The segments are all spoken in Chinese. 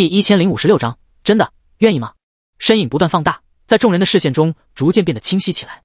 第一千零五十六章，真的愿意吗？身影不断放大，在众人的视线中逐渐变得清晰起来，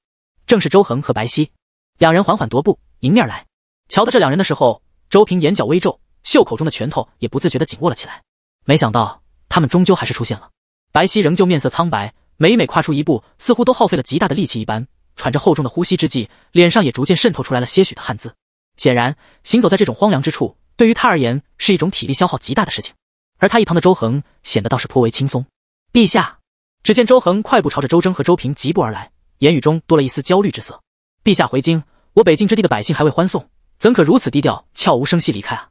正是周恒和白皙两人缓缓踱步，迎面来。瞧得这两人的时候，周平眼角微皱，袖口中的拳头也不自觉的紧握了起来。没想到他们终究还是出现了。白皙仍旧面色苍白，每每跨出一步，似乎都耗费了极大的力气一般，喘着厚重的呼吸之际，脸上也逐渐渗透出来了些许的汗渍。显然，行走在这种荒凉之处，对于他而言是一种体力消耗极大的事情。而他一旁的周恒显得倒是颇为轻松。陛下，只见周恒快步朝着周征和周平疾步而来，言语中多了一丝焦虑之色。陛下回京，我北境之地的百姓还未欢送，怎可如此低调、悄无声息离开啊？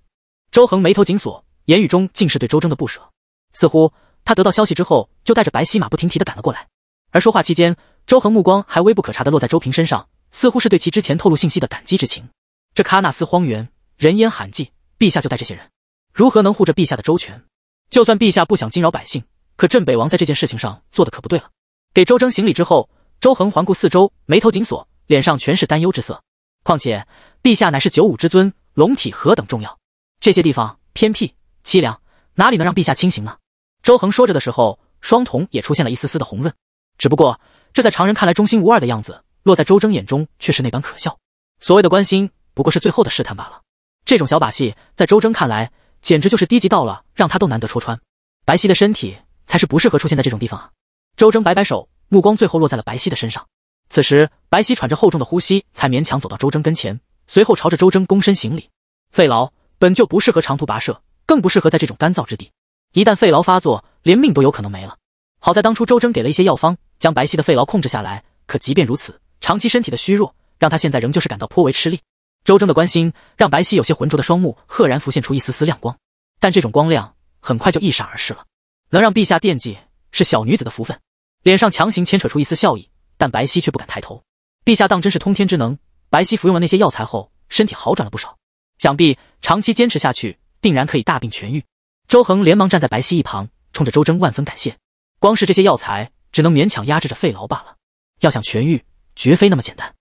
周恒眉头紧锁，言语中竟是对周征的不舍。似乎他得到消息之后，就带着白皙马不停蹄的赶了过来。而说话期间，周恒目光还微不可察的落在周平身上，似乎是对其之前透露信息的感激之情。这喀纳斯荒原人烟罕迹，陛下就带这些人，如何能护着陛下的周全？就算陛下不想惊扰百姓，可镇北王在这件事情上做的可不对了。给周征行礼之后，周恒环顾四周，眉头紧锁，脸上全是担忧之色。况且，陛下乃是九五之尊，龙体何等重要？这些地方偏僻凄凉，哪里能让陛下清醒呢？周恒说着的时候，双瞳也出现了一丝丝的红润。只不过，这在常人看来忠心无二的样子，落在周征眼中却是那般可笑。所谓的关心，不过是最后的试探罢了。这种小把戏，在周征看来。简直就是低级到了，让他都难得戳穿。白皙的身体才是不适合出现在这种地方啊！周征摆摆手，目光最后落在了白皙的身上。此时，白皙喘着厚重的呼吸，才勉强走到周征跟前，随后朝着周征躬身行礼。肺痨本就不适合长途跋涉，更不适合在这种干燥之地。一旦肺痨发作，连命都有可能没了。好在当初周征给了一些药方，将白皙的肺痨控制下来。可即便如此，长期身体的虚弱，让他现在仍旧是感到颇为吃力。周征的关心，让白皙有些浑浊的双目赫然浮现出一丝丝亮光，但这种光亮很快就一闪而逝了。能让陛下惦记，是小女子的福分。脸上强行牵扯出一丝笑意，但白皙却不敢抬头。陛下当真是通天之能。白皙服用了那些药材后，身体好转了不少，想必长期坚持下去，定然可以大病痊愈。周恒连忙站在白皙一旁，冲着周征万分感谢。光是这些药材，只能勉强压制着肺痨罢了，要想痊愈，绝非那么简单。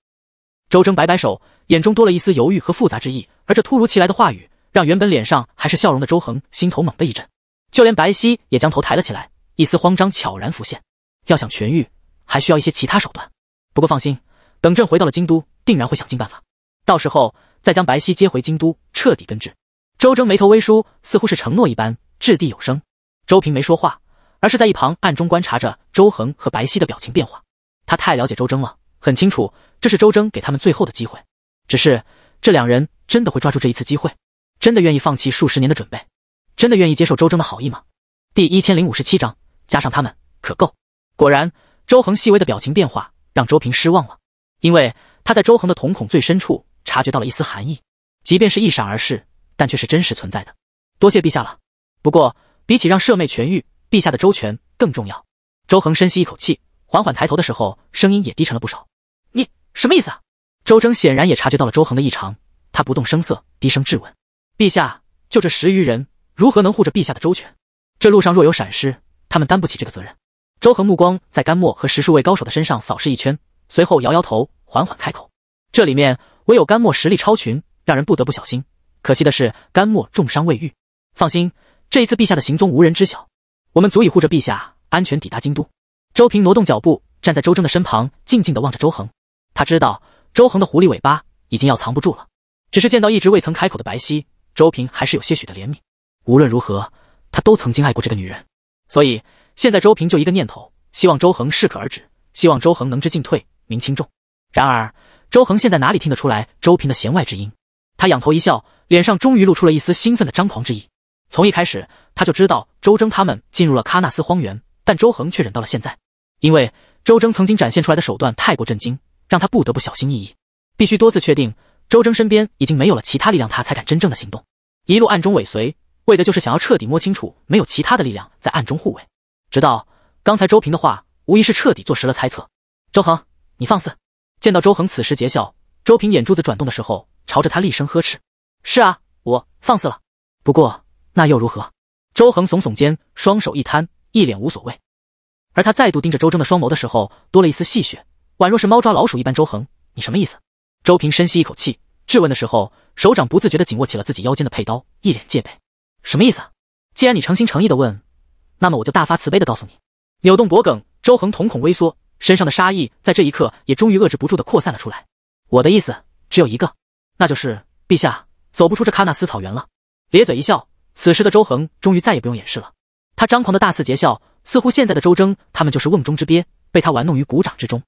周征摆摆手。眼中多了一丝犹豫和复杂之意，而这突如其来的话语，让原本脸上还是笑容的周恒心头猛地一震，就连白皙也将头抬了起来，一丝慌张悄然浮现。要想痊愈，还需要一些其他手段，不过放心，等朕回到了京都，定然会想尽办法，到时候再将白皙接回京都，彻底根治。周征眉头微舒，似乎是承诺一般，掷地有声。周平没说话，而是在一旁暗中观察着周恒和白皙的表情变化，他太了解周征了，很清楚这是周征给他们最后的机会。只是，这两人真的会抓住这一次机会？真的愿意放弃数十年的准备？真的愿意接受周征的好意吗？第一千零五十七章，加上他们可够。果然，周恒细微的表情变化让周平失望了，因为他在周恒的瞳孔最深处察觉到了一丝寒意，即便是一闪而逝，但却是真实存在的。多谢陛下了，不过比起让舍妹痊愈，陛下的周全更重要。周恒深吸一口气，缓缓抬头的时候，声音也低沉了不少。你什么意思？啊？周征显然也察觉到了周恒的异常，他不动声色，低声质问：“陛下，就这十余人，如何能护着陛下的周全？这路上若有闪失，他们担不起这个责任。”周恒目光在甘墨和十数位高手的身上扫视一圈，随后摇摇头，缓缓开口：“这里面唯有甘墨实力超群，让人不得不小心。可惜的是，甘墨重伤未愈。放心，这一次陛下的行踪无人知晓，我们足以护着陛下安全抵达京都。”周平挪动脚步，站在周征的身旁，静静的望着周恒，他知道。周恒的狐狸尾巴已经要藏不住了，只是见到一直未曾开口的白皙，周平还是有些许的怜悯。无论如何，他都曾经爱过这个女人，所以现在周平就一个念头，希望周恒适可而止，希望周恒能知进退，明轻重。然而，周恒现在哪里听得出来周平的弦外之音？他仰头一笑，脸上终于露出了一丝兴奋的张狂之意。从一开始，他就知道周征他们进入了喀纳斯荒原，但周恒却忍到了现在，因为周征曾经展现出来的手段太过震惊。让他不得不小心翼翼，必须多次确定周征身边已经没有了其他力量，他才敢真正的行动。一路暗中尾随，为的就是想要彻底摸清楚没有其他的力量在暗中护卫。直到刚才周平的话，无疑是彻底坐实了猜测。周恒，你放肆！见到周恒此时桀笑，周平眼珠子转动的时候，朝着他厉声呵斥：“是啊，我放肆了。不过那又如何？”周恒耸耸肩，双手一摊，一脸无所谓。而他再度盯着周征的双眸的时候，多了一丝戏谑。宛若是猫抓老鼠一般，周恒，你什么意思？周平深吸一口气，质问的时候，手掌不自觉地紧握起了自己腰间的佩刀，一脸戒备。什么意思？既然你诚心诚意地问，那么我就大发慈悲地告诉你。扭动脖梗，周恒瞳孔微缩，身上的杀意在这一刻也终于遏制不住地扩散了出来。我的意思只有一个，那就是陛下走不出这喀纳斯草原了。咧嘴一笑，此时的周恒终于再也不用掩饰了，他张狂的大肆桀笑，似乎现在的周征他们就是瓮中之鳖，被他玩弄于股掌之中。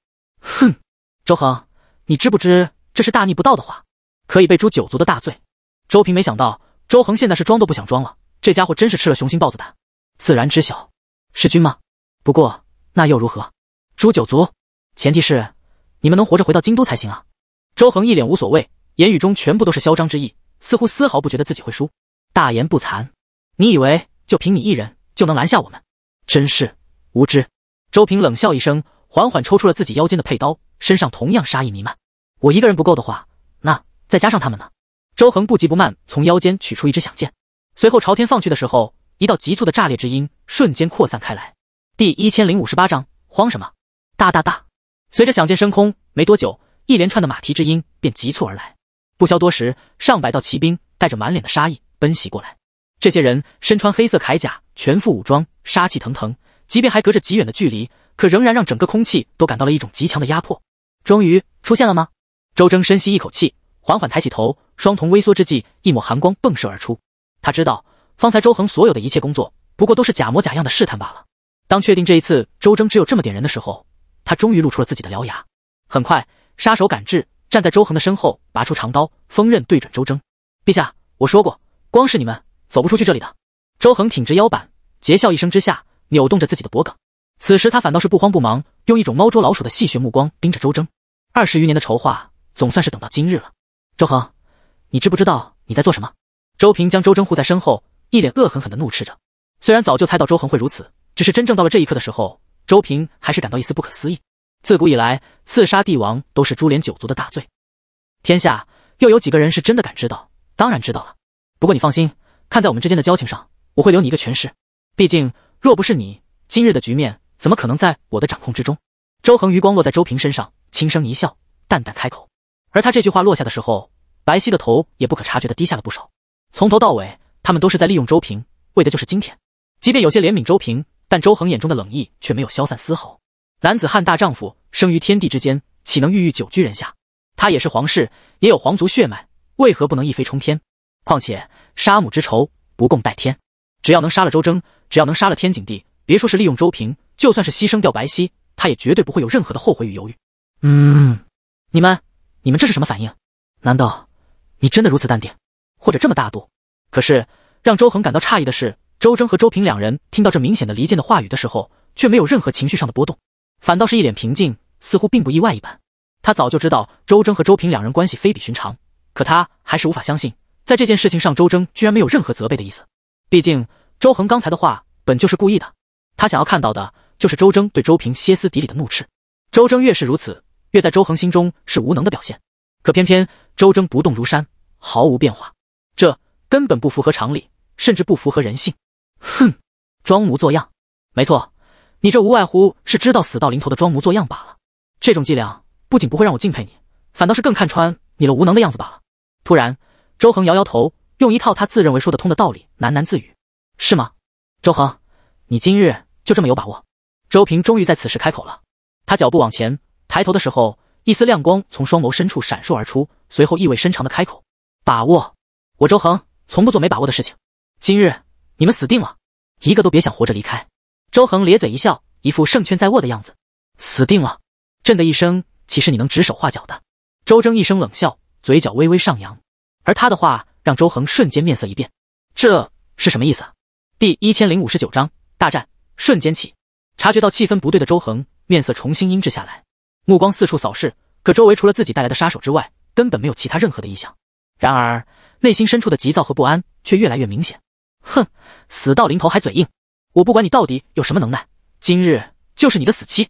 哼，周恒，你知不知这是大逆不道的话，可以被诛九族的大罪？周平没想到，周恒现在是装都不想装了，这家伙真是吃了雄心豹子胆，自然知晓是君吗？不过那又如何？诛九族，前提是你们能活着回到京都才行啊！周恒一脸无所谓，言语中全部都是嚣张之意，似乎丝毫不觉得自己会输，大言不惭！你以为就凭你一人就能拦下我们？真是无知！周平冷笑一声。缓缓抽出了自己腰间的佩刀，身上同样杀意弥漫。我一个人不够的话，那再加上他们呢？周恒不急不慢从腰间取出一支响箭，随后朝天放去的时候，一道急促的炸裂之音瞬间扩散开来。第一千零五十八章，慌什么？大大大！随着响箭升空，没多久，一连串的马蹄之音便急促而来。不消多时，上百道骑兵带着满脸的杀意奔袭过来。这些人身穿黑色铠甲，全副武装，杀气腾腾，即便还隔着极远的距离。可仍然让整个空气都感到了一种极强的压迫。终于出现了吗？周征深吸一口气，缓缓抬起头，双瞳微缩之际，一抹寒光迸射而出。他知道，方才周恒所有的一切工作，不过都是假模假样的试探罢了。当确定这一次周征只有这么点人的时候，他终于露出了自己的獠牙。很快，杀手赶至，站在周恒的身后，拔出长刀，锋刃对准周征。陛下，我说过，光是你们走不出去这里的。周恒挺直腰板，桀笑一声之下，扭动着自己的脖梗。此时他反倒是不慌不忙，用一种猫捉老鼠的戏谑目光盯着周征。二十余年的筹划，总算是等到今日了。周恒，你知不知道你在做什么？周平将周征护在身后，一脸恶狠狠地怒斥着。虽然早就猜到周恒会如此，只是真正到了这一刻的时候，周平还是感到一丝不可思议。自古以来，刺杀帝王都是株连九族的大罪，天下又有几个人是真的敢知道？当然知道了。不过你放心，看在我们之间的交情上，我会留你一个全尸。毕竟若不是你，今日的局面。怎么可能在我的掌控之中？周恒余光落在周平身上，轻声一笑，淡淡开口。而他这句话落下的时候，白皙的头也不可察觉的低下了不少。从头到尾，他们都是在利用周平，为的就是今天。即便有些怜悯周平，但周恒眼中的冷意却没有消散丝毫。男子汉大丈夫，生于天地之间，岂能郁郁久居人下？他也是皇室，也有皇族血脉，为何不能一飞冲天？况且杀母之仇，不共戴天。只要能杀了周征，只要能杀了天景帝，别说是利用周平。就算是牺牲掉白皙，他也绝对不会有任何的后悔与犹豫。嗯，你们，你们这是什么反应？难道你真的如此淡定，或者这么大度？可是让周恒感到诧异的是，周征和周平两人听到这明显的离间的话语的时候，却没有任何情绪上的波动，反倒是一脸平静，似乎并不意外一般。他早就知道周征和周平两人关系非比寻常，可他还是无法相信，在这件事情上，周征居然没有任何责备的意思。毕竟周恒刚才的话本就是故意的，他想要看到的。就是周征对周平歇斯底里的怒斥，周征越是如此，越在周恒心中是无能的表现。可偏偏周征不动如山，毫无变化，这根本不符合常理，甚至不符合人性。哼，装模作样，没错，你这无外乎是知道死到临头的装模作样罢了。这种伎俩不仅不会让我敬佩你，反倒是更看穿你了无能的样子罢了。突然，周恒摇摇头，用一套他自认为说得通的道理喃喃自语：“是吗？周恒，你今日就这么有把握？”周平终于在此时开口了，他脚步往前，抬头的时候，一丝亮光从双眸深处闪烁而出，随后意味深长的开口：“把握，我周恒从不做没把握的事情。今日你们死定了，一个都别想活着离开。”周恒咧嘴一笑，一副胜券在握的样子。死定了，朕的一生岂是你能指手画脚的？周征一声冷笑，嘴角微微上扬，而他的话让周恒瞬间面色一变，这是什么意思？第一千零五十九章大战瞬间起。察觉到气氛不对的周恒面色重新阴滞下来，目光四处扫视，可周围除了自己带来的杀手之外，根本没有其他任何的异象。然而内心深处的急躁和不安却越来越明显。哼，死到临头还嘴硬，我不管你到底有什么能耐，今日就是你的死期。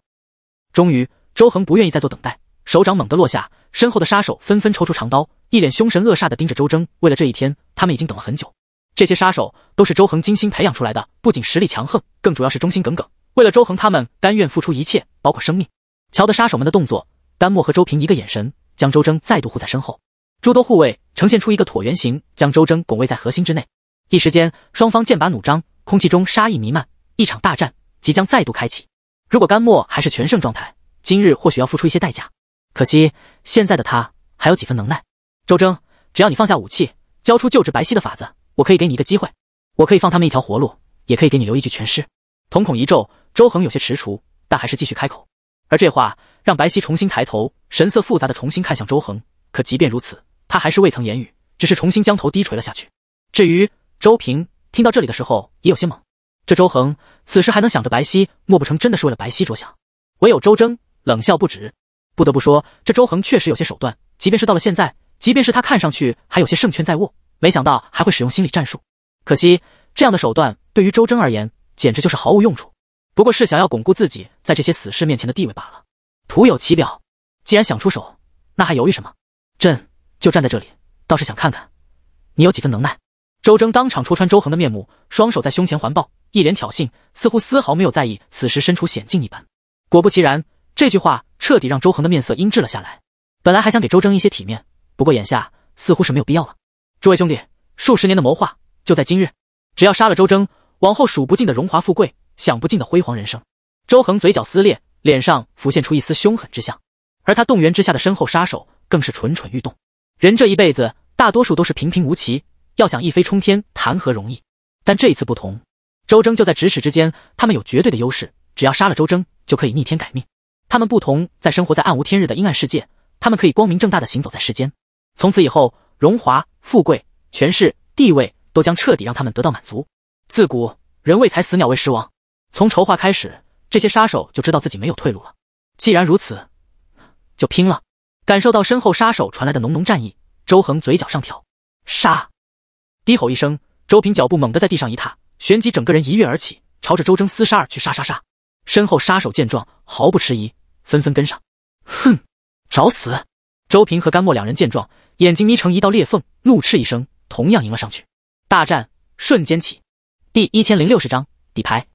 终于，周恒不愿意再做等待，手掌猛地落下，身后的杀手纷纷抽出长刀，一脸凶神恶煞的盯着周征。为了这一天，他们已经等了很久。这些杀手都是周恒精心培养出来的，不仅实力强横，更主要是忠心耿耿。为了周恒，他们甘愿付出一切，包括生命。瞧得杀手们的动作，甘墨和周平一个眼神，将周征再度护在身后。诸多护卫呈现出一个椭圆形，将周征拱卫在核心之内。一时间，双方剑拔弩张，空气中杀意弥漫，一场大战即将再度开启。如果甘墨还是全胜状态，今日或许要付出一些代价。可惜，现在的他还有几分能耐。周征，只要你放下武器，交出救治白皙的法子，我可以给你一个机会，我可以放他们一条活路，也可以给你留一具全尸。瞳孔一皱，周恒有些迟蹰，但还是继续开口。而这话让白皙重新抬头，神色复杂的重新看向周恒。可即便如此，他还是未曾言语，只是重新将头低垂了下去。至于周平听到这里的时候，也有些懵。这周恒此时还能想着白皙，莫不成真的是为了白皙着想？唯有周征冷笑不止，不得不说，这周恒确实有些手段。即便是到了现在，即便是他看上去还有些胜券在握，没想到还会使用心理战术。可惜，这样的手段对于周征而言。简直就是毫无用处，不过是想要巩固自己在这些死士面前的地位罢了，徒有其表。既然想出手，那还犹豫什么？朕就站在这里，倒是想看看你有几分能耐。周征当场戳穿周恒的面目，双手在胸前环抱，一脸挑衅，似乎丝毫没有在意此时身处险境一般。果不其然，这句话彻底让周恒的面色阴滞了下来。本来还想给周征一些体面，不过眼下似乎是没有必要了。诸位兄弟，数十年的谋划就在今日，只要杀了周征。往后数不尽的荣华富贵，享不尽的辉煌人生。周恒嘴角撕裂，脸上浮现出一丝凶狠之相，而他动员之下的身后杀手更是蠢蠢欲动。人这一辈子，大多数都是平平无奇，要想一飞冲天，谈何容易？但这一次不同，周征就在咫尺之间，他们有绝对的优势，只要杀了周征，就可以逆天改命。他们不同，在生活在暗无天日的阴暗世界，他们可以光明正大的行走在世间，从此以后，荣华富贵、权势地位都将彻底让他们得到满足。自古人为财死，鸟为食亡。从筹划开始，这些杀手就知道自己没有退路了。既然如此，就拼了！感受到身后杀手传来的浓浓战意，周恒嘴角上挑，杀！低吼一声，周平脚步猛地在地上一踏，旋即整个人一跃而起，朝着周征、厮杀而去杀杀杀！身后杀手见状，毫不迟疑，纷纷跟上。哼，找死！周平和甘墨两人见状，眼睛眯成一道裂缝，怒斥一声，同样迎了上去。大战瞬间起。第一千零六十章底牌。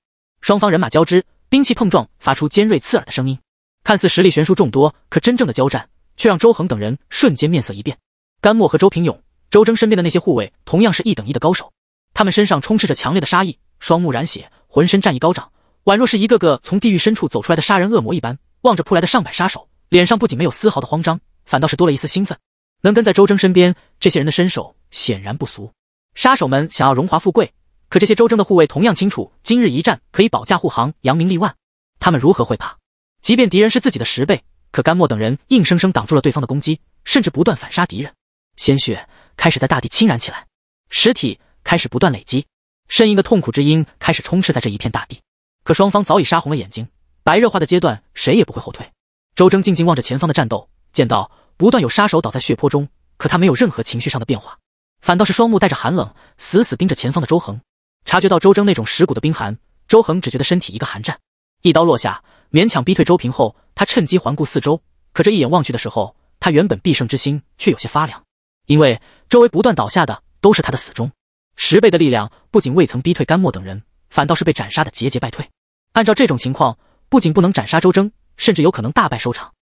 双方人马交织，兵器碰撞，发出尖锐刺耳的声音。看似实力悬殊众多，可真正的交战却让周恒等人瞬间面色一变。甘墨和周平勇、周征身边的那些护卫，同样是一等一的高手。他们身上充斥着强烈的杀意，双目染血，浑身战意高涨，宛若是一个个从地狱深处走出来的杀人恶魔一般。望着扑来的上百杀手，脸上不仅没有丝毫的慌张，反倒是多了一丝兴奋。能跟在周征身边，这些人的身手显然不俗。杀手们想要荣华富贵。可这些周征的护卫同样清楚，今日一战可以保驾护航、扬名立万，他们如何会怕？即便敌人是自己的十倍，可甘墨等人硬生生挡住了对方的攻击，甚至不断反杀敌人。鲜血开始在大地侵染起来，尸体开始不断累积，呻吟的痛苦之音开始充斥在这一片大地。可双方早已杀红了眼睛，白热化的阶段谁也不会后退。周征静静望着前方的战斗，见到不断有杀手倒在血泊中，可他没有任何情绪上的变化，反倒是双目带着寒冷，死死盯着前方的周恒。察觉到周征那种蚀骨的冰寒，周恒只觉得身体一个寒战，一刀落下，勉强逼退周平后，他趁机环顾四周。可这一眼望去的时候，他原本必胜之心却有些发凉，因为周围不断倒下的都是他的死忠，十倍的力量不仅未曾逼退甘墨等人，反倒是被斩杀的节节败退。按照这种情况，不仅不能斩杀周征，甚至有可能大败收场。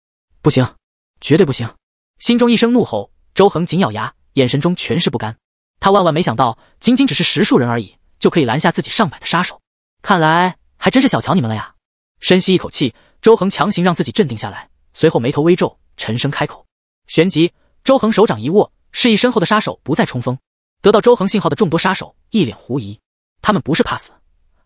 不行，绝对不行！心中一声怒吼，周恒紧咬牙，眼神中全是不甘。他万万没想到，仅仅只是十数人而已。就可以拦下自己上百的杀手，看来还真是小瞧你们了呀！深吸一口气，周恒强行让自己镇定下来，随后眉头微皱，沉声开口。旋即，周恒手掌一握，示意身后的杀手不再冲锋。得到周恒信号的众多杀手一脸狐疑，他们不是怕死，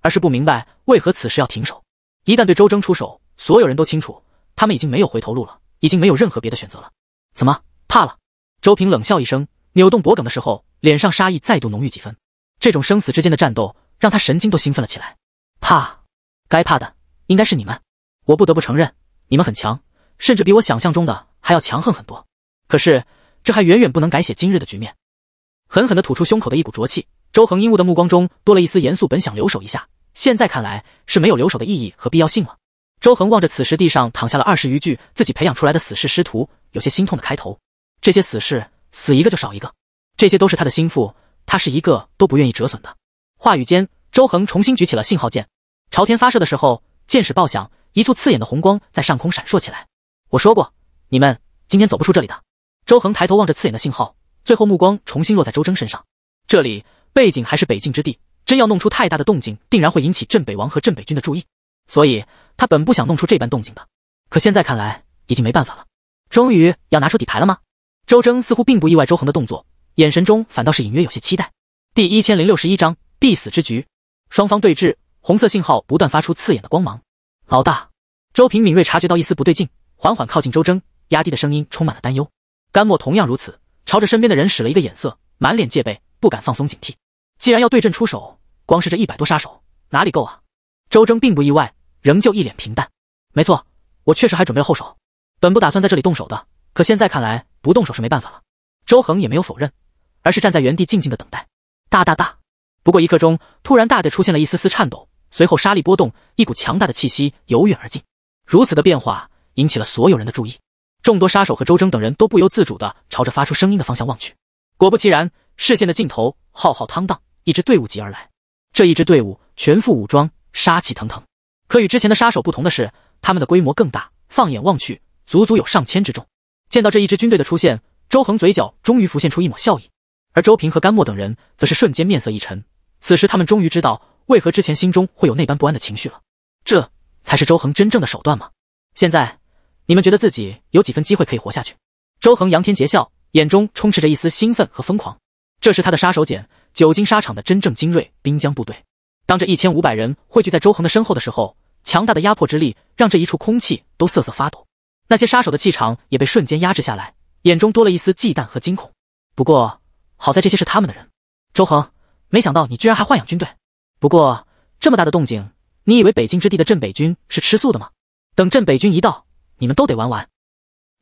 而是不明白为何此时要停手。一旦对周征出手，所有人都清楚，他们已经没有回头路了，已经没有任何别的选择了。怎么怕了？周平冷笑一声，扭动脖颈的时候，脸上杀意再度浓郁几分。这种生死之间的战斗，让他神经都兴奋了起来。怕，该怕的应该是你们。我不得不承认，你们很强，甚至比我想象中的还要强横很多。可是，这还远远不能改写今日的局面。狠狠地吐出胸口的一股浊气，周恒阴雾的目光中多了一丝严肃。本想留守一下，现在看来是没有留守的意义和必要性了。周恒望着此时地上躺下了二十余具自己培养出来的死士师徒，有些心痛的开头。这些死士死一个就少一个，这些都是他的心腹。他是一个都不愿意折损的。话语间，周恒重新举起了信号箭，朝天发射的时候，箭矢爆响，一簇刺眼的红光在上空闪烁起来。我说过，你们今天走不出这里的。周恒抬头望着刺眼的信号，最后目光重新落在周征身上。这里背景还是北境之地，真要弄出太大的动静，定然会引起镇北王和镇北军的注意。所以他本不想弄出这般动静的，可现在看来已经没办法了。终于要拿出底牌了吗？周征似乎并不意外周恒的动作。眼神中反倒是隐约有些期待。第一千零六十一章必死之局。双方对峙，红色信号不断发出刺眼的光芒。老大，周平敏锐察觉到一丝不对劲，缓缓靠近周征，压低的声音充满了担忧。甘墨同样如此，朝着身边的人使了一个眼色，满脸戒备，不敢放松警惕。既然要对阵出手，光是这一百多杀手哪里够啊？周征并不意外，仍旧一脸平淡。没错，我确实还准备了后手，本不打算在这里动手的，可现在看来，不动手是没办法了。周恒也没有否认。而是站在原地静静的等待。哒哒哒，不过一刻钟，突然大地出现了一丝丝颤抖，随后沙粒波动，一股强大的气息由远而近。如此的变化引起了所有人的注意，众多杀手和周征等人都不由自主的朝着发出声音的方向望去。果不其然，视线的尽头浩浩汤荡，一支队伍急而来。这一支队伍全副武装，杀气腾腾。可与之前的杀手不同的是，他们的规模更大，放眼望去，足足有上千之众。见到这一支军队的出现，周恒嘴角终于浮现出一抹笑意。而周平和甘墨等人则是瞬间面色一沉，此时他们终于知道为何之前心中会有那般不安的情绪了。这才是周恒真正的手段吗？现在，你们觉得自己有几分机会可以活下去？周恒扬天劫笑，眼中充斥着一丝兴奋和疯狂。这是他的杀手锏，久经沙场的真正精锐滨江部队。当这一千五百人汇聚在周恒的身后的时候，强大的压迫之力让这一处空气都瑟瑟发抖，那些杀手的气场也被瞬间压制下来，眼中多了一丝忌惮和惊恐。不过。好在这些是他们的人。周恒，没想到你居然还豢养军队。不过这么大的动静，你以为北境之地的镇北军是吃素的吗？等镇北军一到，你们都得玩完。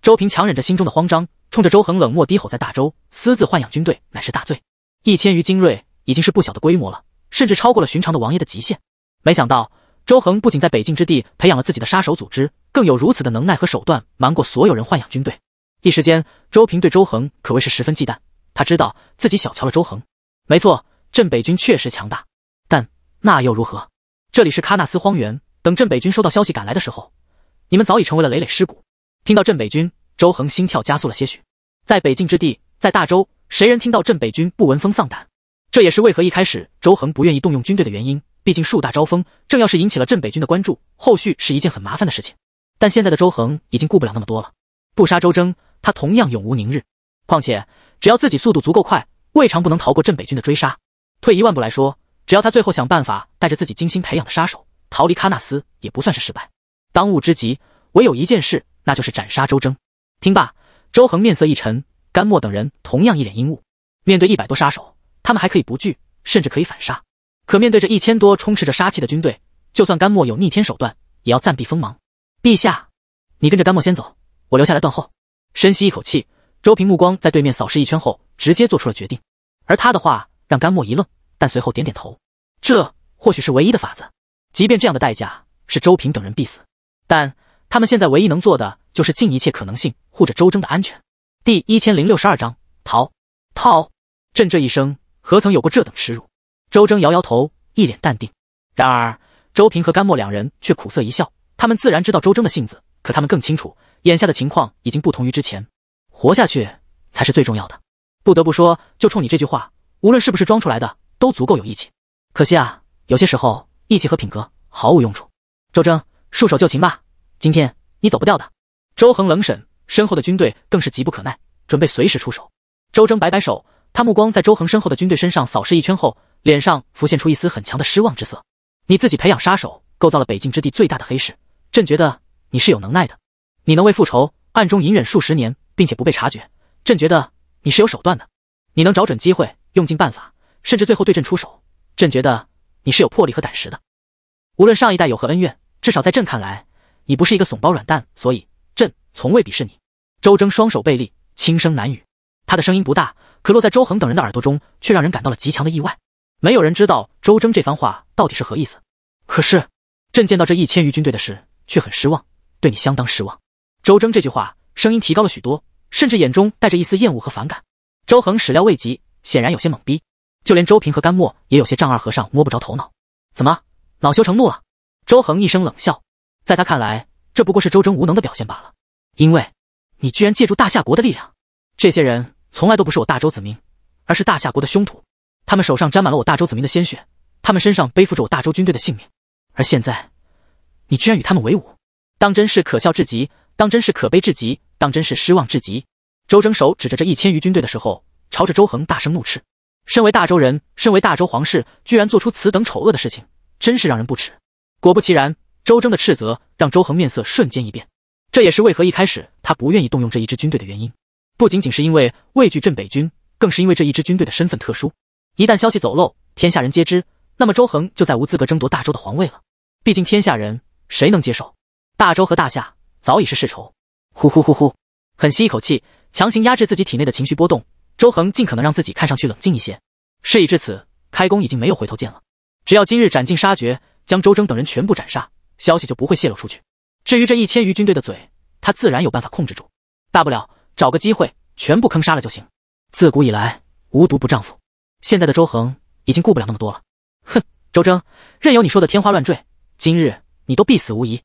周平强忍着心中的慌张，冲着周恒冷漠低吼：“在大周私自豢养军队乃是大罪，一千余精锐已经是不小的规模了，甚至超过了寻常的王爷的极限。”没想到周恒不仅在北境之地培养了自己的杀手组织，更有如此的能耐和手段瞒过所有人豢养军队。一时间，周平对周恒可谓是十分忌惮。他知道自己小瞧了周恒，没错，镇北军确实强大，但那又如何？这里是喀纳斯荒原，等镇北军收到消息赶来的时候，你们早已成为了累累尸骨。听到镇北军，周恒心跳加速了些许。在北境之地，在大周，谁人听到镇北军不闻风丧胆？这也是为何一开始周恒不愿意动用军队的原因。毕竟树大招风，正要是引起了镇北军的关注，后续是一件很麻烦的事情。但现在的周恒已经顾不了那么多了，不杀周征，他同样永无宁日。况且，只要自己速度足够快，未尝不能逃过镇北军的追杀。退一万步来说，只要他最后想办法带着自己精心培养的杀手逃离喀纳斯，也不算是失败。当务之急，唯有一件事，那就是斩杀周征。听罢，周恒面色一沉，甘墨等人同样一脸阴雾。面对一百多杀手，他们还可以不惧，甚至可以反杀；可面对着一千多充斥着杀气的军队，就算甘墨有逆天手段，也要暂避锋芒。陛下，你跟着甘墨先走，我留下来断后。深吸一口气。周平目光在对面扫视一圈后，直接做出了决定。而他的话让甘莫一愣，但随后点点头。这或许是唯一的法子。即便这样的代价是周平等人必死，但他们现在唯一能做的就是尽一切可能性护着周征的安全。第一千零六十二章逃逃。朕这一生何曾有过这等耻辱？周征摇摇头，一脸淡定。然而周平和甘莫两人却苦涩一笑。他们自然知道周征的性子，可他们更清楚，眼下的情况已经不同于之前。活下去才是最重要的。不得不说，就冲你这句话，无论是不是装出来的，都足够有义气。可惜啊，有些时候义气和品格毫无用处。周征，束手就擒吧，今天你走不掉的。周恒冷审，身后的军队更是急不可耐，准备随时出手。周征摆摆手，他目光在周恒身后的军队身上扫视一圈后，脸上浮现出一丝很强的失望之色。你自己培养杀手，构造了北境之地最大的黑市，朕觉得你是有能耐的。你能为复仇暗中隐忍数十年。并且不被察觉，朕觉得你是有手段的，你能找准机会，用尽办法，甚至最后对朕出手，朕觉得你是有魄力和胆识的。无论上一代有何恩怨，至少在朕看来，你不是一个怂包软蛋，所以朕从未鄙视你。周征双手背立，轻声喃语，他的声音不大，可落在周恒等人的耳朵中，却让人感到了极强的意外。没有人知道周征这番话到底是何意思。可是，朕见到这一千余军队的事，却很失望，对你相当失望。周征这句话声音提高了许多。甚至眼中带着一丝厌恶和反感。周恒始料未及，显然有些懵逼。就连周平和甘墨也有些丈二和尚摸不着头脑。怎么，恼羞成怒了？周恒一声冷笑，在他看来，这不过是周征无能的表现罢了。因为，你居然借助大夏国的力量！这些人从来都不是我大周子民，而是大夏国的凶徒。他们手上沾满了我大周子民的鲜血，他们身上背负着我大周军队的性命。而现在，你居然与他们为伍，当真是可笑至极！当真是可悲至极，当真是失望至极。周征手指着这一千余军队的时候，朝着周恒大声怒斥：“身为大周人，身为大周皇室，居然做出此等丑恶的事情，真是让人不齿！”果不其然，周征的斥责让周恒面色瞬间一变。这也是为何一开始他不愿意动用这一支军队的原因，不仅仅是因为畏惧镇北军，更是因为这一支军队的身份特殊。一旦消息走漏，天下人皆知，那么周恒就再无资格争夺大周的皇位了。毕竟天下人谁能接受大周和大夏？早已是世仇。呼呼呼呼，狠吸一口气，强行压制自己体内的情绪波动。周恒尽可能让自己看上去冷静一些。事已至此，开弓已经没有回头箭了。只要今日斩尽杀绝，将周征等人全部斩杀，消息就不会泄露出去。至于这一千余军队的嘴，他自然有办法控制住。大不了找个机会全部坑杀了就行。自古以来，无毒不丈夫。现在的周恒已经顾不了那么多了。哼，周征，任由你说的天花乱坠，今日你都必死无疑。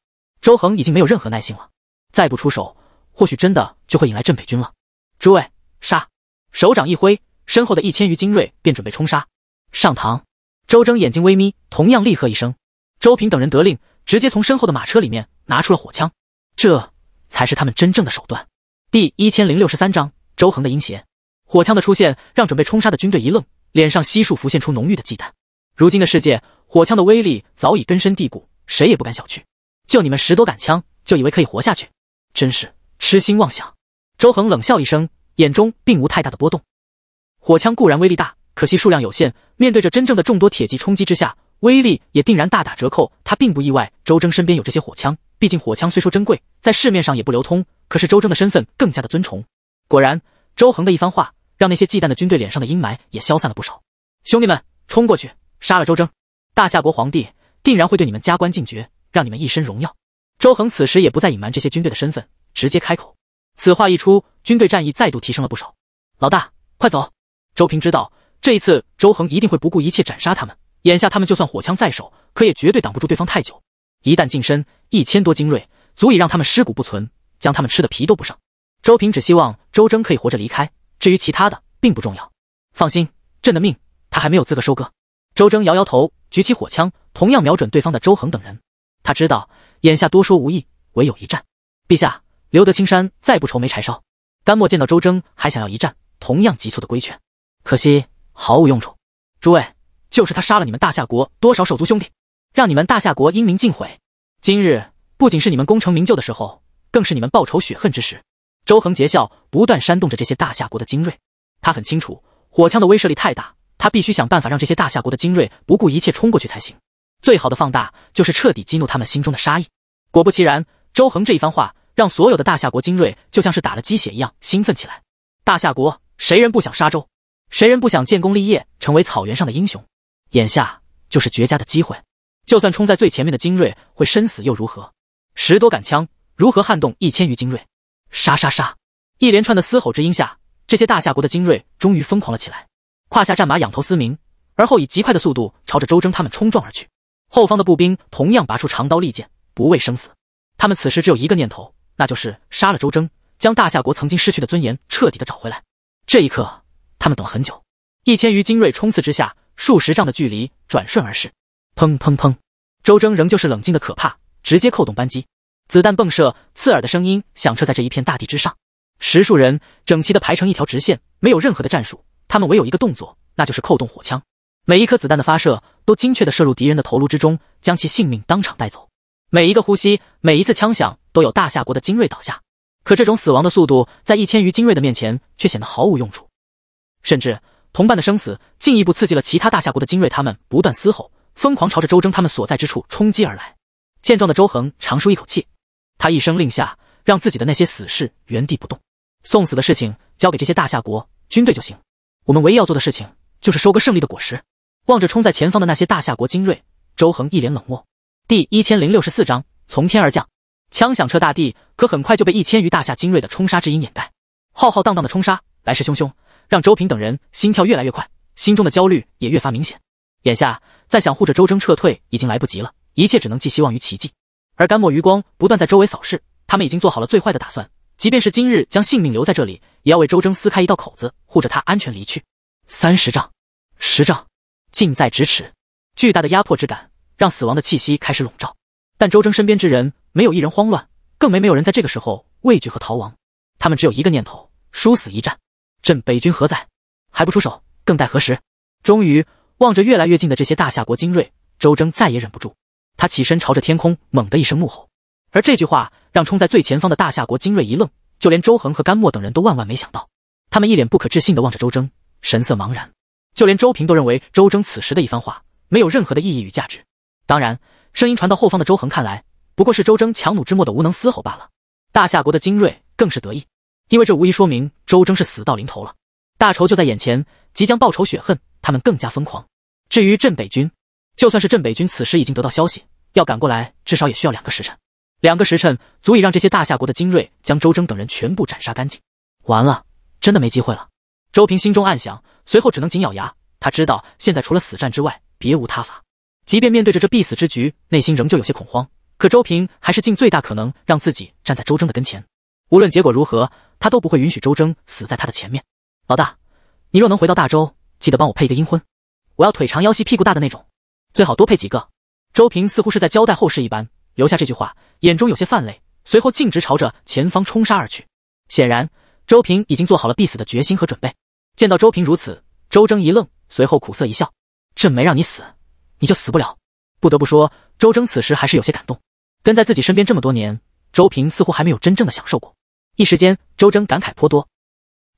周恒已经没有任何耐性了，再不出手，或许真的就会引来镇北军了。诸位，杀！手掌一挥，身后的一千余精锐便准备冲杀。上堂，周征眼睛微眯，同样厉喝一声。周平等人得令，直接从身后的马车里面拿出了火枪，这才是他们真正的手段。第一千零六十三章周恒的阴邪。火枪的出现让准备冲杀的军队一愣，脸上悉数浮现出浓郁的忌惮。如今的世界，火枪的威力早已根深蒂固，谁也不敢小觑。就你们十多杆枪，就以为可以活下去，真是痴心妄想！周恒冷笑一声，眼中并无太大的波动。火枪固然威力大，可惜数量有限。面对着真正的众多铁骑冲击之下，威力也定然大打折扣。他并不意外周征身边有这些火枪，毕竟火枪虽说珍贵，在市面上也不流通。可是周征的身份更加的尊崇。果然，周恒的一番话让那些忌惮的军队脸上的阴霾也消散了不少。兄弟们，冲过去，杀了周征！大夏国皇帝定然会对你们加官进爵。让你们一身荣耀。周恒此时也不再隐瞒这些军队的身份，直接开口。此话一出，军队战意再度提升了不少。老大，快走！周平知道这一次周恒一定会不顾一切斩杀他们。眼下他们就算火枪在手，可也绝对挡不住对方太久。一旦近身，一千多精锐足以让他们尸骨不存，将他们吃的皮都不剩。周平只希望周征可以活着离开，至于其他的并不重要。放心，朕的命他还没有资格收割。周征摇摇头，举起火枪，同样瞄准对方的周恒等人。他知道眼下多说无益，唯有一战。陛下留得青山再不愁没柴烧。甘莫见到周征还想要一战，同样急促的规劝，可惜毫无用处。诸位，就是他杀了你们大夏国多少手足兄弟，让你们大夏国英名尽毁。今日不仅是你们功成名就的时候，更是你们报仇雪恨之时。周恒杰笑，不断煽动着这些大夏国的精锐。他很清楚火枪的威慑力太大，他必须想办法让这些大夏国的精锐不顾一切冲过去才行。最好的放大就是彻底激怒他们心中的杀意。果不其然，周恒这一番话让所有的大夏国精锐就像是打了鸡血一样兴奋起来。大夏国谁人不想杀周？谁人不想建功立业，成为草原上的英雄？眼下就是绝佳的机会。就算冲在最前面的精锐会身死又如何？十多杆枪如何撼动一千余精锐？杀杀杀！一连串的嘶吼之音下，这些大夏国的精锐终于疯狂了起来，胯下战马仰头嘶鸣，而后以极快的速度朝着周征他们冲撞而去。后方的步兵同样拔出长刀利剑，不畏生死。他们此时只有一个念头，那就是杀了周征，将大夏国曾经失去的尊严彻底的找回来。这一刻，他们等了很久。一千余精锐冲刺之下，数十丈的距离转瞬而逝。砰砰砰！周征仍旧是冷静的可怕，直接扣动扳机，子弹迸射，刺耳的声音响彻在这一片大地之上。十数人整齐的排成一条直线，没有任何的战术，他们唯有一个动作，那就是扣动火枪。每一颗子弹的发射都精确地射入敌人的头颅之中，将其性命当场带走。每一个呼吸，每一次枪响，都有大夏国的精锐倒下。可这种死亡的速度，在一千余精锐的面前却显得毫无用处。甚至同伴的生死，进一步刺激了其他大夏国的精锐，他们不断嘶吼，疯狂朝着周征他们所在之处冲击而来。见状的周恒长舒一口气，他一声令下，让自己的那些死士原地不动，送死的事情交给这些大夏国军队就行。我们唯一要做的事情，就是收割胜利的果实。望着冲在前方的那些大夏国精锐，周恒一脸冷漠。第一千零六十四章从天而降，枪响彻大地，可很快就被一千余大夏精锐的冲杀之音掩盖。浩浩荡荡的冲杀，来势汹汹，让周平等人心跳越来越快，心中的焦虑也越发明显。眼下再想护着周征撤退已经来不及了，一切只能寄希望于奇迹。而干墨余光不断在周围扫视，他们已经做好了最坏的打算，即便是今日将性命留在这里，也要为周征撕开一道口子，护着他安全离去。三十丈，十丈。近在咫尺，巨大的压迫之感让死亡的气息开始笼罩。但周征身边之人没有一人慌乱，更没没有人在这个时候畏惧和逃亡。他们只有一个念头：殊死一战。朕北军何在？还不出手，更待何时？终于，望着越来越近的这些大夏国精锐，周征再也忍不住，他起身朝着天空猛地一声怒吼。而这句话让冲在最前方的大夏国精锐一愣，就连周恒和甘墨等人都万万没想到，他们一脸不可置信地望着周征，神色茫然。就连周平都认为周征此时的一番话没有任何的意义与价值。当然，声音传到后方的周恒看来，不过是周征强弩之末的无能嘶吼罢了。大夏国的精锐更是得意，因为这无疑说明周征是死到临头了，大仇就在眼前，即将报仇雪恨，他们更加疯狂。至于镇北军，就算是镇北军此时已经得到消息要赶过来，至少也需要两个时辰。两个时辰足以让这些大夏国的精锐将周征等人全部斩杀干净。完了，真的没机会了。周平心中暗想。随后只能紧咬牙，他知道现在除了死战之外别无他法。即便面对着这必死之局，内心仍旧有些恐慌。可周平还是尽最大可能让自己站在周征的跟前，无论结果如何，他都不会允许周征死在他的前面。老大，你若能回到大周，记得帮我配一个阴婚，我要腿长腰细屁股大的那种，最好多配几个。周平似乎是在交代后事一般，留下这句话，眼中有些泛泪，随后径直朝着前方冲杀而去。显然，周平已经做好了必死的决心和准备。见到周平如此，周征一愣，随后苦涩一笑：“朕没让你死，你就死不了。”不得不说，周征此时还是有些感动。跟在自己身边这么多年，周平似乎还没有真正的享受过。一时间，周征感慨颇多。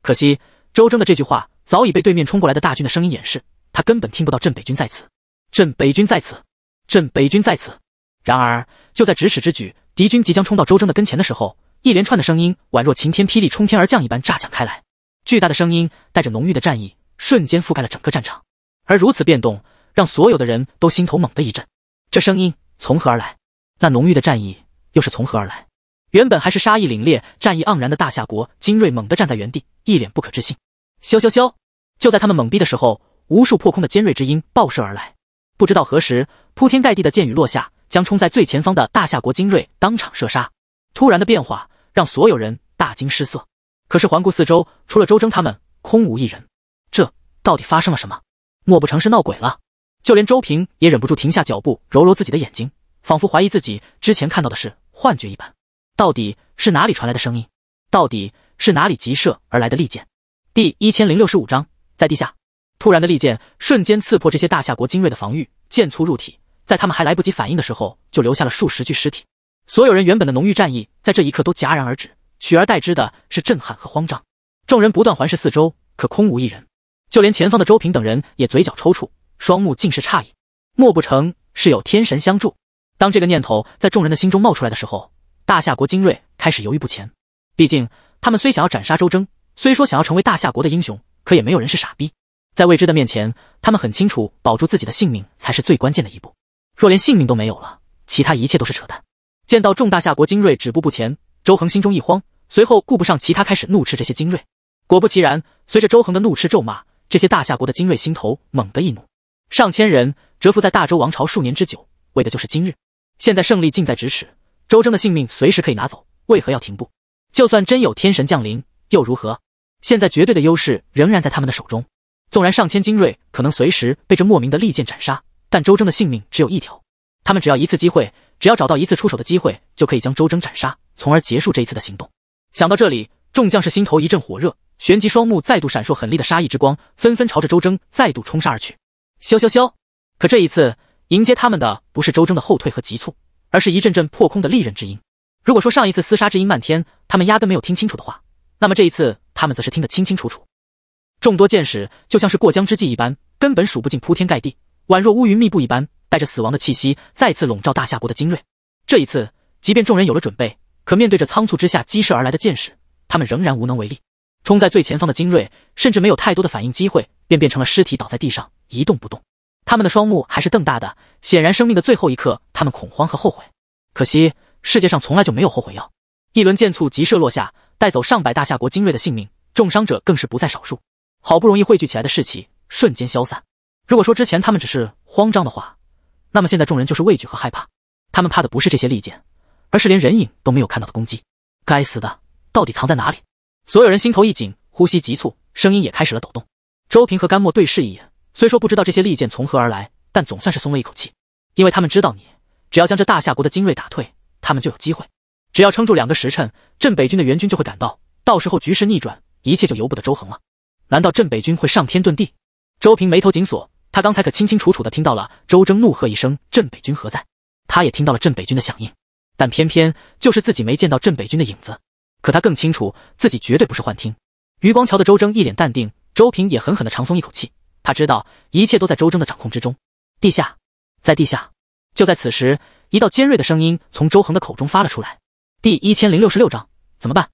可惜，周征的这句话早已被对面冲过来的大军的声音掩饰，他根本听不到“镇北军在此，镇北军在此，镇北军在此”。然而，就在咫尺之举，敌军即将冲到周征的跟前的时候，一连串的声音宛若晴天霹雳，冲天而降一般炸响开来。巨大的声音带着浓郁的战意，瞬间覆盖了整个战场。而如此变动，让所有的人都心头猛地一震。这声音从何而来？那浓郁的战意又是从何而来？原本还是杀意凛冽、战意盎然的大夏国精锐，猛地站在原地，一脸不可置信。咻咻咻！就在他们懵逼的时候，无数破空的尖锐之音爆射而来。不知道何时，铺天盖地的箭雨落下，将冲在最前方的大夏国精锐当场射杀。突然的变化，让所有人大惊失色。可是环顾四周，除了周征他们，空无一人。这到底发生了什么？莫不成是闹鬼了？就连周平也忍不住停下脚步，揉揉自己的眼睛，仿佛怀疑自己之前看到的是幻觉一般。到底是哪里传来的声音？到底是哪里急射而来的利箭？第一千零六十五章在地下，突然的利箭瞬间刺破这些大夏国精锐的防御，箭粗入体，在他们还来不及反应的时候，就留下了数十具尸体。所有人原本的浓郁战意，在这一刻都戛然而止。取而代之的是震撼和慌张，众人不断环视四周，可空无一人，就连前方的周平等人也嘴角抽搐，双目尽是诧异。莫不成是有天神相助？当这个念头在众人的心中冒出来的时候，大夏国精锐开始犹豫不前。毕竟他们虽想要斩杀周征，虽说想要成为大夏国的英雄，可也没有人是傻逼。在未知的面前，他们很清楚保住自己的性命才是最关键的一步。若连性命都没有了，其他一切都是扯淡。见到众大夏国精锐止步不前。周恒心中一慌，随后顾不上其他，开始怒斥这些精锐。果不其然，随着周恒的怒斥咒骂，这些大夏国的精锐心头猛地一怒。上千人蛰伏在大周王朝数年之久，为的就是今日。现在胜利近在咫尺，周征的性命随时可以拿走，为何要停步？就算真有天神降临，又如何？现在绝对的优势仍然在他们的手中。纵然上千精锐可能随时被这莫名的利剑斩杀，但周征的性命只有一条。他们只要一次机会。只要找到一次出手的机会，就可以将周征斩杀，从而结束这一次的行动。想到这里，众将士心头一阵火热，旋即双目再度闪烁狠厉的杀意之光，纷纷朝着周征再度冲杀而去。萧萧萧！可这一次迎接他们的不是周征的后退和急促，而是一阵阵破空的利刃之音。如果说上一次厮杀之音漫天，他们压根没有听清楚的话，那么这一次他们则是听得清清楚楚。众多剑士就像是过江之鲫一般，根本数不尽，铺天盖地，宛若乌云密布一般。带着死亡的气息再次笼罩大夏国的精锐，这一次，即便众人有了准备，可面对着仓促之下激射而来的箭矢，他们仍然无能为力。冲在最前方的精锐，甚至没有太多的反应机会，便变成了尸体倒在地上一动不动。他们的双目还是瞪大的，显然生命的最后一刻，他们恐慌和后悔。可惜，世界上从来就没有后悔药。一轮箭簇急射落下，带走上百大夏国精锐的性命，重伤者更是不在少数。好不容易汇聚起来的士气瞬间消散。如果说之前他们只是慌张的话，那么现在众人就是畏惧和害怕，他们怕的不是这些利剑，而是连人影都没有看到的攻击。该死的，到底藏在哪里？所有人心头一紧，呼吸急促，声音也开始了抖动。周平和甘墨对视一眼，虽说不知道这些利剑从何而来，但总算是松了一口气，因为他们知道，你只要将这大夏国的精锐打退，他们就有机会。只要撑住两个时辰，镇北军的援军就会赶到，到时候局势逆转，一切就由不得周恒了。难道镇北军会上天遁地？周平眉头紧锁。他刚才可清清楚楚的听到了周征怒喝一声：“镇北军何在？”他也听到了镇北军的响应，但偏偏就是自己没见到镇北军的影子。可他更清楚，自己绝对不是幻听。余光瞧的周征一脸淡定，周平也狠狠的长松一口气。他知道一切都在周征的掌控之中。地下，在地下。就在此时，一道尖锐的声音从周恒的口中发了出来。第一千零六十六章怎么办？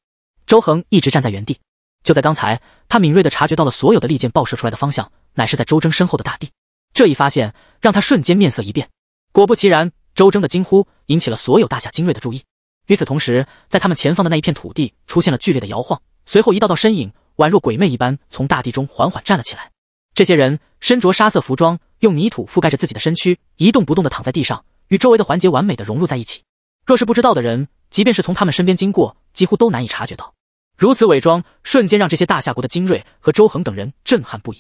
周恒一直站在原地。就在刚才，他敏锐的察觉到了所有的利箭爆射出来的方向。乃是在周征身后的大地，这一发现让他瞬间面色一变。果不其然，周征的惊呼引起了所有大夏精锐的注意。与此同时，在他们前方的那一片土地出现了剧烈的摇晃，随后一道道身影宛若鬼魅一般从大地中缓缓站了起来。这些人身着沙色服装，用泥土覆盖着自己的身躯，一动不动的躺在地上，与周围的环节完美的融入在一起。若是不知道的人，即便是从他们身边经过，几乎都难以察觉到。如此伪装，瞬间让这些大夏国的精锐和周恒等人震撼不已。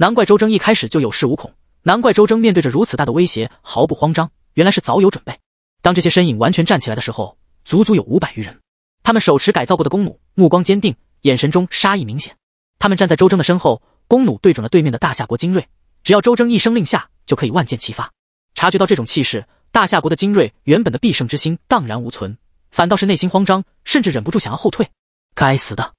难怪周征一开始就有恃无恐，难怪周征面对着如此大的威胁毫不慌张，原来是早有准备。当这些身影完全站起来的时候，足足有五百余人，他们手持改造过的弓弩，目光坚定，眼神中杀意明显。他们站在周征的身后，弓弩对准了对面的大夏国精锐，只要周征一声令下，就可以万箭齐发。察觉到这种气势，大夏国的精锐原本的必胜之心荡然无存，反倒是内心慌张，甚至忍不住想要后退。该死的！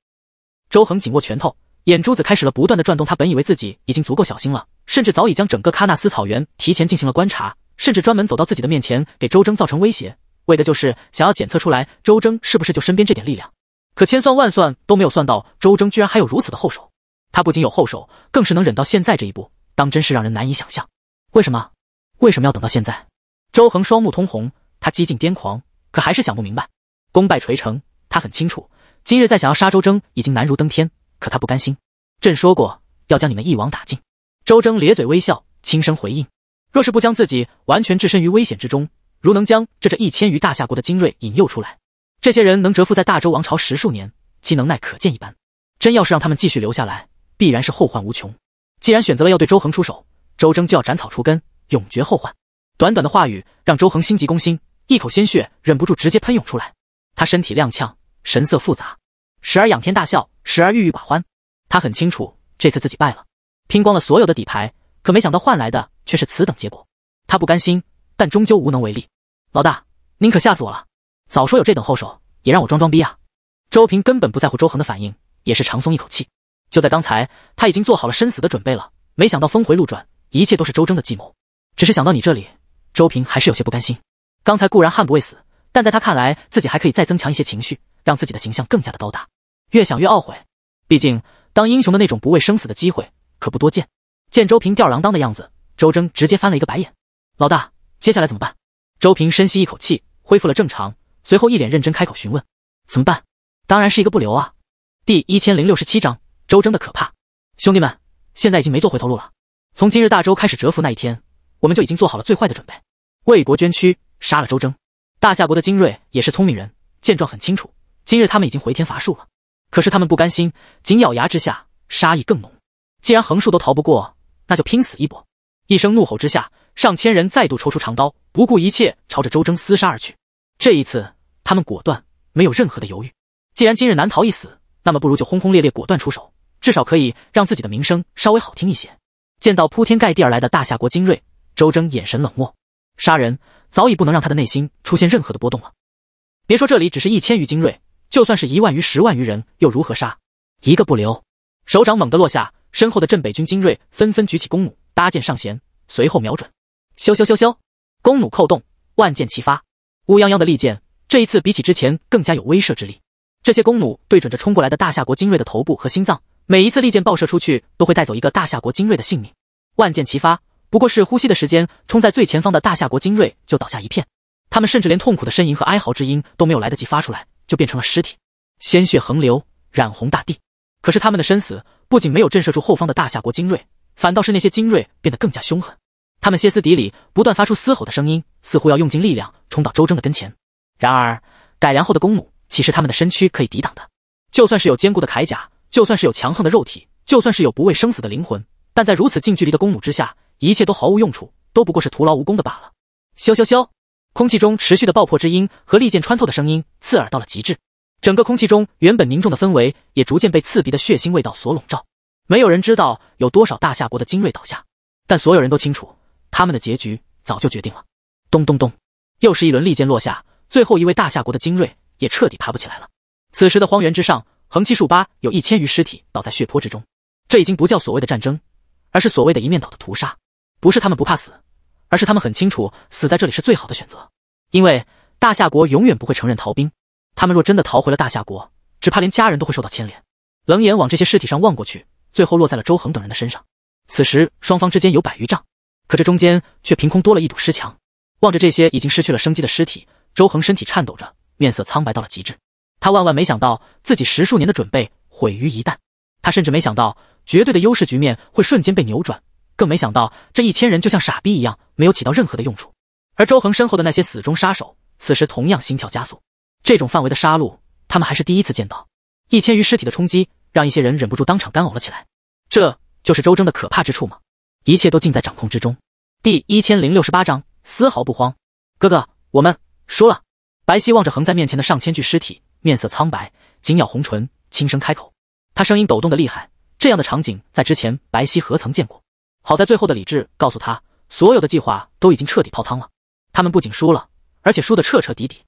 周恒紧握拳头。眼珠子开始了不断的转动，他本以为自己已经足够小心了，甚至早已将整个喀纳斯草原提前进行了观察，甚至专门走到自己的面前给周征造成威胁，为的就是想要检测出来周征是不是就身边这点力量。可千算万算都没有算到周征居然还有如此的后手，他不仅有后手，更是能忍到现在这一步，当真是让人难以想象。为什么？为什么要等到现在？周恒双目通红，他几近癫狂，可还是想不明白。功败垂成，他很清楚，今日再想要杀周征已经难如登天。可他不甘心，朕说过要将你们一网打尽。周征咧嘴微笑，轻声回应：“若是不将自己完全置身于危险之中，如能将这这一千余大夏国的精锐引诱出来，这些人能蛰伏在大周王朝十数年，其能耐可见一斑。真要是让他们继续留下来，必然是后患无穷。既然选择了要对周恒出手，周征就要斩草除根，永绝后患。”短短的话语，让周恒心急攻心，一口鲜血忍不住直接喷涌出来，他身体踉跄，神色复杂。时而仰天大笑，时而郁郁寡欢。他很清楚，这次自己败了，拼光了所有的底牌，可没想到换来的却是此等结果。他不甘心，但终究无能为力。老大，您可吓死我了！早说有这等后手，也让我装装逼啊！周平根本不在乎周恒的反应，也是长松一口气。就在刚才，他已经做好了生死的准备了，没想到峰回路转，一切都是周征的计谋。只是想到你这里，周平还是有些不甘心。刚才固然悍不畏死。但在他看来，自己还可以再增强一些情绪，让自己的形象更加的高大。越想越懊悔，毕竟当英雄的那种不畏生死的机会可不多见。见周平吊儿郎当的样子，周征直接翻了一个白眼。老大，接下来怎么办？周平深吸一口气，恢复了正常，随后一脸认真开口询问：“怎么办？当然是一个不留啊！”第一千零六十七章周征的可怕。兄弟们，现在已经没做回头路了。从今日大周开始蛰伏那一天，我们就已经做好了最坏的准备，为国捐躯，杀了周征。大夏国的精锐也是聪明人，见状很清楚，今日他们已经回天乏术了。可是他们不甘心，紧咬牙之下，杀意更浓。既然横竖都逃不过，那就拼死一搏。一声怒吼之下，上千人再度抽出长刀，不顾一切朝着周征厮杀而去。这一次，他们果断，没有任何的犹豫。既然今日难逃一死，那么不如就轰轰烈烈、果断出手，至少可以让自己的名声稍微好听一些。见到铺天盖地而来的大夏国精锐，周征眼神冷漠。杀人早已不能让他的内心出现任何的波动了。别说这里只是一千余精锐，就算是一万余、十万余人，又如何杀一个不留？手掌猛地落下，身后的镇北军精锐纷纷举起弓弩，搭箭上弦，随后瞄准。咻咻咻咻，弓弩扣动，万箭齐发。乌泱泱的利箭，这一次比起之前更加有威慑之力。这些弓弩对准着冲过来的大夏国精锐的头部和心脏，每一次利箭爆射出去，都会带走一个大夏国精锐的性命。万箭齐发。不过是呼吸的时间，冲在最前方的大夏国精锐就倒下一片，他们甚至连痛苦的呻吟和哀嚎之音都没有来得及发出来，就变成了尸体，鲜血横流，染红大地。可是他们的身死不仅没有震慑住后方的大夏国精锐，反倒是那些精锐变得更加凶狠，他们歇斯底里，不断发出嘶吼的声音，似乎要用尽力量冲到周征的跟前。然而，改良后的弓弩岂是他们的身躯可以抵挡的？就算是有坚固的铠甲，就算是有强横的肉体，就算是有不畏生死的灵魂，但在如此近距离的弓弩之下。一切都毫无用处，都不过是徒劳无功的罢了。咻咻咻！空气中持续的爆破之音和利剑穿透的声音刺耳到了极致，整个空气中原本凝重的氛围也逐渐被刺鼻的血腥味道所笼罩。没有人知道有多少大夏国的精锐倒下，但所有人都清楚，他们的结局早就决定了。咚咚咚！又是一轮利剑落下，最后一位大夏国的精锐也彻底爬不起来了。此时的荒原之上，横七竖八有一千余尸体倒在血泊之中。这已经不叫所谓的战争，而是所谓的一面倒的屠杀。不是他们不怕死，而是他们很清楚，死在这里是最好的选择。因为大夏国永远不会承认逃兵，他们若真的逃回了大夏国，只怕连家人都会受到牵连。冷眼往这些尸体上望过去，最后落在了周恒等人的身上。此时双方之间有百余丈，可这中间却凭空多了一堵尸墙。望着这些已经失去了生机的尸体，周恒身体颤抖着，面色苍白到了极致。他万万没想到，自己十数年的准备毁于一旦。他甚至没想到，绝对的优势局面会瞬间被扭转。更没想到，这一千人就像傻逼一样，没有起到任何的用处。而周恒身后的那些死忠杀手，此时同样心跳加速。这种范围的杀戮，他们还是第一次见到。一千余尸体的冲击，让一些人忍不住当场干呕了起来。这就是周征的可怕之处吗？一切都尽在掌控之中。第一千零六十八章，丝毫不慌。哥哥，我们输了。白皙望着横在面前的上千具尸体，面色苍白，紧咬红唇，轻声开口。他声音抖动的厉害。这样的场景，在之前白皙何曾见过？好在最后的理智告诉他，所有的计划都已经彻底泡汤了。他们不仅输了，而且输得彻彻底底。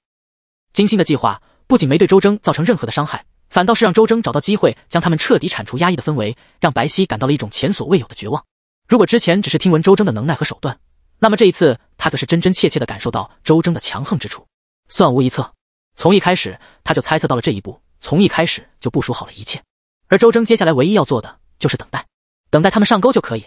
精心的计划不仅没对周征造成任何的伤害，反倒是让周征找到机会将他们彻底铲除。压抑的氛围让白皙感到了一种前所未有的绝望。如果之前只是听闻周征的能耐和手段，那么这一次他则是真真切切地感受到周征的强横之处，算无一策。从一开始他就猜测到了这一步，从一开始就部署好了一切。而周征接下来唯一要做的就是等待，等待他们上钩就可以。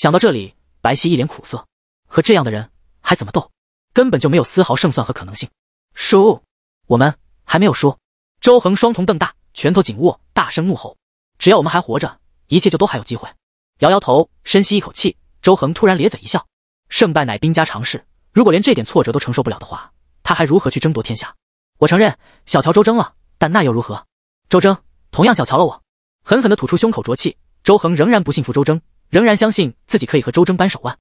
想到这里，白皙一脸苦涩，和这样的人还怎么斗？根本就没有丝毫胜算和可能性。输，我们还没有输。周恒双瞳瞪大，拳头紧握，大声怒吼：“只要我们还活着，一切就都还有机会。”摇摇头，深吸一口气，周恒突然咧嘴一笑：“胜败乃兵家常事，如果连这点挫折都承受不了的话，他还如何去争夺天下？”我承认小瞧周征了，但那又如何？周征同样小瞧了我。狠狠地吐出胸口浊气，周恒仍然不信服周征。仍然相信自己可以和周征扳手腕。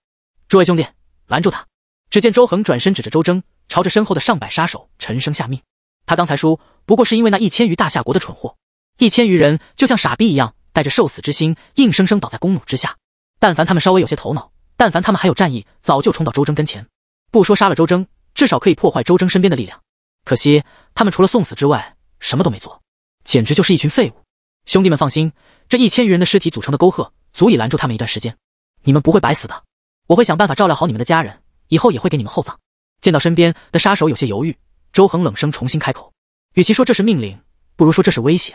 诸位兄弟，拦住他！只见周恒转身，指着周征，朝着身后的上百杀手沉声下命。他刚才输，不过是因为那一千余大夏国的蠢货，一千余人就像傻逼一样，带着受死之心，硬生生倒在弓弩之下。但凡他们稍微有些头脑，但凡他们还有战意，早就冲到周征跟前，不说杀了周征，至少可以破坏周征身边的力量。可惜他们除了送死之外，什么都没做，简直就是一群废物。兄弟们放心，这一千余人的尸体组成的沟壑。足以拦住他们一段时间，你们不会白死的。我会想办法照料好你们的家人，以后也会给你们厚葬。见到身边的杀手有些犹豫，周恒冷声重新开口。与其说这是命令，不如说这是威胁。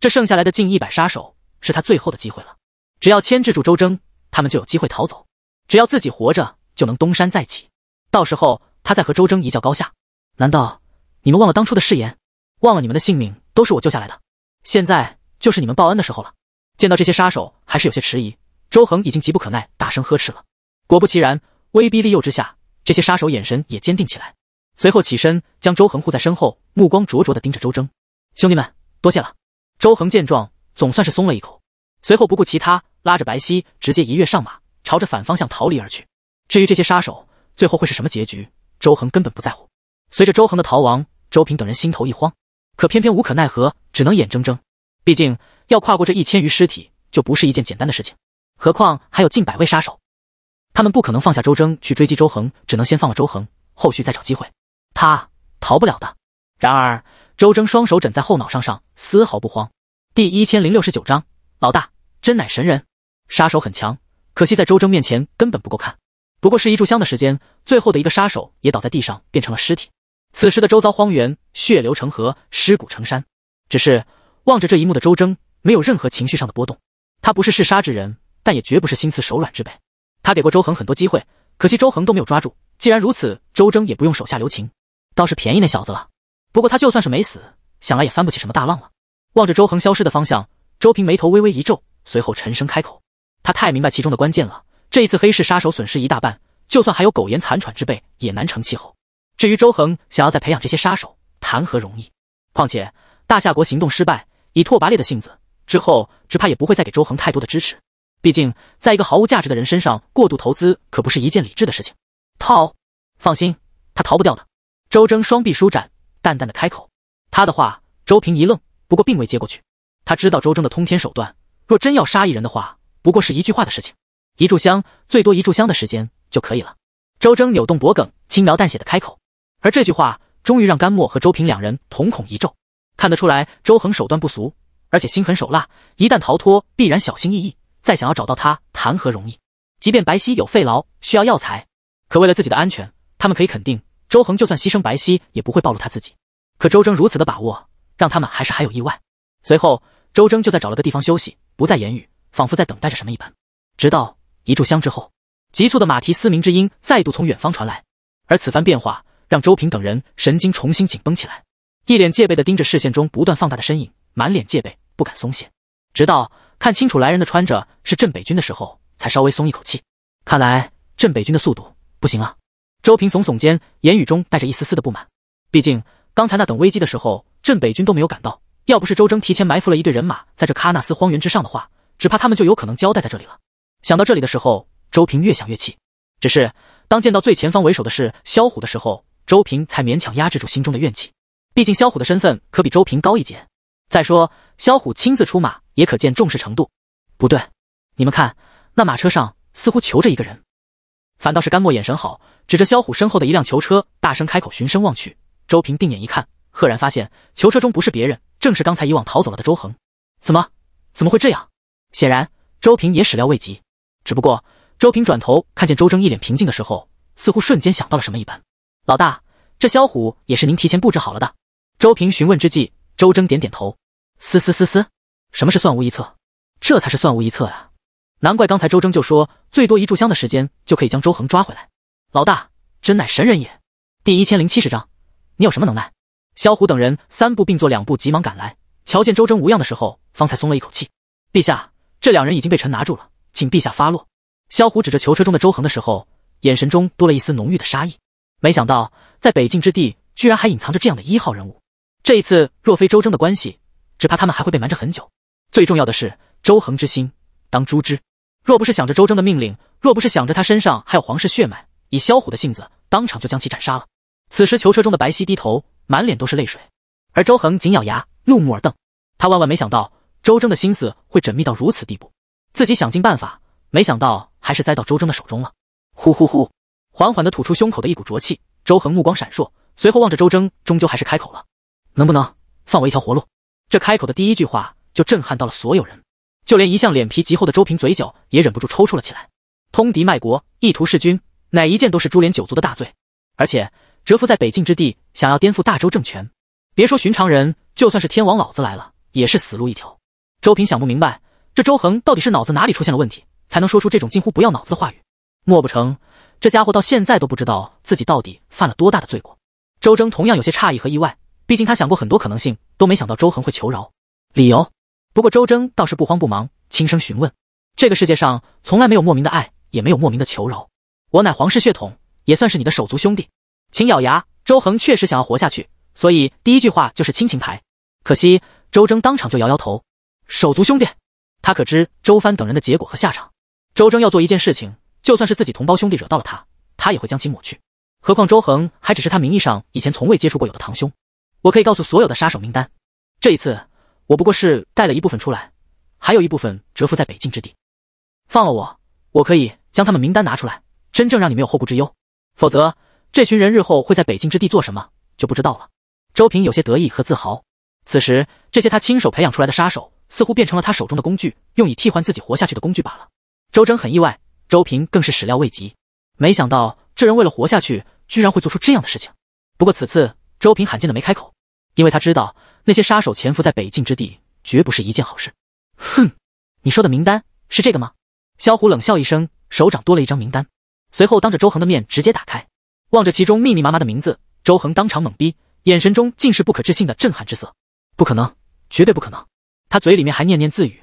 这剩下来的近一百杀手是他最后的机会了。只要牵制住周征，他们就有机会逃走。只要自己活着，就能东山再起。到时候他再和周征一较高下。难道你们忘了当初的誓言？忘了你们的性命都是我救下来的？现在就是你们报恩的时候了。见到这些杀手，还是有些迟疑。周恒已经急不可耐，大声呵斥了。果不其然，威逼利诱之下，这些杀手眼神也坚定起来。随后起身，将周恒护在身后，目光灼灼地盯着周征。兄弟们，多谢了。周恒见状，总算是松了一口。随后不顾其他，拉着白皙，直接一跃上马，朝着反方向逃离而去。至于这些杀手最后会是什么结局，周恒根本不在乎。随着周恒的逃亡，周平等人心头一慌，可偏偏无可奈何，只能眼睁睁。毕竟要跨过这一千余尸体，就不是一件简单的事情。何况还有近百位杀手，他们不可能放下周征去追击周恒，只能先放了周恒，后续再找机会。他逃不了的。然而，周征双手枕在后脑上，上丝毫不慌。第一千零六十九章，老大真乃神人，杀手很强，可惜在周征面前根本不够看。不过是一炷香的时间，最后的一个杀手也倒在地上，变成了尸体。此时的周遭荒原血流成河，尸骨成山。只是。望着这一幕的周征，没有任何情绪上的波动，他不是嗜杀之人，但也绝不是心慈手软之辈。他给过周恒很多机会，可惜周恒都没有抓住。既然如此，周征也不用手下留情，倒是便宜那小子了。不过他就算是没死，想来也翻不起什么大浪了。望着周恒消失的方向，周平眉头微微一皱，随后沉声开口：“他太明白其中的关键了。这一次黑市杀手损失一大半，就算还有苟延残喘之辈，也难成气候。至于周恒想要再培养这些杀手，谈何容易？况且大夏国行动失败。”以拓跋烈的性子，之后只怕也不会再给周恒太多的支持。毕竟，在一个毫无价值的人身上过度投资，可不是一件理智的事情。逃，放心，他逃不掉的。周征双臂舒展，淡淡的开口。他的话，周平一愣，不过并未接过去。他知道周征的通天手段，若真要杀一人的话，不过是一句话的事情，一炷香，最多一炷香的时间就可以了。周征扭动脖颈，轻描淡写的开口。而这句话，终于让甘墨和周平两人瞳孔一皱。看得出来，周恒手段不俗，而且心狠手辣。一旦逃脱，必然小心翼翼。再想要找到他，谈何容易？即便白皙有肺痨，需要药材，可为了自己的安全，他们可以肯定，周恒就算牺牲白皙，也不会暴露他自己。可周征如此的把握，让他们还是还有意外。随后，周征就在找了个地方休息，不再言语，仿佛在等待着什么一般。直到一炷香之后，急促的马蹄嘶鸣之音再度从远方传来，而此番变化让周平等人神经重新紧绷起来。一脸戒备的盯着视线中不断放大的身影，满脸戒备，不敢松懈，直到看清楚来人的穿着是镇北军的时候，才稍微松一口气。看来镇北军的速度不行啊！周平耸耸肩，言语中带着一丝丝的不满。毕竟刚才那等危机的时候，镇北军都没有赶到，要不是周征提前埋伏了一队人马在这喀纳斯荒原之上的话，只怕他们就有可能交代在这里了。想到这里的时候，周平越想越气。只是当见到最前方为首的是萧虎的时候，周平才勉强压制住心中的怨气。毕竟萧虎的身份可比周平高一截，再说萧虎亲自出马，也可见重视程度。不对，你们看，那马车上似乎囚着一个人。反倒是甘墨眼神好，指着萧虎身后的一辆囚车，大声开口。循声望去，周平定眼一看，赫然发现囚车中不是别人，正是刚才以往逃走了的周恒。怎么？怎么会这样？显然周平也始料未及。只不过周平转头看见周征一脸平静的时候，似乎瞬间想到了什么一般。老大，这萧虎也是您提前布置好了的。周平询问之际，周征点点头。思思思思，什么是算无一策？这才是算无一策呀！难怪刚才周征就说最多一炷香的时间就可以将周恒抓回来。老大，真乃神人也！第一千零七十章，你有什么能耐？萧虎等人三步并作两步，急忙赶来，瞧见周征无恙的时候，方才松了一口气。陛下，这两人已经被臣拿住了，请陛下发落。萧虎指着囚车中的周恒的时候，眼神中多了一丝浓郁的杀意。没想到，在北境之地，居然还隐藏着这样的一号人物。这一次若非周征的关系，只怕他们还会被瞒着很久。最重要的是，周恒之心当诛之。若不是想着周征的命令，若不是想着他身上还有皇室血脉，以萧虎的性子，当场就将其斩杀了。此时囚车中的白皙低头，满脸都是泪水，而周恒紧咬牙，怒目而瞪。他万万没想到周征的心思会缜密到如此地步，自己想尽办法，没想到还是栽到周征的手中了。呼呼呼，缓缓地吐出胸口的一股浊气，周恒目光闪烁，随后望着周征，终究还是开口了。能不能放我一条活路？这开口的第一句话就震撼到了所有人，就连一向脸皮极厚的周平嘴角也忍不住抽搐了起来。通敌卖国、意图弑君，哪一件都是株连九族的大罪。而且蛰伏在北境之地，想要颠覆大周政权，别说寻常人，就算是天王老子来了也是死路一条。周平想不明白，这周恒到底是脑子哪里出现了问题，才能说出这种近乎不要脑子的话语？莫不成这家伙到现在都不知道自己到底犯了多大的罪过？周征同样有些诧异和意外。毕竟他想过很多可能性，都没想到周恒会求饶。理由？不过周征倒是不慌不忙，轻声询问：“这个世界上从来没有莫名的爱，也没有莫名的求饶。”我乃皇室血统，也算是你的手足兄弟。秦咬牙，周恒确实想要活下去，所以第一句话就是亲情牌。可惜周征当场就摇摇头：“手足兄弟，他可知周帆等人的结果和下场？”周征要做一件事情，就算是自己同胞兄弟惹到了他，他也会将其抹去。何况周恒还只是他名义上以前从未接触过有的堂兄。我可以告诉所有的杀手名单，这一次我不过是带了一部分出来，还有一部分蛰伏在北境之地。放了我，我可以将他们名单拿出来，真正让你没有后顾之忧。否则，这群人日后会在北境之地做什么就不知道了。周平有些得意和自豪，此时这些他亲手培养出来的杀手似乎变成了他手中的工具，用以替换自己活下去的工具罢了。周征很意外，周平更是始料未及，没想到这人为了活下去，居然会做出这样的事情。不过此次。周平罕见的没开口，因为他知道那些杀手潜伏在北境之地，绝不是一件好事。哼，你说的名单是这个吗？萧虎冷笑一声，手掌多了一张名单，随后当着周恒的面直接打开，望着其中密密麻麻的名字，周恒当场懵逼，眼神中尽是不可置信的震撼之色。不可能，绝对不可能！他嘴里面还念念自语，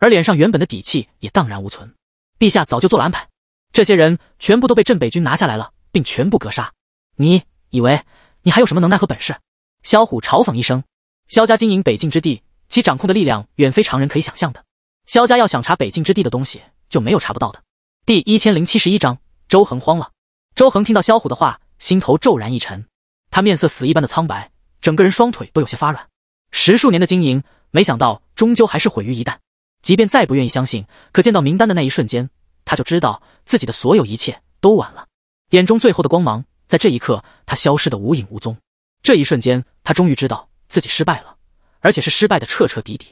而脸上原本的底气也荡然无存。陛下早就做了安排，这些人全部都被镇北军拿下来了，并全部格杀。你以为？你还有什么能耐和本事？萧虎嘲讽一声。萧家经营北境之地，其掌控的力量远非常人可以想象的。萧家要想查北境之地的东西，就没有查不到的。第一千零七十一章，周恒慌了。周恒听到萧虎的话，心头骤然一沉，他面色死一般的苍白，整个人双腿都有些发软。十数年的经营，没想到终究还是毁于一旦。即便再不愿意相信，可见到名单的那一瞬间，他就知道自己的所有一切都完了，眼中最后的光芒。在这一刻，他消失的无影无踪。这一瞬间，他终于知道自己失败了，而且是失败的彻彻底底。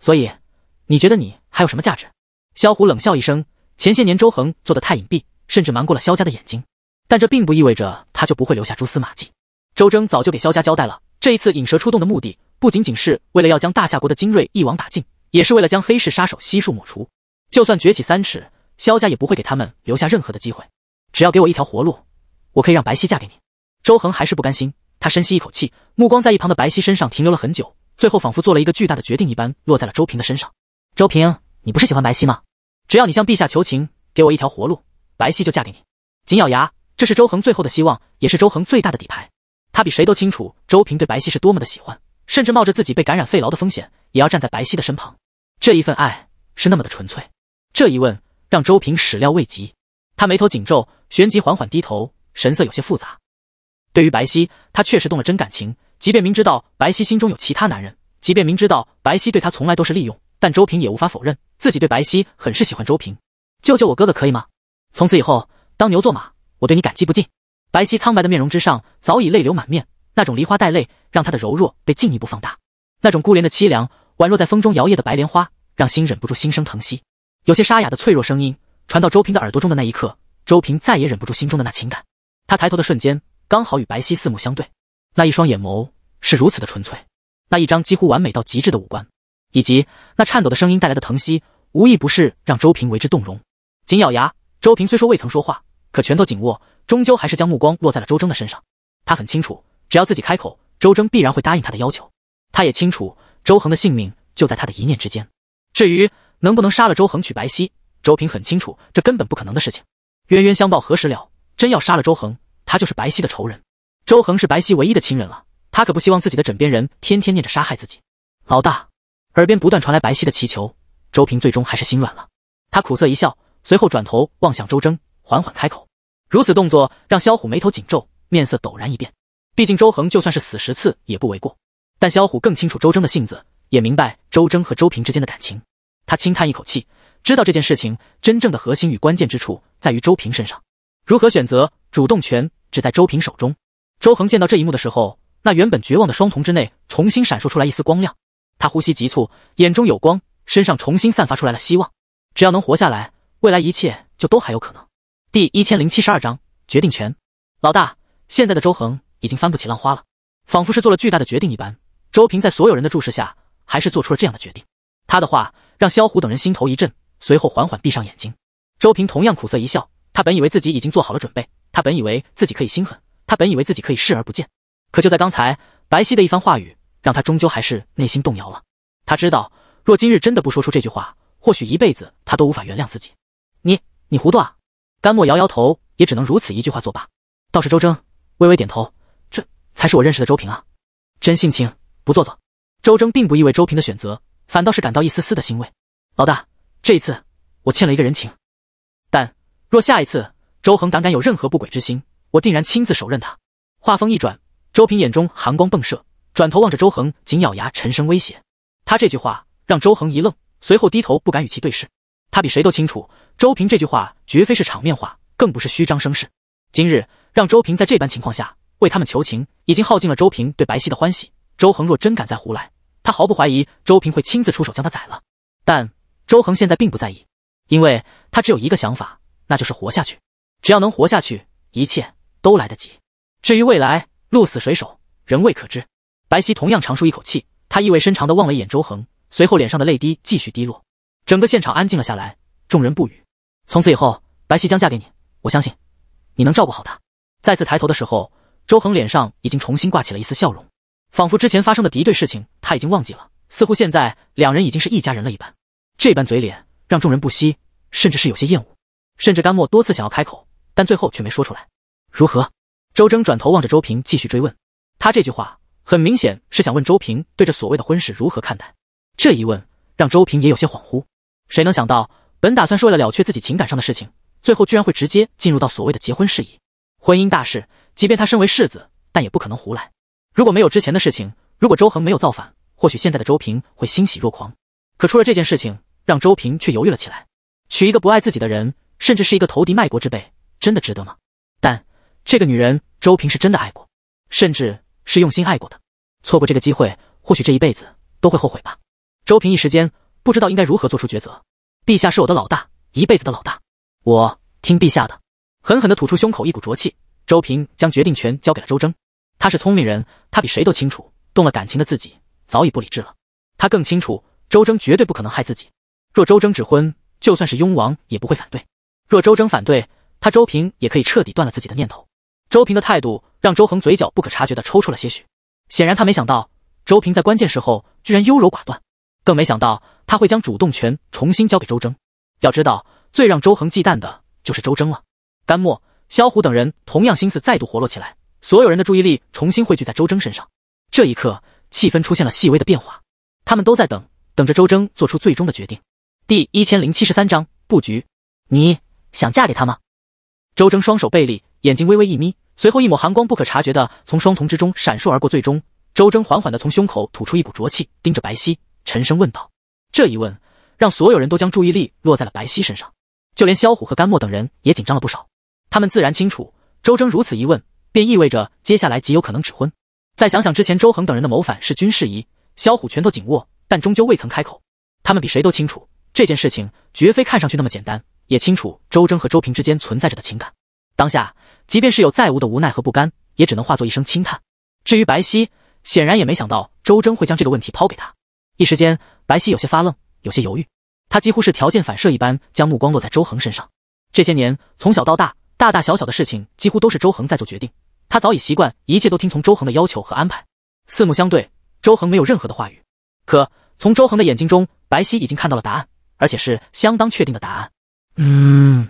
所以，你觉得你还有什么价值？萧虎冷笑一声。前些年，周恒做的太隐蔽，甚至瞒过了萧家的眼睛，但这并不意味着他就不会留下蛛丝马迹。周征早就给萧家交代了，这一次引蛇出洞的目的，不仅仅是为了要将大夏国的精锐一网打尽，也是为了将黑市杀手悉数抹除。就算崛起三尺，萧家也不会给他们留下任何的机会。只要给我一条活路。我可以让白皙嫁给你，周恒还是不甘心。他深吸一口气，目光在一旁的白皙身上停留了很久，最后仿佛做了一个巨大的决定一般，落在了周平的身上。周平，你不是喜欢白皙吗？只要你向陛下求情，给我一条活路，白皙就嫁给你。紧咬牙，这是周恒最后的希望，也是周恒最大的底牌。他比谁都清楚，周平对白皙是多么的喜欢，甚至冒着自己被感染肺痨的风险，也要站在白皙的身旁。这一份爱是那么的纯粹。这一问让周平始料未及，他眉头紧皱，旋即缓缓低头。神色有些复杂，对于白皙，他确实动了真感情。即便明知道白皙心中有其他男人，即便明知道白皙对他从来都是利用，但周平也无法否认自己对白皙很是喜欢。周平，救救我哥哥可以吗？从此以后当牛做马，我对你感激不尽。白皙苍白的面容之上早已泪流满面，那种梨花带泪让他的柔弱被进一步放大，那种孤怜的凄凉宛若在风中摇曳的白莲花，让心忍不住心生疼惜。有些沙哑的脆弱声音传到周平的耳朵中的那一刻，周平再也忍不住心中的那情感。他抬头的瞬间，刚好与白皙四目相对，那一双眼眸是如此的纯粹，那一张几乎完美到极致的五官，以及那颤抖的声音带来的疼惜，无一不是让周平为之动容。紧咬牙，周平虽说未曾说话，可拳头紧握，终究还是将目光落在了周征的身上。他很清楚，只要自己开口，周征必然会答应他的要求。他也清楚，周恒的性命就在他的一念之间。至于能不能杀了周恒娶白皙，周平很清楚，这根本不可能的事情。冤冤相报何时了？真要杀了周恒，他就是白皙的仇人。周恒是白皙唯一的亲人了，他可不希望自己的枕边人天天念着杀害自己。老大，耳边不断传来白皙的祈求，周平最终还是心软了。他苦涩一笑，随后转头望向周征，缓缓开口。如此动作让萧虎眉头紧皱，面色陡然一变。毕竟周恒就算是死十次也不为过。但萧虎更清楚周征的性子，也明白周征和周平之间的感情。他轻叹一口气，知道这件事情真正的核心与关键之处在于周平身上。如何选择主动权，只在周平手中。周恒见到这一幕的时候，那原本绝望的双瞳之内重新闪烁出来一丝光亮。他呼吸急促，眼中有光，身上重新散发出来了希望。只要能活下来，未来一切就都还有可能。第一千零七十二章决定权。老大，现在的周恒已经翻不起浪花了，仿佛是做了巨大的决定一般。周平在所有人的注视下，还是做出了这样的决定。他的话让萧虎等人心头一震，随后缓缓闭上眼睛。周平同样苦涩一笑。他本以为自己已经做好了准备，他本以为自己可以心狠，他本以为自己可以视而不见。可就在刚才，白皙的一番话语，让他终究还是内心动摇了。他知道，若今日真的不说出这句话，或许一辈子他都无法原谅自己。你你糊涂啊！甘墨摇摇头，也只能如此一句话作罢。倒是周征微微点头，这才是我认识的周平啊，真性情，不做作。周征并不意味周平的选择，反倒是感到一丝丝的欣慰。老大，这一次我欠了一个人情。若下一次周恒胆敢有任何不轨之心，我定然亲自手刃他。话锋一转，周平眼中寒光迸射，转头望着周恒，紧咬牙，沉声威胁。他这句话让周恒一愣，随后低头不敢与其对视。他比谁都清楚，周平这句话绝非是场面话，更不是虚张声势。今日让周平在这般情况下为他们求情，已经耗尽了周平对白皙的欢喜。周恒若真敢再胡来，他毫不怀疑周平会亲自出手将他宰了。但周恒现在并不在意，因为他只有一个想法。那就是活下去，只要能活下去，一切都来得及。至于未来，鹿死谁手，仍未可知。白皙同样长舒一口气，他意味深长地望了一眼周恒，随后脸上的泪滴继续滴落。整个现场安静了下来，众人不语。从此以后，白皙将嫁给你，我相信你能照顾好她。再次抬头的时候，周恒脸上已经重新挂起了一丝笑容，仿佛之前发生的敌对事情他已经忘记了，似乎现在两人已经是一家人了一般。这般嘴脸让众人不惜，甚至是有些厌恶。甚至甘墨多次想要开口，但最后却没说出来。如何？周征转头望着周平，继续追问。他这句话很明显是想问周平对这所谓的婚事如何看待。这一问让周平也有些恍惚。谁能想到，本打算是为了了却自己情感上的事情，最后居然会直接进入到所谓的结婚事宜。婚姻大事，即便他身为世子，但也不可能胡来。如果没有之前的事情，如果周恒没有造反，或许现在的周平会欣喜若狂。可出了这件事情，让周平却犹豫了起来。娶一个不爱自己的人。甚至是一个投敌卖国之辈，真的值得吗？但这个女人周平是真的爱过，甚至是用心爱过的。错过这个机会，或许这一辈子都会后悔吧。周平一时间不知道应该如何做出抉择。陛下是我的老大，一辈子的老大，我听陛下的。狠狠的吐出胸口一股浊气，周平将决定权交给了周征。他是聪明人，他比谁都清楚，动了感情的自己早已不理智了。他更清楚，周征绝对不可能害自己。若周征指婚，就算是雍王也不会反对。若周征反对他，周平也可以彻底断了自己的念头。周平的态度让周恒嘴角不可察觉的抽搐了些许，显然他没想到周平在关键时候居然优柔寡断，更没想到他会将主动权重新交给周征。要知道，最让周恒忌惮的就是周征了。甘莫、萧虎等人同样心思再度活络起来，所有人的注意力重新汇聚在周征身上。这一刻，气氛出现了细微的变化，他们都在等，等着周征做出最终的决定。第一千零七十三章布局，你。想嫁给他吗？周征双手背立，眼睛微微一眯，随后一抹寒光不可察觉的从双瞳之中闪烁而过。最终，周征缓缓的从胸口吐出一股浊气，盯着白皙，沉声问道。这一问，让所有人都将注意力落在了白皙身上，就连萧虎和甘墨等人也紧张了不少。他们自然清楚，周征如此一问，便意味着接下来极有可能指婚。再想想之前周恒等人的谋反是军事疑，萧虎拳头紧握，但终究未曾开口。他们比谁都清楚，这件事情绝非看上去那么简单。也清楚周征和周平之间存在着的情感，当下即便是有再无的无奈和不甘，也只能化作一声轻叹。至于白皙，显然也没想到周征会将这个问题抛给他，一时间白皙有些发愣，有些犹豫。他几乎是条件反射一般将目光落在周恒身上。这些年从小到大，大大小小的事情几乎都是周恒在做决定，他早已习惯一切都听从周恒的要求和安排。四目相对，周恒没有任何的话语，可从周恒的眼睛中，白皙已经看到了答案，而且是相当确定的答案。嗯。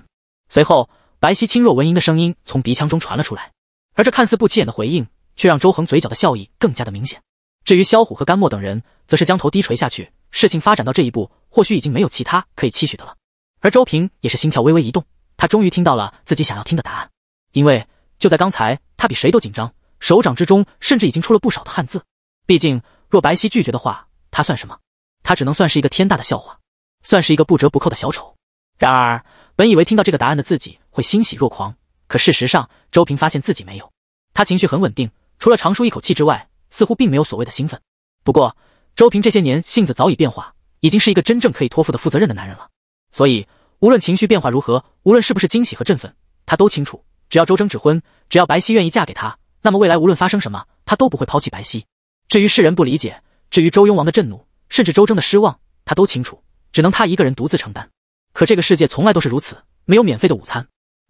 随后，白皙轻若蚊蝇的声音从鼻腔中传了出来，而这看似不起眼的回应，却让周恒嘴角的笑意更加的明显。至于萧虎和甘墨等人，则是将头低垂下去。事情发展到这一步，或许已经没有其他可以期许的了。而周平也是心跳微微一动，他终于听到了自己想要听的答案。因为就在刚才，他比谁都紧张，手掌之中甚至已经出了不少的汗渍。毕竟，若白皙拒绝的话，他算什么？他只能算是一个天大的笑话，算是一个不折不扣的小丑。然而，本以为听到这个答案的自己会欣喜若狂，可事实上，周平发现自己没有。他情绪很稳定，除了长舒一口气之外，似乎并没有所谓的兴奋。不过，周平这些年性子早已变化，已经是一个真正可以托付的、负责任的男人了。所以，无论情绪变化如何，无论是不是惊喜和振奋，他都清楚：只要周征指婚，只要白皙愿意嫁给他，那么未来无论发生什么，他都不会抛弃白皙。至于世人不理解，至于周雍王的震怒，甚至周征的失望，他都清楚，只能他一个人独自承担。可这个世界从来都是如此，没有免费的午餐。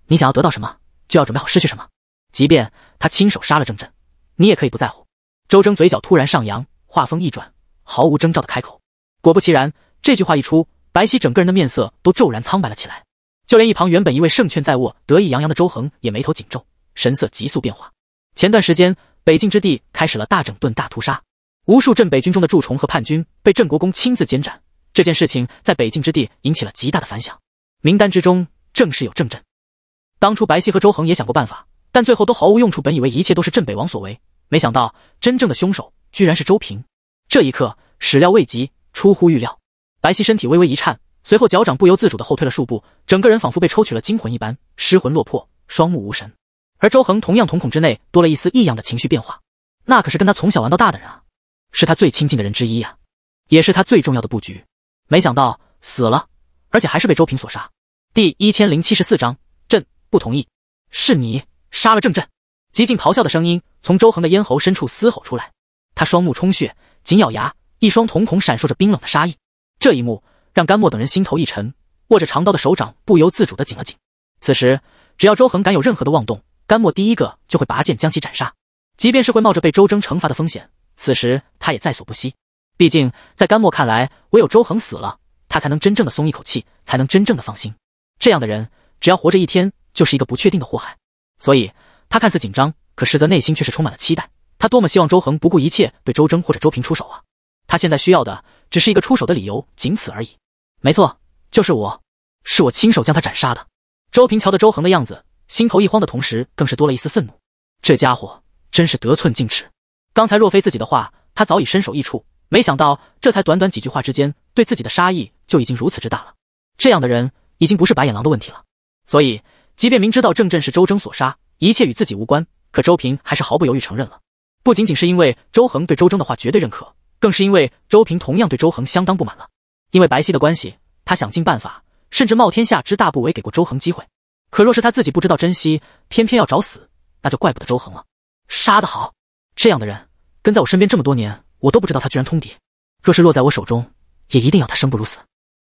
你想要得到什么，就要准备好失去什么。即便他亲手杀了郑振，你也可以不在乎。周征嘴角突然上扬，话锋一转，毫无征兆的开口。果不其然，这句话一出，白皙整个人的面色都骤然苍白了起来，就连一旁原本一位胜券在握、得意洋洋的周恒也眉头紧皱，神色急速变化。前段时间，北境之地开始了大整顿、大屠杀，无数镇北军中的蛀虫和叛军被郑国公亲自监斩。这件事情在北境之地引起了极大的反响，名单之中正是有郑震。当初白皙和周恒也想过办法，但最后都毫无用处。本以为一切都是镇北王所为，没想到真正的凶手居然是周平。这一刻始料未及，出乎预料。白皙身体微微一颤，随后脚掌不由自主的后退了数步，整个人仿佛被抽取了精魂一般，失魂落魄，双目无神。而周恒同样瞳孔之内多了一丝异样的情绪变化。那可是跟他从小玩到大的人啊，是他最亲近的人之一呀，也是他最重要的布局。没想到死了，而且还是被周平所杀。第一千零七十四章，朕不同意，是你杀了郑震！极尽咆哮的声音从周恒的咽喉深处嘶吼出来，他双目充血，紧咬牙，一双瞳孔闪烁着冰冷的杀意。这一幕让甘墨等人心头一沉，握着长刀的手掌不由自主的紧了紧。此时，只要周恒敢有任何的妄动，甘墨第一个就会拔剑将其斩杀，即便是会冒着被周征惩罚的风险，此时他也在所不惜。毕竟，在甘墨看来，唯有周恒死了，他才能真正的松一口气，才能真正的放心。这样的人，只要活着一天，就是一个不确定的祸害。所以他看似紧张，可实则内心却是充满了期待。他多么希望周恒不顾一切对周征或者周平出手啊！他现在需要的只是一个出手的理由，仅此而已。没错，就是我，是我亲手将他斩杀的。周平瞧着周恒的样子，心头一慌的同时，更是多了一丝愤怒。这家伙真是得寸进尺。刚才若非自己的话，他早已身首异处。没想到，这才短短几句话之间，对自己的杀意就已经如此之大了。这样的人已经不是白眼狼的问题了。所以，即便明知道郑振是周征所杀，一切与自己无关，可周平还是毫不犹豫承认了。不仅仅是因为周恒对周征的话绝对认可，更是因为周平同样对周恒相当不满了。因为白皙的关系，他想尽办法，甚至冒天下之大不韪给过周恒机会。可若是他自己不知道珍惜，偏偏要找死，那就怪不得周恒了。杀得好！这样的人跟在我身边这么多年。我都不知道他居然通敌，若是落在我手中，也一定要他生不如死。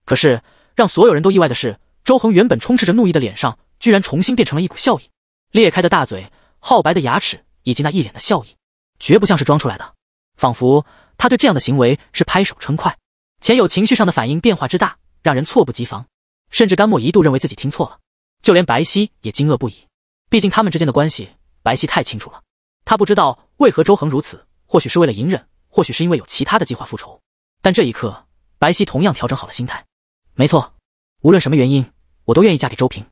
可是让所有人都意外的是，周恒原本充斥着怒意的脸上，居然重新变成了一股笑意。裂开的大嘴，皓白的牙齿，以及那一脸的笑意，绝不像是装出来的，仿佛他对这样的行为是拍手称快。前有情绪上的反应变化之大，让人措不及防，甚至甘墨一度认为自己听错了，就连白皙也惊愕不已。毕竟他们之间的关系，白皙太清楚了。他不知道为何周恒如此，或许是为了隐忍。或许是因为有其他的计划复仇，但这一刻，白皙同样调整好了心态。没错，无论什么原因，我都愿意嫁给周平。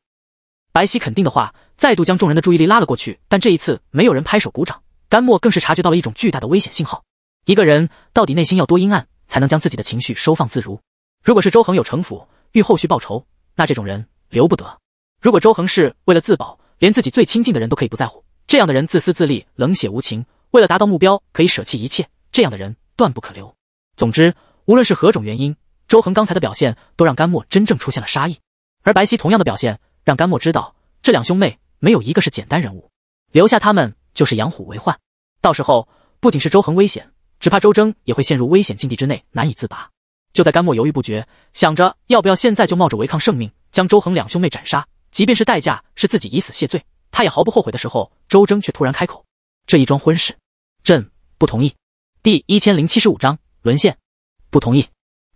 白皙肯定的话，再度将众人的注意力拉了过去。但这一次，没有人拍手鼓掌。甘莫更是察觉到了一种巨大的危险信号。一个人到底内心要多阴暗，才能将自己的情绪收放自如？如果是周恒有城府，欲后续报仇，那这种人留不得。如果周恒是为了自保，连自己最亲近的人都可以不在乎，这样的人自私自利、冷血无情，为了达到目标可以舍弃一切。这样的人断不可留。总之，无论是何种原因，周恒刚才的表现都让甘墨真正出现了杀意，而白皙同样的表现让甘墨知道这两兄妹没有一个是简单人物，留下他们就是养虎为患。到时候不仅是周恒危险，只怕周征也会陷入危险境地之内，难以自拔。就在甘墨犹豫不决，想着要不要现在就冒着违抗圣命，将周恒两兄妹斩杀，即便是代价是自己以死谢罪，他也毫不后悔的时候，周征却突然开口：“这一桩婚事，朕不同意。”第一千零七十五章沦陷，不同意。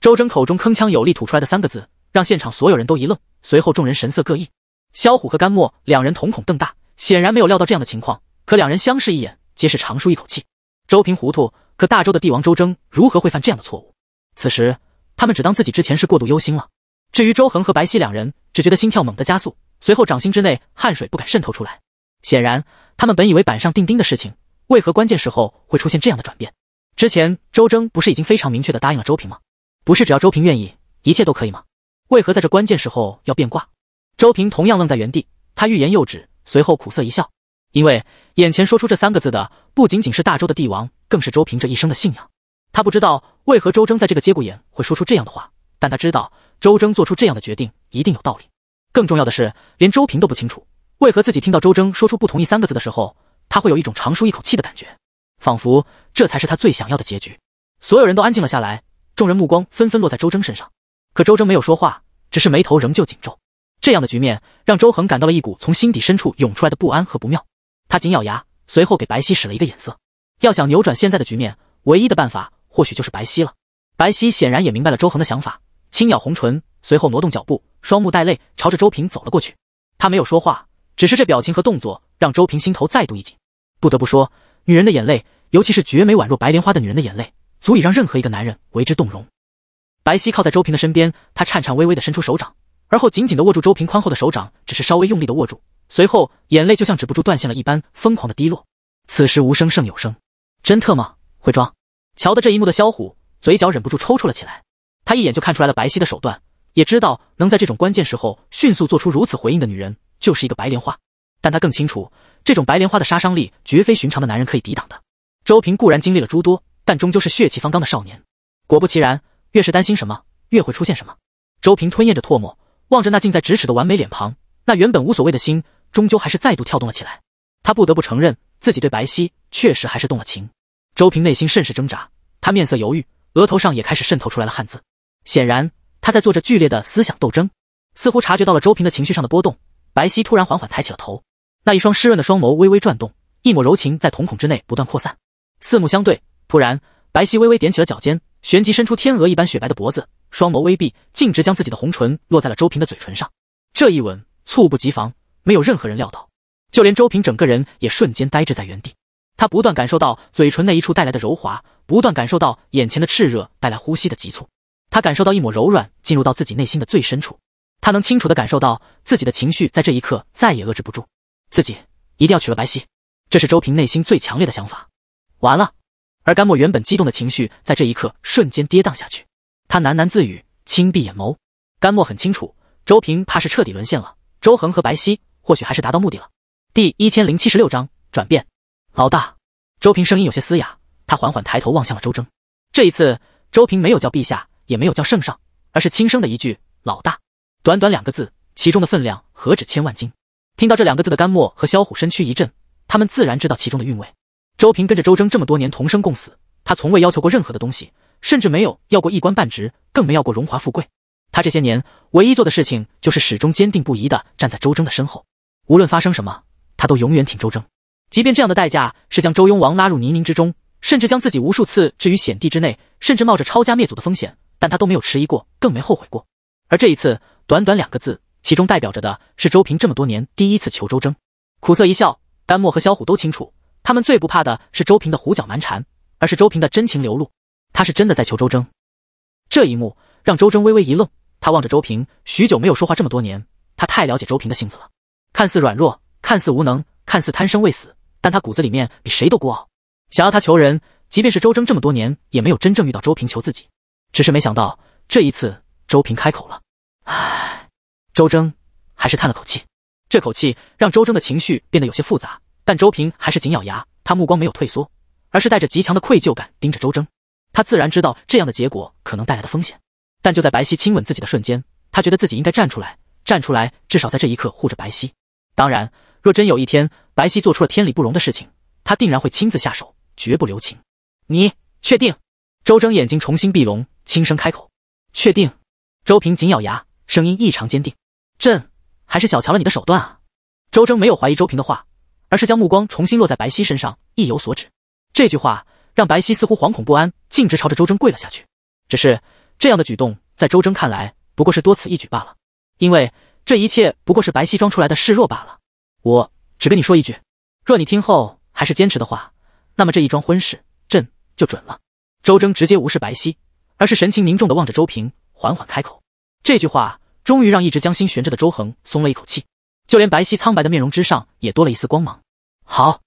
周征口中铿锵有力吐出来的三个字，让现场所有人都一愣。随后众人神色各异，萧虎和甘莫两人瞳孔瞪大，显然没有料到这样的情况。可两人相视一眼，皆是长舒一口气。周平糊涂，可大周的帝王周征如何会犯这样的错误？此时他们只当自己之前是过度忧心了。至于周恒和白皙两人，只觉得心跳猛地加速，随后掌心之内汗水不敢渗透出来。显然他们本以为板上钉钉的事情，为何关键时候会出现这样的转变？之前周征不是已经非常明确的答应了周平吗？不是只要周平愿意，一切都可以吗？为何在这关键时候要变卦？周平同样愣在原地，他欲言又止，随后苦涩一笑。因为眼前说出这三个字的，不仅仅是大周的帝王，更是周平这一生的信仰。他不知道为何周征在这个节骨眼会说出这样的话，但他知道周征做出这样的决定一定有道理。更重要的是，连周平都不清楚，为何自己听到周征说出不同意三个字的时候，他会有一种长舒一口气的感觉，仿佛。这才是他最想要的结局。所有人都安静了下来，众人目光纷纷落在周征身上。可周征没有说话，只是眉头仍旧紧皱。这样的局面让周恒感到了一股从心底深处涌出来的不安和不妙。他紧咬牙，随后给白皙使了一个眼色。要想扭转现在的局面，唯一的办法或许就是白皙了。白皙显然也明白了周恒的想法，轻咬红唇，随后挪动脚步，双目带泪，朝着周平走了过去。他没有说话，只是这表情和动作让周平心头再度一紧。不得不说，女人的眼泪。尤其是绝美宛若白莲花的女人的眼泪，足以让任何一个男人为之动容。白皙靠在周平的身边，她颤颤巍巍的伸出手掌，而后紧紧的握住周平宽厚的手掌，只是稍微用力的握住，随后眼泪就像止不住断线了一般疯狂的滴落。此时无声胜有声，真特么会装！瞧得这一幕的萧虎，嘴角忍不住抽搐了起来。他一眼就看出来了白皙的手段，也知道能在这种关键时候迅速做出如此回应的女人，就是一个白莲花。但他更清楚，这种白莲花的杀伤力，绝非寻常的男人可以抵挡的。周平固然经历了诸多，但终究是血气方刚的少年。果不其然，越是担心什么，越会出现什么。周平吞咽着唾沫，望着那近在咫尺的完美脸庞，那原本无所谓的心，终究还是再度跳动了起来。他不得不承认，自己对白皙确实还是动了情。周平内心甚是挣扎，他面色犹豫，额头上也开始渗透出来了汗渍。显然，他在做着剧烈的思想斗争。似乎察觉到了周平的情绪上的波动，白皙突然缓缓抬起了头，那一双湿润的双眸微微转动，一抹柔情在瞳孔之内不断扩散。四目相对，突然，白皙微微踮起了脚尖，旋即伸出天鹅一般雪白的脖子，双眸微闭，径直将自己的红唇落在了周平的嘴唇上。这一吻猝不及防，没有任何人料到，就连周平整个人也瞬间呆滞在原地。他不断感受到嘴唇那一处带来的柔滑，不断感受到眼前的炽热带来呼吸的急促。他感受到一抹柔软进入到自己内心的最深处，他能清楚地感受到自己的情绪在这一刻再也遏制不住。自己一定要娶了白皙，这是周平内心最强烈的想法。完了，而甘墨原本激动的情绪在这一刻瞬间跌宕下去，他喃喃自语，轻闭眼眸。甘墨很清楚，周平怕是彻底沦陷了，周恒和白皙或许还是达到目的了。第一千零七十六章转变。老大，周平声音有些嘶哑，他缓缓抬头望向了周征。这一次，周平没有叫陛下，也没有叫圣上，而是轻声的一句“老大”。短短两个字，其中的分量何止千万斤？听到这两个字的甘墨和萧虎身躯一震，他们自然知道其中的韵味。周平跟着周征这么多年，同生共死，他从未要求过任何的东西，甚至没有要过一官半职，更没要过荣华富贵。他这些年唯一做的事情，就是始终坚定不移的站在周征的身后，无论发生什么，他都永远挺周征。即便这样的代价是将周雍王拉入泥泞之中，甚至将自己无数次置于险地之内，甚至冒着抄家灭族的风险，但他都没有迟疑过，更没后悔过。而这一次，短短两个字，其中代表着的是周平这么多年第一次求周征。苦涩一笑，丹墨和萧虎都清楚。他们最不怕的是周平的胡搅蛮缠，而是周平的真情流露。他是真的在求周征。这一幕让周征微微一愣，他望着周平，许久没有说话。这么多年，他太了解周平的性子了，看似软弱，看似无能，看似贪生畏死，但他骨子里面比谁都孤傲。想要他求人，即便是周征这么多年，也没有真正遇到周平求自己。只是没想到这一次，周平开口了。唉，周征还是叹了口气，这口气让周征的情绪变得有些复杂。但周平还是紧咬牙，他目光没有退缩，而是带着极强的愧疚感盯着周征。他自然知道这样的结果可能带来的风险，但就在白皙亲吻自己的瞬间，他觉得自己应该站出来，站出来至少在这一刻护着白皙。当然，若真有一天白皙做出了天理不容的事情，他定然会亲自下手，绝不留情。你确定？周征眼睛重新闭拢，轻声开口：“确定。”周平紧咬牙，声音异常坚定：“朕还是小瞧了你的手段啊。”周征没有怀疑周平的话。而是将目光重新落在白皙身上，意有所指。这句话让白皙似乎惶恐不安，径直朝着周征跪了下去。只是这样的举动，在周征看来不过是多此一举罢了，因为这一切不过是白皙装出来的示弱罢了。我只跟你说一句，若你听后还是坚持的话，那么这一桩婚事，朕就准了。周征直接无视白皙，而是神情凝重的望着周平，缓缓开口。这句话终于让一直将心悬着的周恒松了一口气，就连白皙苍白的面容之上也多了一丝光芒。好，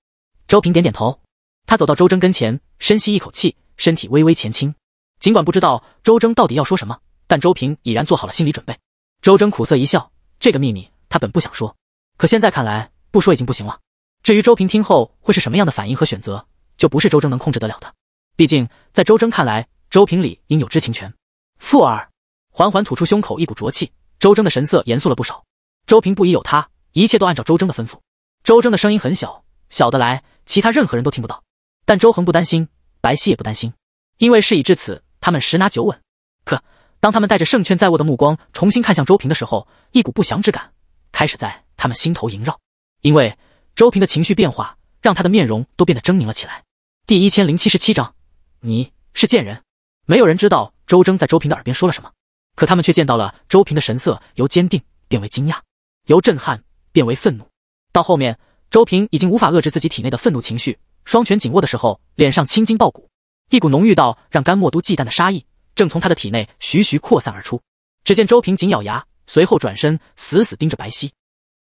周平点点头，他走到周征跟前，深吸一口气，身体微微前倾。尽管不知道周征到底要说什么，但周平已然做好了心理准备。周征苦涩一笑，这个秘密他本不想说，可现在看来，不说已经不行了。至于周平听后会是什么样的反应和选择，就不是周征能控制得了的。毕竟在周征看来，周平里应有知情权。富二缓缓吐出胸口一股浊气，周征的神色严肃了不少。周平不疑有他，一切都按照周征的吩咐。周征的声音很小。小的来，其他任何人都听不到。但周恒不担心，白皙也不担心，因为事已至此，他们十拿九稳。可当他们带着胜券在握的目光重新看向周平的时候，一股不祥之感开始在他们心头萦绕。因为周平的情绪变化，让他的面容都变得狰狞了起来。第一千零七十七章，你是贱人。没有人知道周征在周平的耳边说了什么，可他们却见到了周平的神色由坚定变为惊讶，由震撼变为愤怒，到后面。周平已经无法遏制自己体内的愤怒情绪，双拳紧握的时候，脸上青筋暴鼓，一股浓郁到让甘莫都忌惮的杀意正从他的体内徐徐扩散而出。只见周平紧咬牙，随后转身，死死盯着白皙。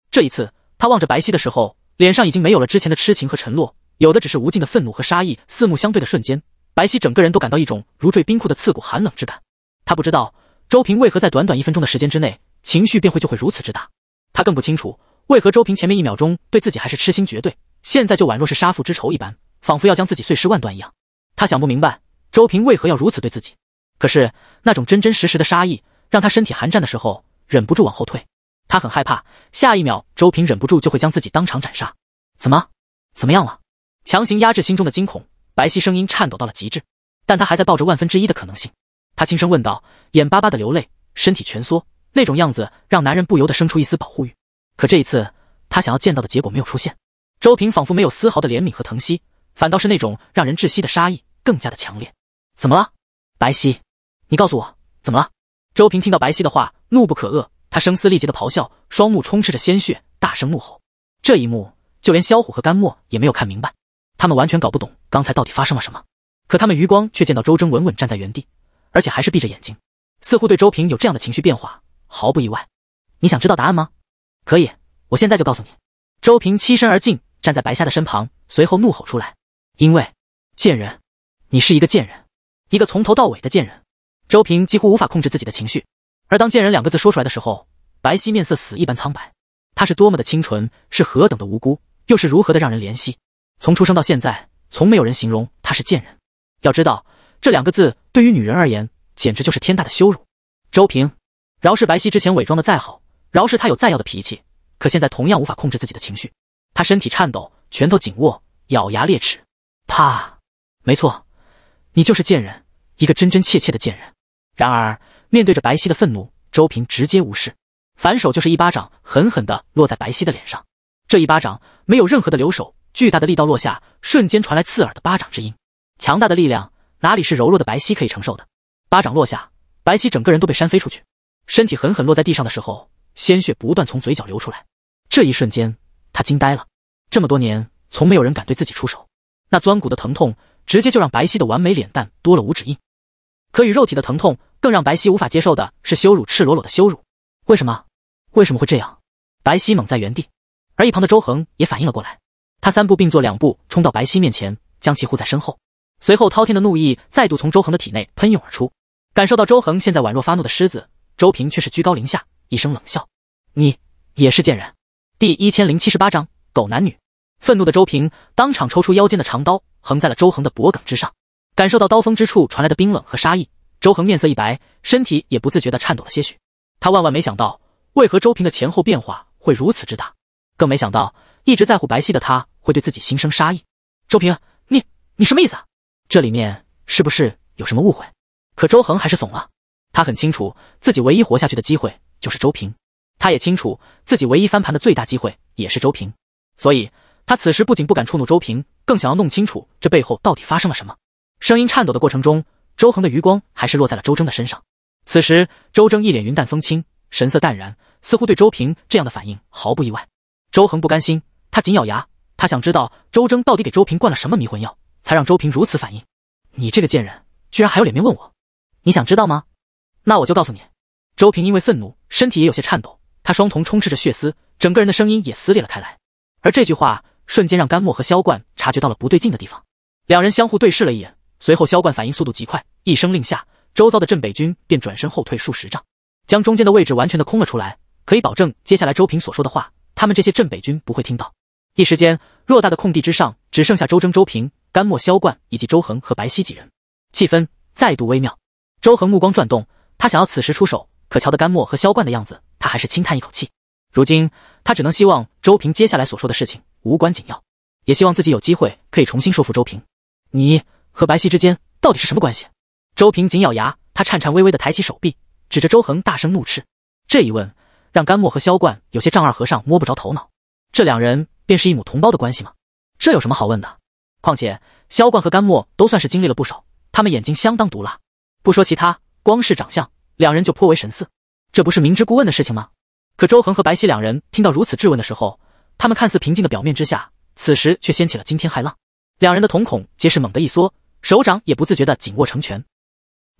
这一次，他望着白皙的时候，脸上已经没有了之前的痴情和沉落，有的只是无尽的愤怒和杀意。四目相对的瞬间，白皙整个人都感到一种如坠冰库的刺骨寒冷之感。他不知道周平为何在短短一分钟的时间之内，情绪便会就会如此之大，他更不清楚。为何周平前面一秒钟对自己还是痴心绝对，现在就宛若是杀父之仇一般，仿佛要将自己碎尸万段一样？他想不明白周平为何要如此对自己，可是那种真真实实的杀意让他身体寒战的时候忍不住往后退。他很害怕，下一秒周平忍不住就会将自己当场斩杀。怎么？怎么样了？强行压制心中的惊恐，白皙声音颤抖到了极致，但他还在抱着万分之一的可能性。他轻声问道，眼巴巴的流泪，身体蜷缩，那种样子让男人不由得生出一丝保护欲。可这一次，他想要见到的结果没有出现。周平仿佛没有丝毫的怜悯和疼惜，反倒是那种让人窒息的杀意更加的强烈。怎么了，白皙？你告诉我怎么了？周平听到白皙的话，怒不可遏，他声嘶力竭的咆哮，双目充斥着鲜血，大声怒吼。这一幕，就连萧虎和甘墨也没有看明白，他们完全搞不懂刚才到底发生了什么。可他们余光却见到周征稳稳站在原地，而且还是闭着眼睛，似乎对周平有这样的情绪变化毫不意外。你想知道答案吗？可以，我现在就告诉你。周平欺身而进，站在白瞎的身旁，随后怒吼出来：“因为，贱人，你是一个贱人，一个从头到尾的贱人。”周平几乎无法控制自己的情绪，而当“贱人”两个字说出来的时候，白皙面色死一般苍白。她是多么的清纯，是何等的无辜，又是如何的让人怜惜。从出生到现在，从没有人形容她是贱人。要知道，这两个字对于女人而言，简直就是天大的羞辱。周平，饶是白皙之前伪装的再好。饶是他有再要的脾气，可现在同样无法控制自己的情绪。他身体颤抖，拳头紧握，咬牙裂齿。啪！没错，你就是贱人，一个真真切切的贱人。然而，面对着白皙的愤怒，周平直接无视，反手就是一巴掌，狠狠地落在白皙的脸上。这一巴掌没有任何的留手，巨大的力道落下，瞬间传来刺耳的巴掌之音。强大的力量哪里是柔弱的白皙可以承受的？巴掌落下，白皙整个人都被扇飞出去，身体狠狠落在地上的时候。鲜血不断从嘴角流出来，这一瞬间，他惊呆了。这么多年，从没有人敢对自己出手。那钻骨的疼痛，直接就让白皙的完美脸蛋多了五指印。可与肉体的疼痛更让白皙无法接受的是羞辱，赤裸裸的羞辱。为什么？为什么会这样？白皙猛在原地，而一旁的周恒也反应了过来。他三步并作两步冲到白皙面前，将其护在身后。随后滔天的怒意再度从周恒的体内喷涌而出。感受到周恒现在宛若发怒的狮子，周平却是居高临下。一声冷笑，你也是贱人。第一千零七十八章狗男女。愤怒的周平当场抽出腰间的长刀，横在了周恒的脖颈之上。感受到刀锋之处传来的冰冷和杀意，周恒面色一白，身体也不自觉地颤抖了些许。他万万没想到，为何周平的前后变化会如此之大，更没想到一直在乎白皙的他会对自己心生杀意。周平，你你什么意思？这里面是不是有什么误会？可周恒还是怂了。他很清楚自己唯一活下去的机会。就是周平，他也清楚自己唯一翻盘的最大机会也是周平，所以他此时不仅不敢触怒周平，更想要弄清楚这背后到底发生了什么。声音颤抖的过程中，周恒的余光还是落在了周征的身上。此时，周征一脸云淡风轻，神色淡然，似乎对周平这样的反应毫不意外。周恒不甘心，他紧咬牙，他想知道周征到底给周平灌了什么迷魂药，才让周平如此反应。你这个贱人，居然还有脸面问我？你想知道吗？那我就告诉你。周平因为愤怒，身体也有些颤抖。他双瞳充斥着血丝，整个人的声音也撕裂了开来。而这句话瞬间让甘墨和萧冠察觉到了不对劲的地方，两人相互对视了一眼，随后萧冠反应速度极快，一声令下，周遭的镇北军便转身后退数十丈，将中间的位置完全的空了出来，可以保证接下来周平所说的话，他们这些镇北军不会听到。一时间，偌大的空地之上只剩下周征、周平、甘墨、萧冠以及周恒和白皙几人，气氛再度微妙。周恒目光转动，他想要此时出手。可瞧得甘墨和萧冠的样子，他还是轻叹一口气。如今他只能希望周平接下来所说的事情无关紧要，也希望自己有机会可以重新说服周平。你和白皙之间到底是什么关系？周平紧咬牙，他颤颤巍巍的抬起手臂，指着周恒大声怒斥。这一问让甘墨和萧冠有些丈二和尚摸不着头脑。这两人便是一母同胞的关系吗？这有什么好问的？况且萧冠和甘墨都算是经历了不少，他们眼睛相当毒辣，不说其他，光是长相。两人就颇为神似，这不是明知故问的事情吗？可周恒和白皙两人听到如此质问的时候，他们看似平静的表面之下，此时却掀起了惊天骇浪。两人的瞳孔皆是猛地一缩，手掌也不自觉的紧握成拳。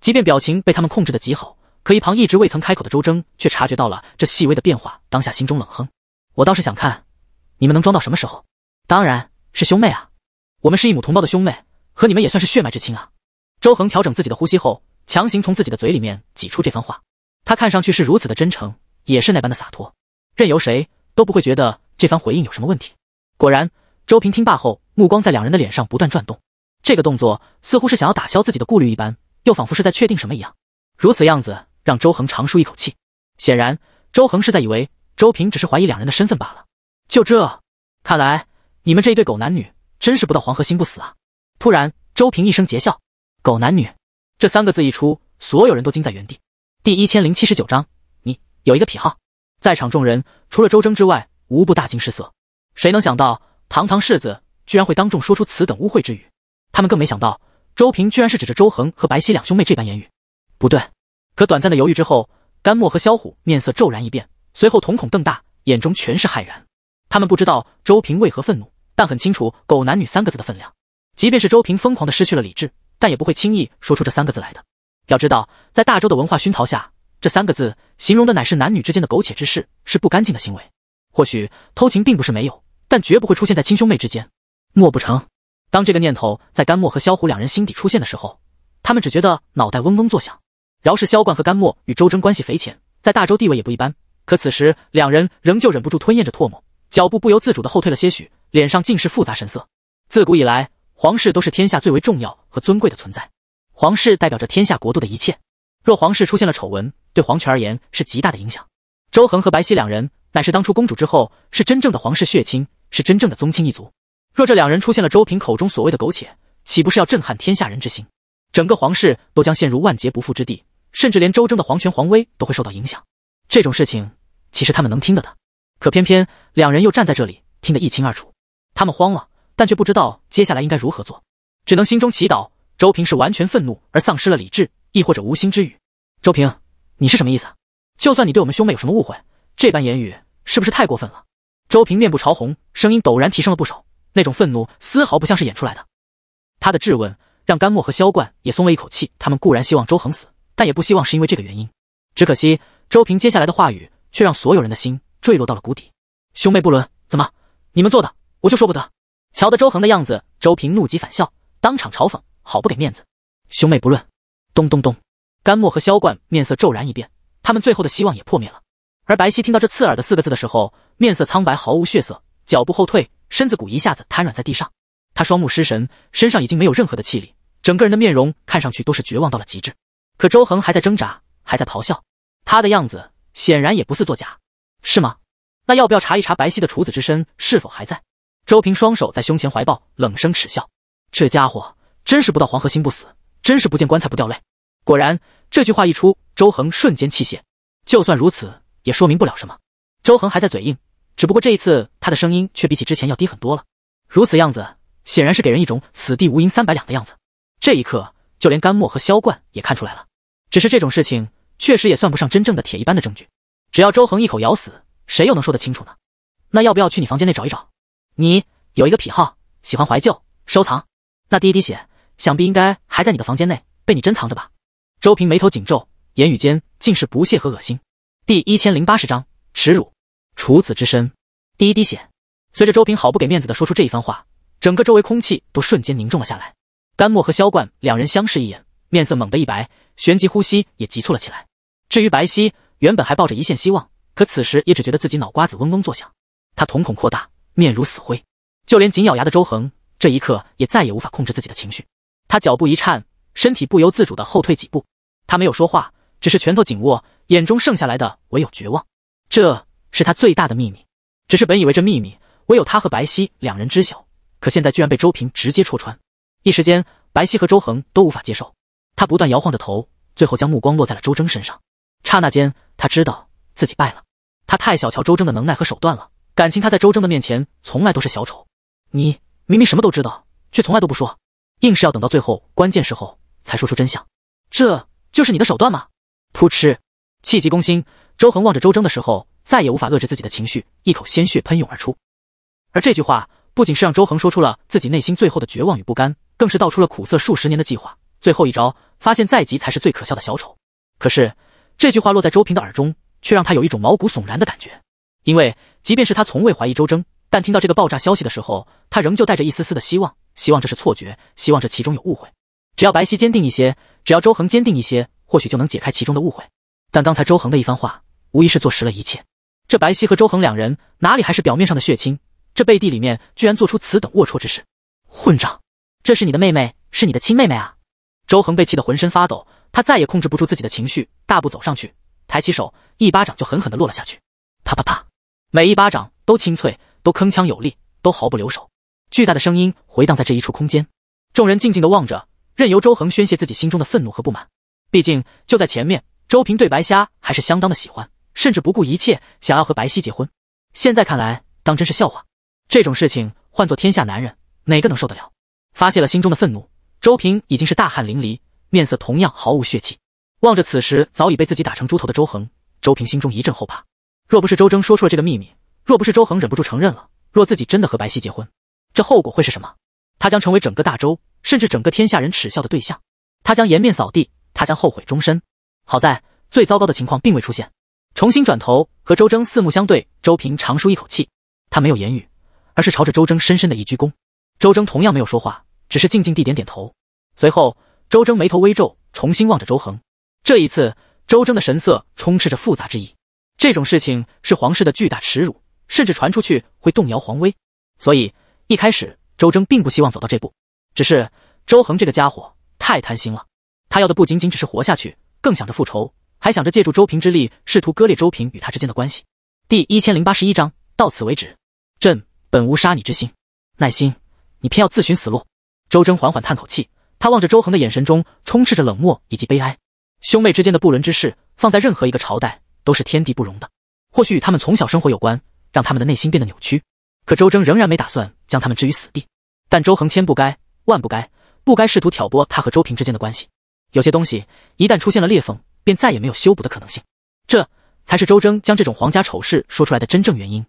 即便表情被他们控制的极好，可一旁一直未曾开口的周征却察觉到了这细微的变化，当下心中冷哼：“我倒是想看，你们能装到什么时候？当然是兄妹啊，我们是一母同胞的兄妹，和你们也算是血脉之亲啊。”周恒调整自己的呼吸后。强行从自己的嘴里面挤出这番话，他看上去是如此的真诚，也是那般的洒脱，任由谁都不会觉得这番回应有什么问题。果然，周平听罢后，目光在两人的脸上不断转动，这个动作似乎是想要打消自己的顾虑一般，又仿佛是在确定什么一样。如此样子让周恒长舒一口气，显然周恒是在以为周平只是怀疑两人的身份罢了。就这，看来你们这一对狗男女真是不到黄河心不死啊！突然，周平一声桀笑：“狗男女！”这三个字一出，所有人都惊在原地。第一千零七十九章，你有一个癖好。在场众人除了周征之外，无不大惊失色。谁能想到，堂堂世子居然会当众说出此等污秽之语？他们更没想到，周平居然是指着周恒和白皙两兄妹这般言语。不对，可短暂的犹豫之后，甘莫和萧虎面色骤然一变，随后瞳孔瞪大，眼中全是骇然。他们不知道周平为何愤怒，但很清楚“狗男女”三个字的分量。即便是周平疯狂的失去了理智。但也不会轻易说出这三个字来的。要知道，在大周的文化熏陶下，这三个字形容的乃是男女之间的苟且之事，是不干净的行为。或许偷情并不是没有，但绝不会出现在亲兄妹之间。莫不成？当这个念头在甘墨和萧虎两人心底出现的时候，他们只觉得脑袋嗡嗡作响。饶是萧冠和甘墨与周真关系匪浅，在大周地位也不一般，可此时两人仍旧忍不住吞咽着唾沫，脚步不由自主的后退了些许，脸上尽是复杂神色。自古以来，皇室都是天下最为重要和尊贵的存在，皇室代表着天下国度的一切。若皇室出现了丑闻，对皇权而言是极大的影响。周恒和白皙两人乃是当初公主之后，是真正的皇室血亲，是真正的宗亲一族。若这两人出现了周平口中所谓的苟且，岂不是要震撼天下人之心？整个皇室都将陷入万劫不复之地，甚至连周征的皇权皇威都会受到影响。这种事情，其实他们能听得的，可偏偏两人又站在这里听得一清二楚，他们慌了。但却不知道接下来应该如何做，只能心中祈祷。周平是完全愤怒而丧失了理智，亦或者无心之语。周平，你是什么意思？就算你对我们兄妹有什么误会，这般言语是不是太过分了？周平面部潮红，声音陡然提升了不少，那种愤怒丝毫不像是演出来的。他的质问让甘莫和萧冠也松了一口气。他们固然希望周恒死，但也不希望是因为这个原因。只可惜，周平接下来的话语却让所有人的心坠落到了谷底。兄妹不伦，怎么你们做的，我就说不得。瞧得周恒的样子，周平怒极反笑，当场嘲讽，好不给面子。兄妹不论，咚咚咚，甘墨和萧冠面色骤然一变，他们最后的希望也破灭了。而白皙听到这刺耳的四个字的时候，面色苍白，毫无血色，脚步后退，身子骨一下子瘫软在地上。他双目失神，身上已经没有任何的气力，整个人的面容看上去都是绝望到了极致。可周恒还在挣扎，还在咆哮，他的样子显然也不似作假，是吗？那要不要查一查白皙的处子之身是否还在？周平双手在胸前怀抱，冷声耻笑：“这家伙真是不到黄河心不死，真是不见棺材不掉泪。”果然，这句话一出，周恒瞬间气泄。就算如此，也说明不了什么。周恒还在嘴硬，只不过这一次他的声音却比起之前要低很多了。如此样子，显然是给人一种此地无银三百两的样子。这一刻，就连甘莫和萧冠也看出来了。只是这种事情，确实也算不上真正的铁一般的证据。只要周恒一口咬死，谁又能说得清楚呢？那要不要去你房间内找一找？你有一个癖好，喜欢怀旧收藏。那第一滴血，想必应该还在你的房间内，被你珍藏着吧？周平眉头紧皱，言语间尽是不屑和恶心。第一千零八十章耻辱，处子之身，第一滴血。随着周平好不给面子的说出这一番话，整个周围空气都瞬间凝重了下来。甘墨和萧冠两人相视一眼，面色猛地一白，旋即呼吸也急促了起来。至于白皙，原本还抱着一线希望，可此时也只觉得自己脑瓜子嗡嗡作响。他瞳孔扩大。面如死灰，就连紧咬牙的周恒，这一刻也再也无法控制自己的情绪。他脚步一颤，身体不由自主的后退几步。他没有说话，只是拳头紧握，眼中剩下来的唯有绝望。这是他最大的秘密，只是本以为这秘密唯有他和白皙两人知晓，可现在居然被周平直接戳穿。一时间，白皙和周恒都无法接受。他不断摇晃着头，最后将目光落在了周征身上。刹那间，他知道自己败了。他太小瞧周征的能耐和手段了。感情他在周征的面前从来都是小丑，你明明什么都知道，却从来都不说，硬是要等到最后关键时候才说出真相，这就是你的手段吗？噗嗤，气急攻心，周恒望着周征的时候，再也无法遏制自己的情绪，一口鲜血喷涌而出。而这句话不仅是让周恒说出了自己内心最后的绝望与不甘，更是道出了苦涩数十年的计划，最后一招，发现在即才是最可笑的小丑。可是这句话落在周平的耳中，却让他有一种毛骨悚然的感觉。因为即便是他从未怀疑周征，但听到这个爆炸消息的时候，他仍旧带着一丝丝的希望，希望这是错觉，希望这其中有误会。只要白皙坚定一些，只要周恒坚定一些，或许就能解开其中的误会。但刚才周恒的一番话，无疑是坐实了一切。这白皙和周恒两人，哪里还是表面上的血亲？这背地里面居然做出此等龌龊之事！混账！这是你的妹妹，是你的亲妹妹啊！周恒被气得浑身发抖，他再也控制不住自己的情绪，大步走上去，抬起手，一巴掌就狠狠的落了下去，啪啪啪。每一巴掌都清脆，都铿锵有力，都毫不留手。巨大的声音回荡在这一处空间，众人静静的望着，任由周恒宣泄自己心中的愤怒和不满。毕竟就在前面，周平对白瞎还是相当的喜欢，甚至不顾一切想要和白皙结婚。现在看来，当真是笑话。这种事情换做天下男人，哪个能受得了？发泄了心中的愤怒，周平已经是大汗淋漓，面色同样毫无血气。望着此时早已被自己打成猪头的周恒，周平心中一阵后怕。若不是周征说出了这个秘密，若不是周恒忍不住承认了，若自己真的和白皙结婚，这后果会是什么？他将成为整个大周，甚至整个天下人耻笑的对象。他将颜面扫地，他将后悔终身。好在最糟糕的情况并未出现。重新转头和周征四目相对，周平长舒一口气。他没有言语，而是朝着周征深深的一鞠躬。周征同样没有说话，只是静静地点点头。随后，周征眉头微皱，重新望着周恒。这一次，周征的神色充斥着复杂之意。这种事情是皇室的巨大耻辱，甚至传出去会动摇皇威。所以一开始，周征并不希望走到这步。只是周恒这个家伙太贪心了，他要的不仅仅只是活下去，更想着复仇，还想着借助周平之力，试图割裂周平与他之间的关系。第一千零八十一章到此为止，朕本无杀你之心，耐心，你偏要自寻死路。周征缓缓叹口气，他望着周恒的眼神中充斥着冷漠以及悲哀。兄妹之间的不伦之事，放在任何一个朝代。都是天地不容的，或许与他们从小生活有关，让他们的内心变得扭曲。可周征仍然没打算将他们置于死地。但周恒千不该万不该，不该试图挑拨他和周平之间的关系。有些东西一旦出现了裂缝，便再也没有修补的可能性。这才是周征将这种皇家丑事说出来的真正原因。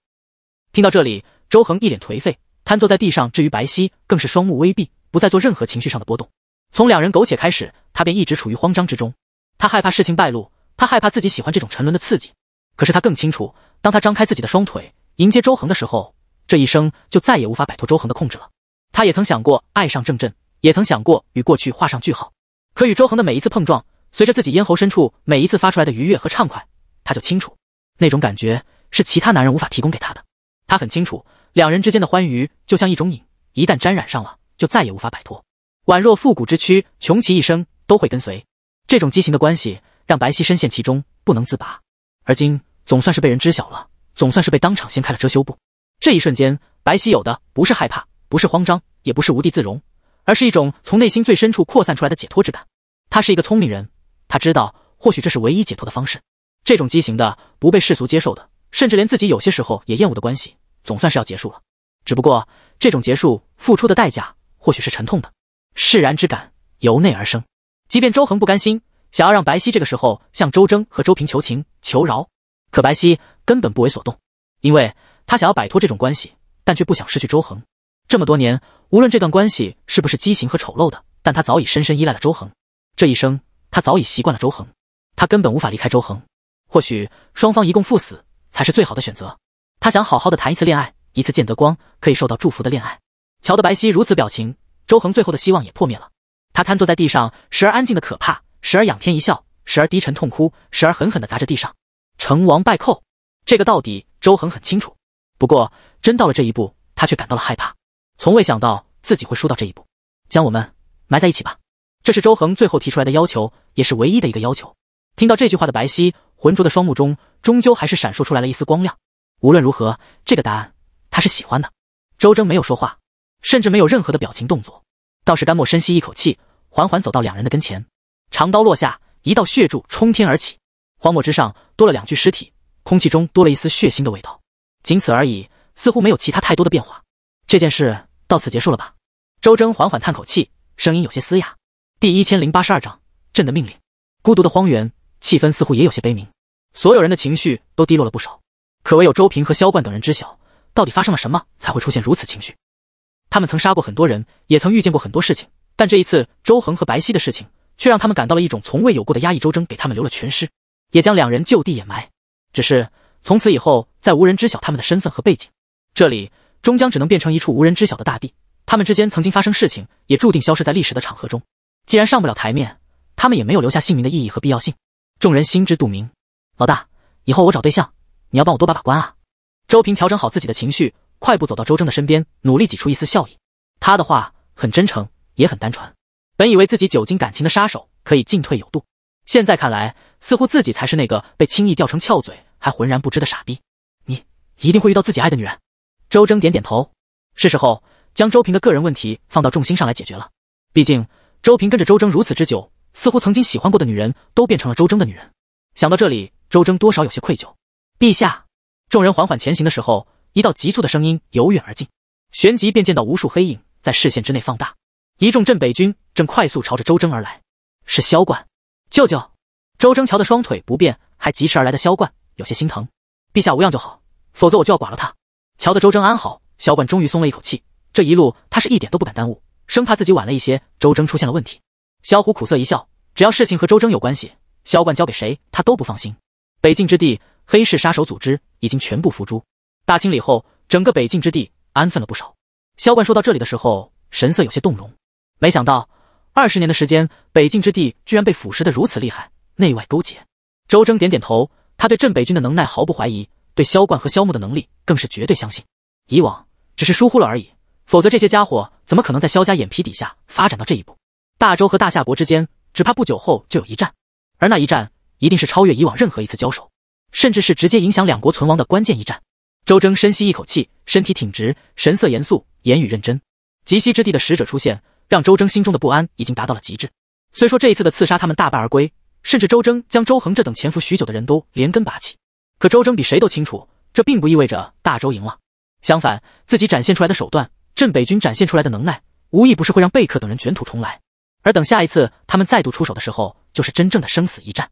听到这里，周恒一脸颓废，瘫坐在地上，至于白皙更是双目微闭，不再做任何情绪上的波动。从两人苟且开始，他便一直处于慌张之中。他害怕事情败露。他害怕自己喜欢这种沉沦的刺激，可是他更清楚，当他张开自己的双腿迎接周恒的时候，这一生就再也无法摆脱周恒的控制了。他也曾想过爱上郑震，也曾想过与过去画上句号。可与周恒的每一次碰撞，随着自己咽喉深处每一次发出来的愉悦和畅快，他就清楚，那种感觉是其他男人无法提供给他的。他很清楚，两人之间的欢愉就像一种瘾，一旦沾染上了，就再也无法摆脱，宛若复古之躯，穷其一生都会跟随。这种畸形的关系。让白皙深陷其中不能自拔，而今总算是被人知晓了，总算是被当场掀开了遮羞布。这一瞬间，白皙有的不是害怕，不是慌张，也不是无地自容，而是一种从内心最深处扩散出来的解脱之感。他是一个聪明人，他知道或许这是唯一解脱的方式。这种畸形的、不被世俗接受的，甚至连自己有些时候也厌恶的关系，总算是要结束了。只不过这种结束付出的代价，或许是沉痛的。释然之感由内而生，即便周恒不甘心。想要让白皙这个时候向周征和周平求情求饶，可白皙根本不为所动，因为他想要摆脱这种关系，但却不想失去周恒。这么多年，无论这段关系是不是畸形和丑陋的，但他早已深深依赖了周恒。这一生，他早已习惯了周恒，他根本无法离开周恒。或许双方一共赴死才是最好的选择。他想好好的谈一次恋爱，一次见得光可以受到祝福的恋爱。瞧得白皙如此表情，周恒最后的希望也破灭了。他瘫坐在地上，时而安静的可怕。时而仰天一笑，时而低沉痛哭，时而狠狠地砸着地上。成王败寇，这个到底周恒很清楚。不过，真到了这一步，他却感到了害怕。从未想到自己会输到这一步。将我们埋在一起吧，这是周恒最后提出来的要求，也是唯一的一个要求。听到这句话的白皙浑浊的双目中，终究还是闪烁出来了一丝光亮。无论如何，这个答案他是喜欢的。周征没有说话，甚至没有任何的表情动作。倒是甘墨深吸一口气，缓缓走到两人的跟前。长刀落下，一道血柱冲天而起。荒漠之上多了两具尸体，空气中多了一丝血腥的味道。仅此而已，似乎没有其他太多的变化。这件事到此结束了吧？周征缓缓叹口气，声音有些嘶哑。第一千零八十二章，朕的命令。孤独的荒原，气氛似乎也有些悲鸣。所有人的情绪都低落了不少。可唯有周平和萧冠等人知晓，到底发生了什么才会出现如此情绪。他们曾杀过很多人，也曾遇见过很多事情，但这一次周恒和白皙的事情。却让他们感到了一种从未有过的压抑。周征给他们留了全尸，也将两人就地掩埋。只是从此以后，再无人知晓他们的身份和背景，这里终将只能变成一处无人知晓的大地。他们之间曾经发生事情，也注定消失在历史的长河中。既然上不了台面，他们也没有留下姓名的意义和必要性。众人心知肚明。老大，以后我找对象，你要帮我多把把关啊！周平调整好自己的情绪，快步走到周征的身边，努力挤出一丝笑意。他的话很真诚，也很单纯。本以为自己久经感情的杀手可以进退有度，现在看来，似乎自己才是那个被轻易吊成翘嘴还浑然不知的傻逼。你一定会遇到自己爱的女人。周征点点头，是时候将周平的个人问题放到重心上来解决了。毕竟周平跟着周征如此之久，似乎曾经喜欢过的女人都变成了周征的女人。想到这里，周征多少有些愧疚。陛下，众人缓缓前行的时候，一道急促的声音由远而近，旋即便见到无数黑影在视线之内放大，一众镇北军。正快速朝着周征而来，是萧冠，舅舅。周征瞧的双腿不便，还疾驰而来的萧冠有些心疼。陛下无恙就好，否则我就要剐了他。瞧得周征安好，萧冠终于松了一口气。这一路他是一点都不敢耽误，生怕自己晚了一些，周征出现了问题。萧虎苦涩一笑，只要事情和周征有关系，萧冠交给谁他都不放心。北境之地，黑市杀手组织已经全部伏诛。大清理后，整个北境之地安分了不少。萧冠说到这里的时候，神色有些动容，没想到。二十年的时间，北境之地居然被腐蚀的如此厉害，内外勾结。周征点点头，他对镇北军的能耐毫不怀疑，对萧冠和萧木的能力更是绝对相信。以往只是疏忽了而已，否则这些家伙怎么可能在萧家眼皮底下发展到这一步？大周和大夏国之间，只怕不久后就有一战，而那一战一定是超越以往任何一次交手，甚至是直接影响两国存亡的关键一战。周征深吸一口气，身体挺直，神色严肃，言语认真。极西之地的使者出现。让周征心中的不安已经达到了极致。虽说这一次的刺杀他们大败而归，甚至周征将周恒这等潜伏许久的人都连根拔起，可周征比谁都清楚，这并不意味着大周赢了。相反，自己展现出来的手段，镇北军展现出来的能耐，无一不是会让贝克等人卷土重来。而等下一次他们再度出手的时候，就是真正的生死一战。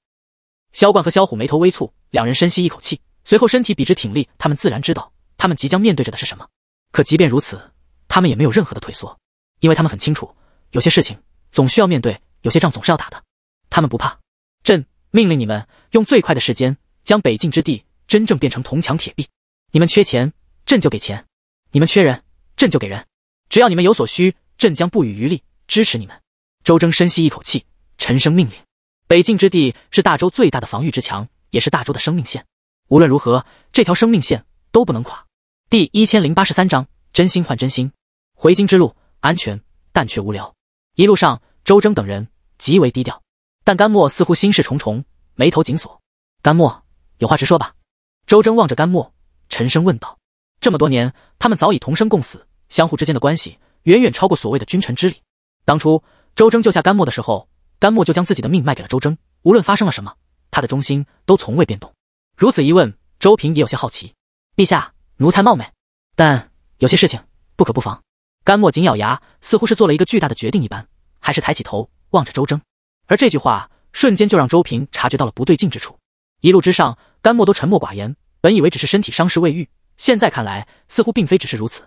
萧冠和萧虎眉头微蹙，两人深吸一口气，随后身体笔直挺立。他们自然知道，他们即将面对着的是什么。可即便如此，他们也没有任何的退缩。因为他们很清楚，有些事情总需要面对，有些仗总是要打的，他们不怕。朕命令你们用最快的时间将北境之地真正变成铜墙铁壁。你们缺钱，朕就给钱；你们缺人，朕就给人。只要你们有所需，朕将不遗余力支持你们。周征深吸一口气，沉声命令：“北境之地是大周最大的防御之墙，也是大周的生命线。无论如何，这条生命线都不能垮。”第一千零八十三章真心换真心，回京之路。安全，但却无聊。一路上，周征等人极为低调，但甘墨似乎心事重重，眉头紧锁。甘墨，有话直说吧。周征望着甘墨，沉声问道：“这么多年，他们早已同生共死，相互之间的关系远远超过所谓的君臣之礼。当初周征救下甘墨的时候，甘墨就将自己的命卖给了周征。无论发生了什么，他的忠心都从未变动。”如此一问，周平也有些好奇：“陛下，奴才冒昧，但有些事情不可不防。”甘墨紧咬牙，似乎是做了一个巨大的决定一般，还是抬起头望着周征。而这句话瞬间就让周平察觉到了不对劲之处。一路之上，甘墨都沉默寡言，本以为只是身体伤势未愈，现在看来，似乎并非只是如此。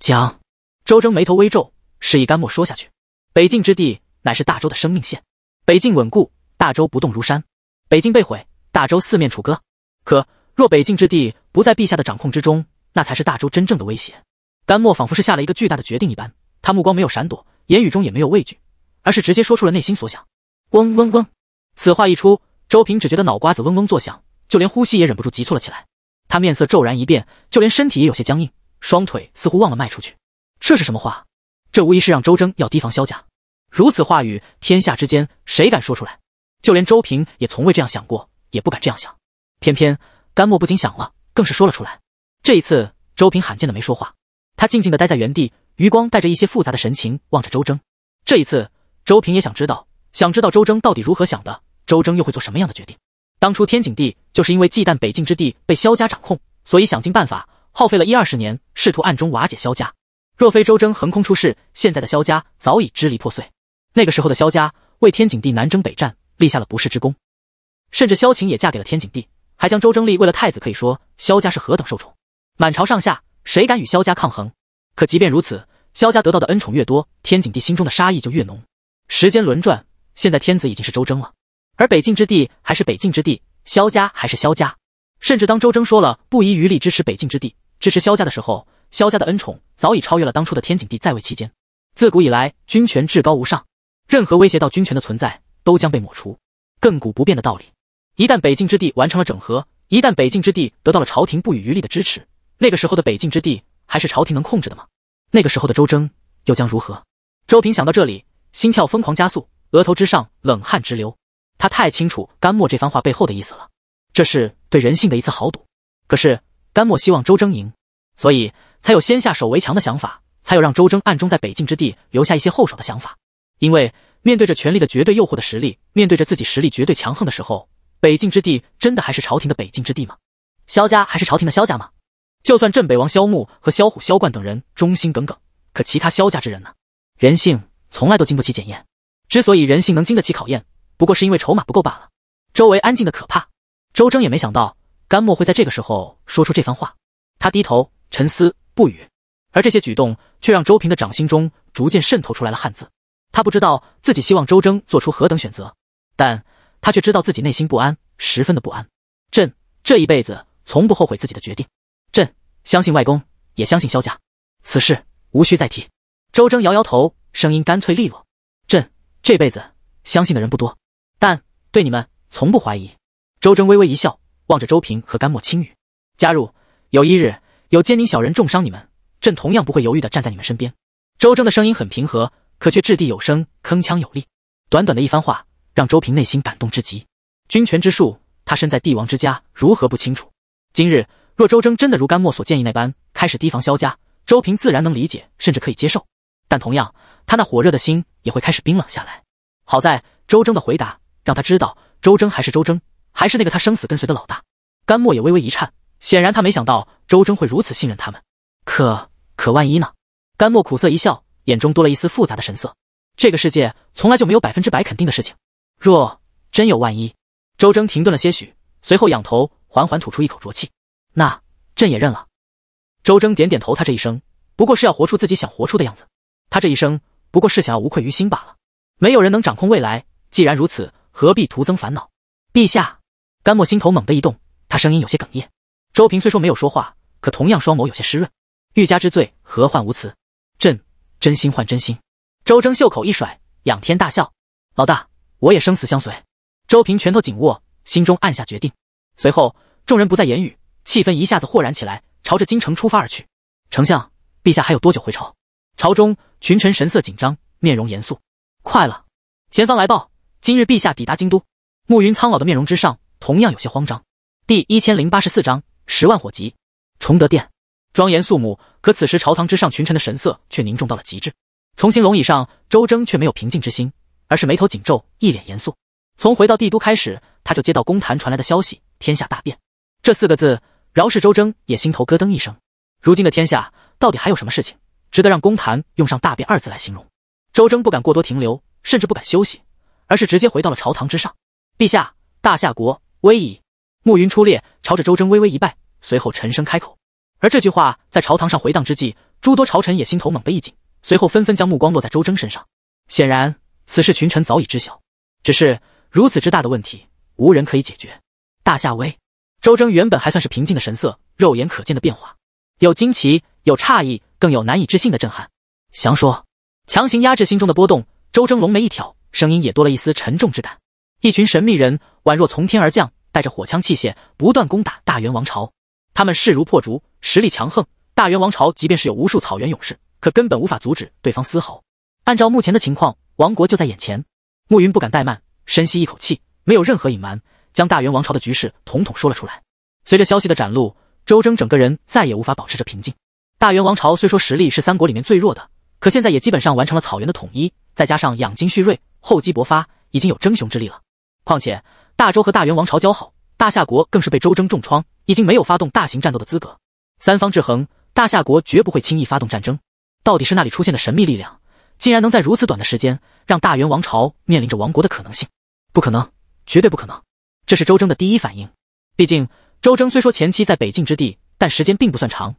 讲。周征眉头微皱，示意甘墨说下去。北境之地乃是大周的生命线，北境稳固，大周不动如山；北境被毁，大周四面楚歌。可若北境之地不在陛下的掌控之中，那才是大周真正的威胁。甘莫仿佛是下了一个巨大的决定一般，他目光没有闪躲，言语中也没有畏惧，而是直接说出了内心所想。嗡嗡嗡！此话一出，周平只觉得脑瓜子嗡嗡作响，就连呼吸也忍不住急促了起来。他面色骤然一变，就连身体也有些僵硬，双腿似乎忘了迈出去。这是什么话？这无疑是让周征要提防萧家。如此话语，天下之间谁敢说出来？就连周平也从未这样想过，也不敢这样想。偏偏甘墨不仅想了，更是说了出来。这一次，周平罕见的没说话。他静静地待在原地，余光带着一些复杂的神情望着周征。这一次，周平也想知道，想知道周征到底如何想的，周征又会做什么样的决定。当初天景帝就是因为忌惮北境之地被萧家掌控，所以想尽办法，耗费了一二十年，试图暗中瓦解萧家。若非周征横空出世，现在的萧家早已支离破碎。那个时候的萧家为天景帝南征北战，立下了不世之功，甚至萧晴也嫁给了天景帝，还将周征立为了太子。可以说，萧家是何等受宠，满朝上下。谁敢与萧家抗衡？可即便如此，萧家得到的恩宠越多，天景帝心中的杀意就越浓。时间轮转，现在天子已经是周征了，而北境之地还是北境之地，萧家还是萧家。甚至当周征说了不遗余力支持北境之地、支持萧家的时候，萧家的恩宠早已超越了当初的天景帝在位期间。自古以来，君权至高无上，任何威胁到君权的存在都将被抹除，亘古不变的道理。一旦北境之地完成了整合，一旦北境之地得到了朝廷不遗余力的支持。那个时候的北境之地还是朝廷能控制的吗？那个时候的周征又将如何？周平想到这里，心跳疯狂加速，额头之上冷汗直流。他太清楚甘墨这番话背后的意思了，这是对人性的一次豪赌。可是甘墨希望周征赢，所以才有先下手为强的想法，才有让周征暗中在北境之地留下一些后手的想法。因为面对着权力的绝对诱惑的实力，面对着自己实力绝对强横的时候，北境之地真的还是朝廷的北境之地吗？萧家还是朝廷的萧家吗？就算镇北王萧穆和萧虎、萧冠等人忠心耿耿，可其他萧家之人呢？人性从来都经不起检验。之所以人性能经得起考验，不过是因为筹码不够罢了。周围安静的可怕。周征也没想到甘墨会在这个时候说出这番话，他低头沉思不语。而这些举动却让周平的掌心中逐渐渗透出来了汗渍。他不知道自己希望周征做出何等选择，但他却知道自己内心不安，十分的不安。朕这一辈子从不后悔自己的决定。相信外公，也相信萧家，此事无需再提。周征摇摇头，声音干脆利落：“朕这辈子相信的人不多，但对你们从不怀疑。”周征微微一笑，望着周平和甘莫青雨：“加入，有一日有奸佞小人重伤你们，朕同样不会犹豫的站在你们身边。”周征的声音很平和，可却掷地有声，铿锵有力。短短的一番话，让周平内心感动至极。君权之术，他身在帝王之家，如何不清楚？今日。若周征真的如甘墨所建议那般开始提防萧家，周平自然能理解，甚至可以接受。但同样，他那火热的心也会开始冰冷下来。好在周征的回答让他知道，周征还是周征，还是那个他生死跟随的老大。甘墨也微微一颤，显然他没想到周征会如此信任他们。可可万一呢？甘墨苦涩一笑，眼中多了一丝复杂的神色。这个世界从来就没有百分之百肯定的事情。若真有万一，周征停顿了些许，随后仰头，缓缓吐出一口浊气。那朕也认了。周征点点头，他这一生不过是要活出自己想活出的样子，他这一生不过是想要无愧于心罢了。没有人能掌控未来，既然如此，何必徒增烦恼？陛下，甘墨心头猛地一动，他声音有些哽咽。周平虽说没有说话，可同样双眸有些湿润。欲加之罪，何患无辞？朕真心换真心。周征袖口一甩，仰天大笑。老大，我也生死相随。周平拳头紧握，心中暗下决定。随后，众人不再言语。气氛一下子豁然起来，朝着京城出发而去。丞相，陛下还有多久回朝？朝中群臣神色紧张，面容严肃。快了，前方来报，今日陛下抵达京都。暮云苍老的面容之上同样有些慌张。第一千零八十四章十万火急。崇德殿庄严肃穆，可此时朝堂之上群臣的神色却凝重到了极致。重新龙椅上，周征却没有平静之心，而是眉头紧皱，一脸严肃。从回到帝都开始，他就接到公坛传来的消息：天下大变。这四个字。饶是周征也心头咯噔一声，如今的天下到底还有什么事情值得让公坛用上“大变”二字来形容？周征不敢过多停留，甚至不敢休息，而是直接回到了朝堂之上。陛下，大夏国危矣！暮云出列，朝着周征微微一拜，随后沉声开口。而这句话在朝堂上回荡之际，诸多朝臣也心头猛地一紧，随后纷纷将目光落在周征身上。显然，此事群臣早已知晓，只是如此之大的问题，无人可以解决。大夏危！周征原本还算是平静的神色，肉眼可见的变化，有惊奇，有诧异，更有难以置信的震撼。祥说，强行压制心中的波动，周征龙眉一挑，声音也多了一丝沉重之感。一群神秘人宛若从天而降，带着火枪器械，不断攻打大元王朝。他们势如破竹，实力强横，大元王朝即便是有无数草原勇士，可根本无法阻止对方丝毫。按照目前的情况，王国就在眼前。暮云不敢怠慢，深吸一口气，没有任何隐瞒。将大元王朝的局势统统说了出来。随着消息的展露，周征整个人再也无法保持着平静。大元王朝虽说实力是三国里面最弱的，可现在也基本上完成了草原的统一，再加上养精蓄锐、厚积薄发，已经有争雄之力了。况且大周和大元王朝交好，大夏国更是被周征重创，已经没有发动大型战斗的资格。三方制衡，大夏国绝不会轻易发动战争。到底是那里出现的神秘力量，竟然能在如此短的时间让大元王朝面临着亡国的可能性？不可能，绝对不可能！这是周征的第一反应，毕竟周征虽说前期在北境之地，但时间并不算长，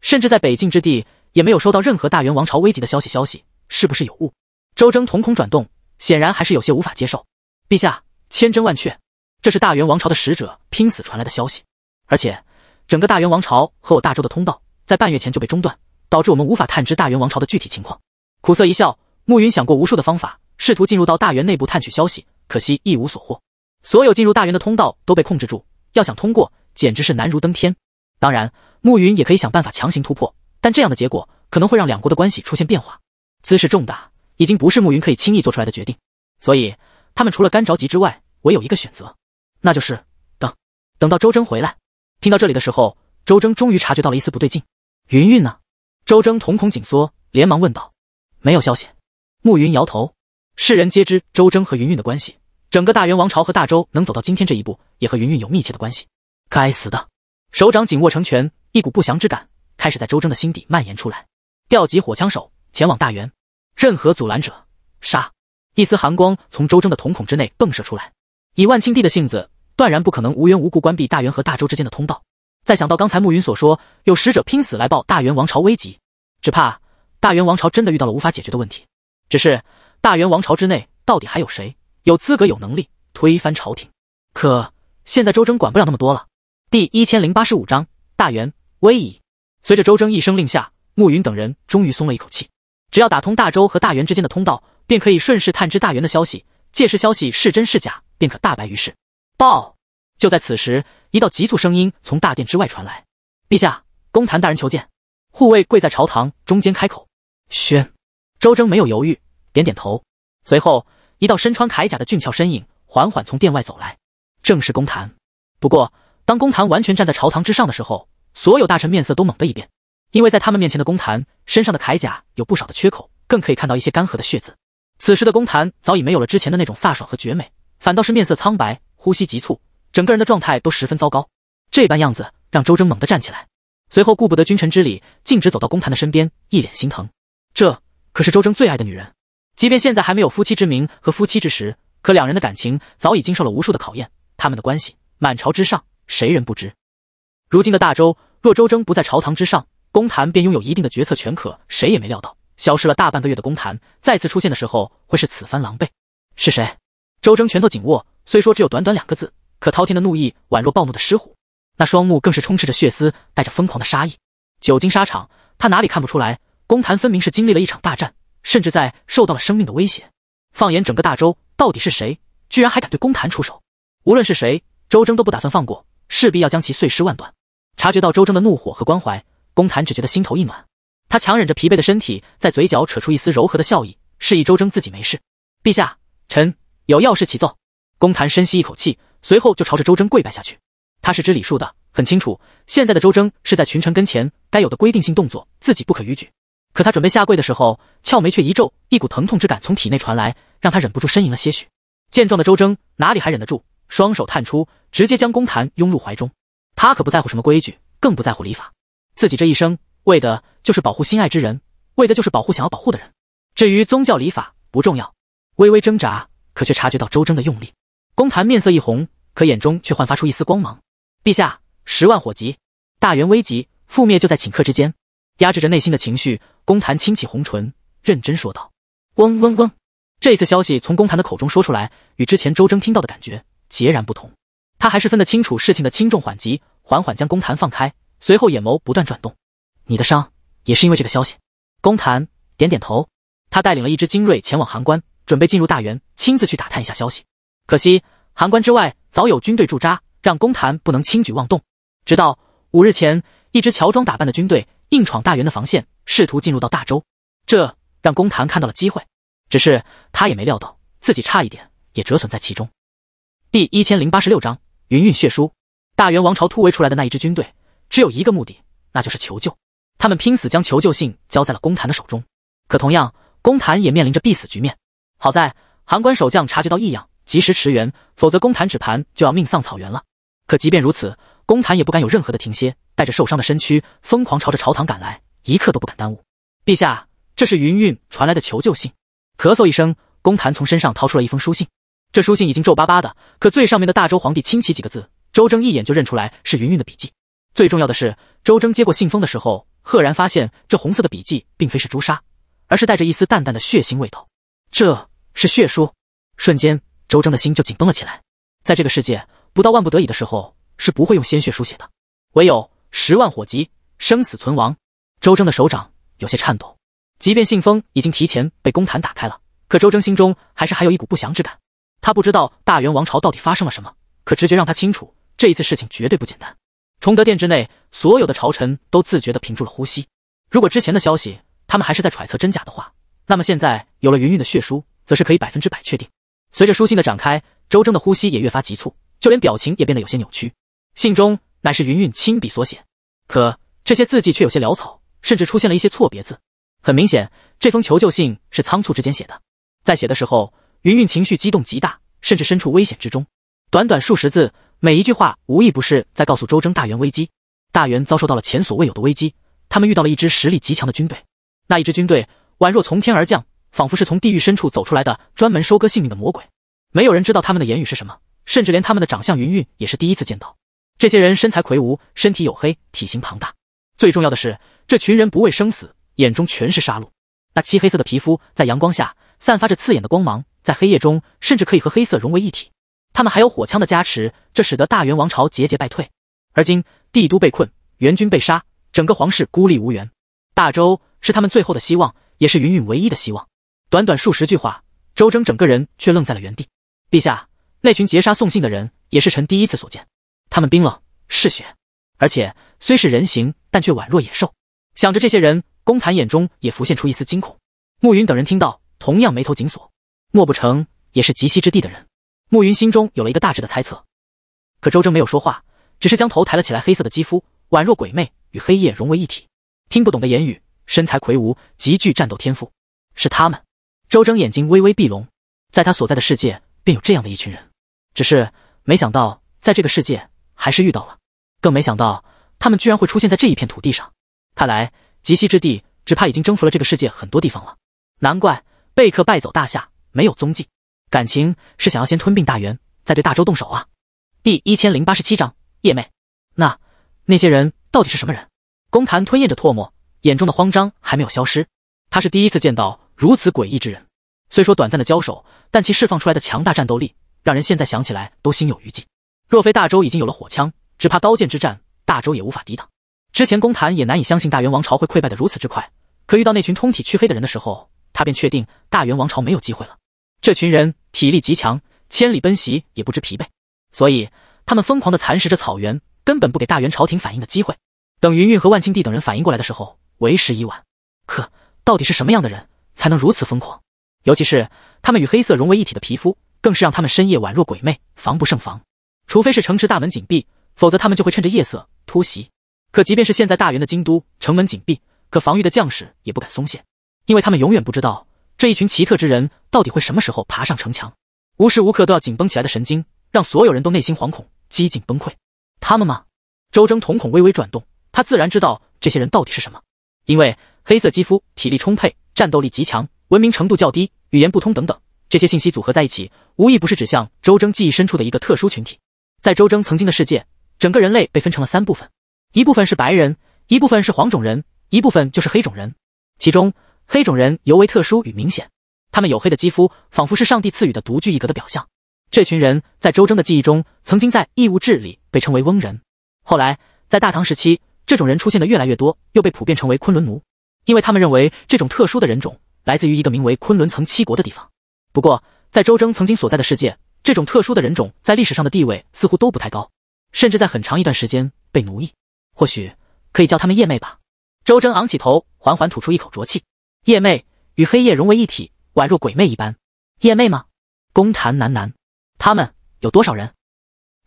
甚至在北境之地也没有收到任何大元王朝危急的消息。消息是不是有误？周征瞳孔转动，显然还是有些无法接受。陛下，千真万确，这是大元王朝的使者拼死传来的消息，而且整个大元王朝和我大周的通道在半月前就被中断，导致我们无法探知大元王朝的具体情况。苦涩一笑，暮云想过无数的方法，试图进入到大元内部探取消息，可惜一无所获。所有进入大元的通道都被控制住，要想通过简直是难如登天。当然，暮云也可以想办法强行突破，但这样的结果可能会让两国的关系出现变化，姿势重大，已经不是暮云可以轻易做出来的决定。所以，他们除了干着急之外，唯有一个选择，那就是等，等到周征回来。听到这里的时候，周征终于察觉到了一丝不对劲。云云呢？周征瞳孔紧缩，连忙问道：“没有消息。”暮云摇头。世人皆知周征和云云的关系。整个大元王朝和大周能走到今天这一步，也和云云有密切的关系。该死的！手掌紧握成拳，一股不祥之感开始在周征的心底蔓延出来。调集火枪手，前往大元，任何阻拦者杀！一丝寒光从周征的瞳孔之内迸射出来。以万庆帝的性子，断然不可能无缘无故关闭大元和大周之间的通道。再想到刚才暮云所说，有使者拼死来报大元王朝危急，只怕大元王朝真的遇到了无法解决的问题。只是大元王朝之内，到底还有谁？有资格、有能力推翻朝廷，可现在周征管不了那么多了。第一千零八十五章大元威仪。随着周征一声令下，慕云等人终于松了一口气。只要打通大周和大元之间的通道，便可以顺势探知大元的消息。届时，消息是真是假，便可大白于世。报！就在此时，一道急促声音从大殿之外传来：“陛下，公坛大人求见。”护卫跪在朝堂中间开口。宣。周征没有犹豫，点点头，随后。一道身穿铠甲的俊俏身影缓缓从殿外走来，正是公谭。不过，当公谭完全站在朝堂之上的时候，所有大臣面色都猛地一变，因为在他们面前的公谭身上的铠甲有不少的缺口，更可以看到一些干涸的血渍。此时的公谭早已没有了之前的那种飒爽和绝美，反倒是面色苍白，呼吸急促，整个人的状态都十分糟糕。这般样子让周征猛地站起来，随后顾不得君臣之礼，径直走到公谭的身边，一脸心疼。这可是周征最爱的女人。即便现在还没有夫妻之名和夫妻之实，可两人的感情早已经受了无数的考验。他们的关系，满朝之上谁人不知？如今的大周，若周征不在朝堂之上，公坛便拥有一定的决策权。可谁也没料到，消失了大半个月的公坛，再次出现的时候会是此番狼狈。是谁？周征拳头紧握，虽说只有短短两个字，可滔天的怒意宛若暴怒的狮虎，那双目更是充斥着血丝，带着疯狂的杀意。久经沙场，他哪里看不出来？公坛分明是经历了一场大战。甚至在受到了生命的威胁。放眼整个大周，到底是谁居然还敢对公坛出手？无论是谁，周征都不打算放过，势必要将其碎尸万段。察觉到周征的怒火和关怀，公坛只觉得心头一暖。他强忍着疲惫的身体，在嘴角扯出一丝柔和的笑意，示意周征自己没事。陛下，臣有要事启奏。公坛深吸一口气，随后就朝着周征跪拜下去。他是知礼数的，很清楚现在的周征是在群臣跟前该有的规定性动作，自己不可逾矩。可他准备下跪的时候，俏眉却一皱，一股疼痛之感从体内传来，让他忍不住呻吟了些许。见状的周征哪里还忍得住，双手探出，直接将公坛拥入怀中。他可不在乎什么规矩，更不在乎礼法，自己这一生为的就是保护心爱之人，为的就是保护想要保护的人。至于宗教礼法不重要。微微挣扎，可却察觉到周征的用力，公坛面色一红，可眼中却焕发出一丝光芒。陛下，十万火急，大元危急，覆灭就在顷刻之间。压制着内心的情绪，公谭轻启红唇，认真说道：“嗡嗡嗡。”这次消息从公谭的口中说出来，与之前周征听到的感觉截然不同。他还是分得清楚事情的轻重缓急，缓缓将公谭放开，随后眼眸不断转动：“你的伤也是因为这个消息？”公谭点点头。他带领了一支精锐前往函关，准备进入大原，亲自去打探一下消息。可惜函关之外早有军队驻扎，让公谭不能轻举妄动。直到五日前，一支乔装打扮的军队。硬闯大元的防线，试图进入到大周，这让公谭看到了机会。只是他也没料到，自己差一点也折损在其中。第一千零八十六章云云血书。大元王朝突围出来的那一支军队，只有一个目的，那就是求救。他们拼死将求救信交在了公谭的手中。可同样，公谭也面临着必死局面。好在韩关守将察觉到异样，及时驰援，否则公谭只盘就要命丧草原了。可即便如此，公谭也不敢有任何的停歇，带着受伤的身躯，疯狂朝着朝堂赶来，一刻都不敢耽误。陛下，这是云韵传来的求救信。咳嗽一声，公谭从身上掏出了一封书信。这书信已经皱巴巴的，可最上面的“大周皇帝亲启”几个字，周征一眼就认出来是云韵的笔迹。最重要的是，周征接过信封的时候，赫然发现这红色的笔迹并非是朱砂，而是带着一丝淡淡的血腥味道。这是血书。瞬间，周征的心就紧绷了起来。在这个世界，不到万不得已的时候。是不会用鲜血书写的，唯有十万火急，生死存亡。周征的手掌有些颤抖。即便信封已经提前被公坛打开了，可周征心中还是还有一股不祥之感。他不知道大元王朝到底发生了什么，可直觉让他清楚，这一次事情绝对不简单。崇德殿之内，所有的朝臣都自觉地屏住了呼吸。如果之前的消息他们还是在揣测真假的话，那么现在有了云云的血书，则是可以百分之百确定。随着书信的展开，周征的呼吸也越发急促，就连表情也变得有些扭曲。信中乃是云云亲笔所写，可这些字迹却有些潦草，甚至出现了一些错别字。很明显，这封求救信是仓促之间写的，在写的时候，云云情绪激动极大，甚至身处危险之中。短短数十字，每一句话无一不是在告诉周征大元危机，大元遭受到了前所未有的危机，他们遇到了一支实力极强的军队。那一支军队宛若从天而降，仿佛是从地狱深处走出来的专门收割性命的魔鬼。没有人知道他们的言语是什么，甚至连他们的长相，云云也是第一次见到。这些人身材魁梧，身体黝黑，体型庞大。最重要的是，这群人不畏生死，眼中全是杀戮。那漆黑色的皮肤在阳光下散发着刺眼的光芒，在黑夜中甚至可以和黑色融为一体。他们还有火枪的加持，这使得大元王朝节节败退。而今帝都被困，元军被杀，整个皇室孤立无援。大周是他们最后的希望，也是云云唯一的希望。短短数十句话，周征整个人却愣在了原地。陛下，那群截杀送信的人，也是臣第一次所见。他们冰冷、嗜血，而且虽是人形，但却宛若野兽。想着这些人，公谭眼中也浮现出一丝惊恐。暮云等人听到，同样眉头紧锁。莫不成也是极西之地的人？暮云心中有了一个大致的猜测。可周征没有说话，只是将头抬了起来。黑色的肌肤宛若鬼魅，与黑夜融为一体。听不懂的言语，身材魁梧，极具战斗天赋。是他们。周征眼睛微微闭拢，在他所在的世界，便有这样的一群人。只是没想到，在这个世界。还是遇到了，更没想到他们居然会出现在这一片土地上。看来极西之地只怕已经征服了这个世界很多地方了。难怪贝克败走大夏没有踪迹，感情是想要先吞并大元，再对大周动手啊！第一千零八十七章夜魅。那那些人到底是什么人？公谭吞咽着唾沫，眼中的慌张还没有消失。他是第一次见到如此诡异之人，虽说短暂的交手，但其释放出来的强大战斗力，让人现在想起来都心有余悸。若非大周已经有了火枪，只怕刀剑之战大周也无法抵挡。之前公谭也难以相信大元王朝会溃败的如此之快，可遇到那群通体黢黑的人的时候，他便确定大元王朝没有机会了。这群人体力极强，千里奔袭也不知疲惫，所以他们疯狂地蚕食着草原，根本不给大元朝廷反应的机会。等云云和万青帝等人反应过来的时候，为时已晚。可到底是什么样的人才能如此疯狂？尤其是他们与黑色融为一体的皮肤，更是让他们深夜宛若鬼魅，防不胜防。除非是城池大门紧闭，否则他们就会趁着夜色突袭。可即便是现在大元的京都城门紧闭，可防御的将士也不敢松懈，因为他们永远不知道这一群奇特之人到底会什么时候爬上城墙。无时无刻都要紧绷起来的神经，让所有人都内心惶恐，几近崩溃。他们吗？周征瞳孔微微转动，他自然知道这些人到底是什么，因为黑色肌肤、体力充沛、战斗力极强、文明程度较低、语言不通等等，这些信息组合在一起，无一不是指向周征记忆深处的一个特殊群体。在周征曾经的世界，整个人类被分成了三部分：一部分是白人，一部分是黄种人，一部分就是黑种人。其中黑种人尤为特殊与明显，他们黝黑的肌肤仿佛是上帝赐予的独具一格的表象。这群人在周征的记忆中，曾经在《异物志》里被称为“翁人”。后来在大唐时期，这种人出现的越来越多，又被普遍称为“昆仑奴”，因为他们认为这种特殊的人种来自于一个名为“昆仑曾七国”的地方。不过，在周征曾经所在的世界。这种特殊的人种在历史上的地位似乎都不太高，甚至在很长一段时间被奴役。或许可以叫他们夜魅吧。周真昂起头，缓缓吐出一口浊气。夜魅与黑夜融为一体，宛若鬼魅一般。夜魅吗？公谭喃喃。他们有多少人？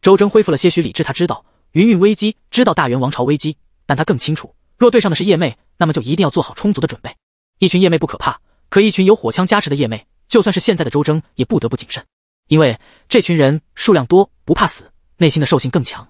周真恢复了些许理智，他知道云韵危机，知道大元王朝危机，但他更清楚，若对上的是夜魅，那么就一定要做好充足的准备。一群夜魅不可怕，可一群有火枪加持的夜魅，就算是现在的周征也不得不谨慎。因为这群人数量多，不怕死，内心的兽性更强。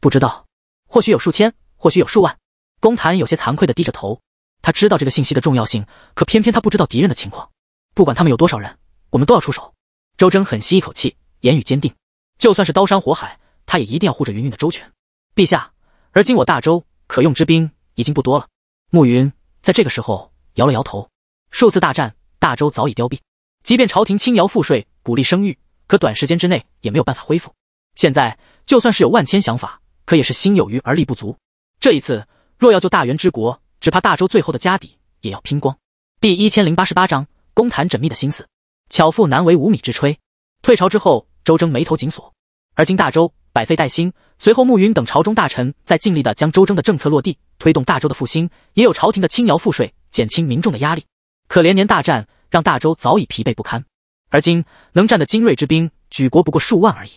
不知道，或许有数千，或许有数万。公坛有些惭愧的低着头，他知道这个信息的重要性，可偏偏他不知道敌人的情况。不管他们有多少人，我们都要出手。周征狠吸一口气，言语坚定，就算是刀山火海，他也一定要护着云云的周全。陛下，而今我大周可用之兵已经不多了。暮云在这个时候摇了摇头，数次大战，大周早已凋敝，即便朝廷轻徭赋税，鼓励生育。可短时间之内也没有办法恢复。现在就算是有万千想法，可也是心有余而力不足。这一次若要救大元之国，只怕大周最后的家底也要拼光。第一千零八十八章公谈缜密的心思，巧妇难为无米之炊。退朝之后，周征眉头紧锁。而今大周百废待兴，随后暮云等朝中大臣在尽力的将周征的政策落地，推动大周的复兴，也有朝廷的轻徭赋税，减轻民众的压力。可连年大战让大周早已疲惫不堪。而今能战的精锐之兵，举国不过数万而已。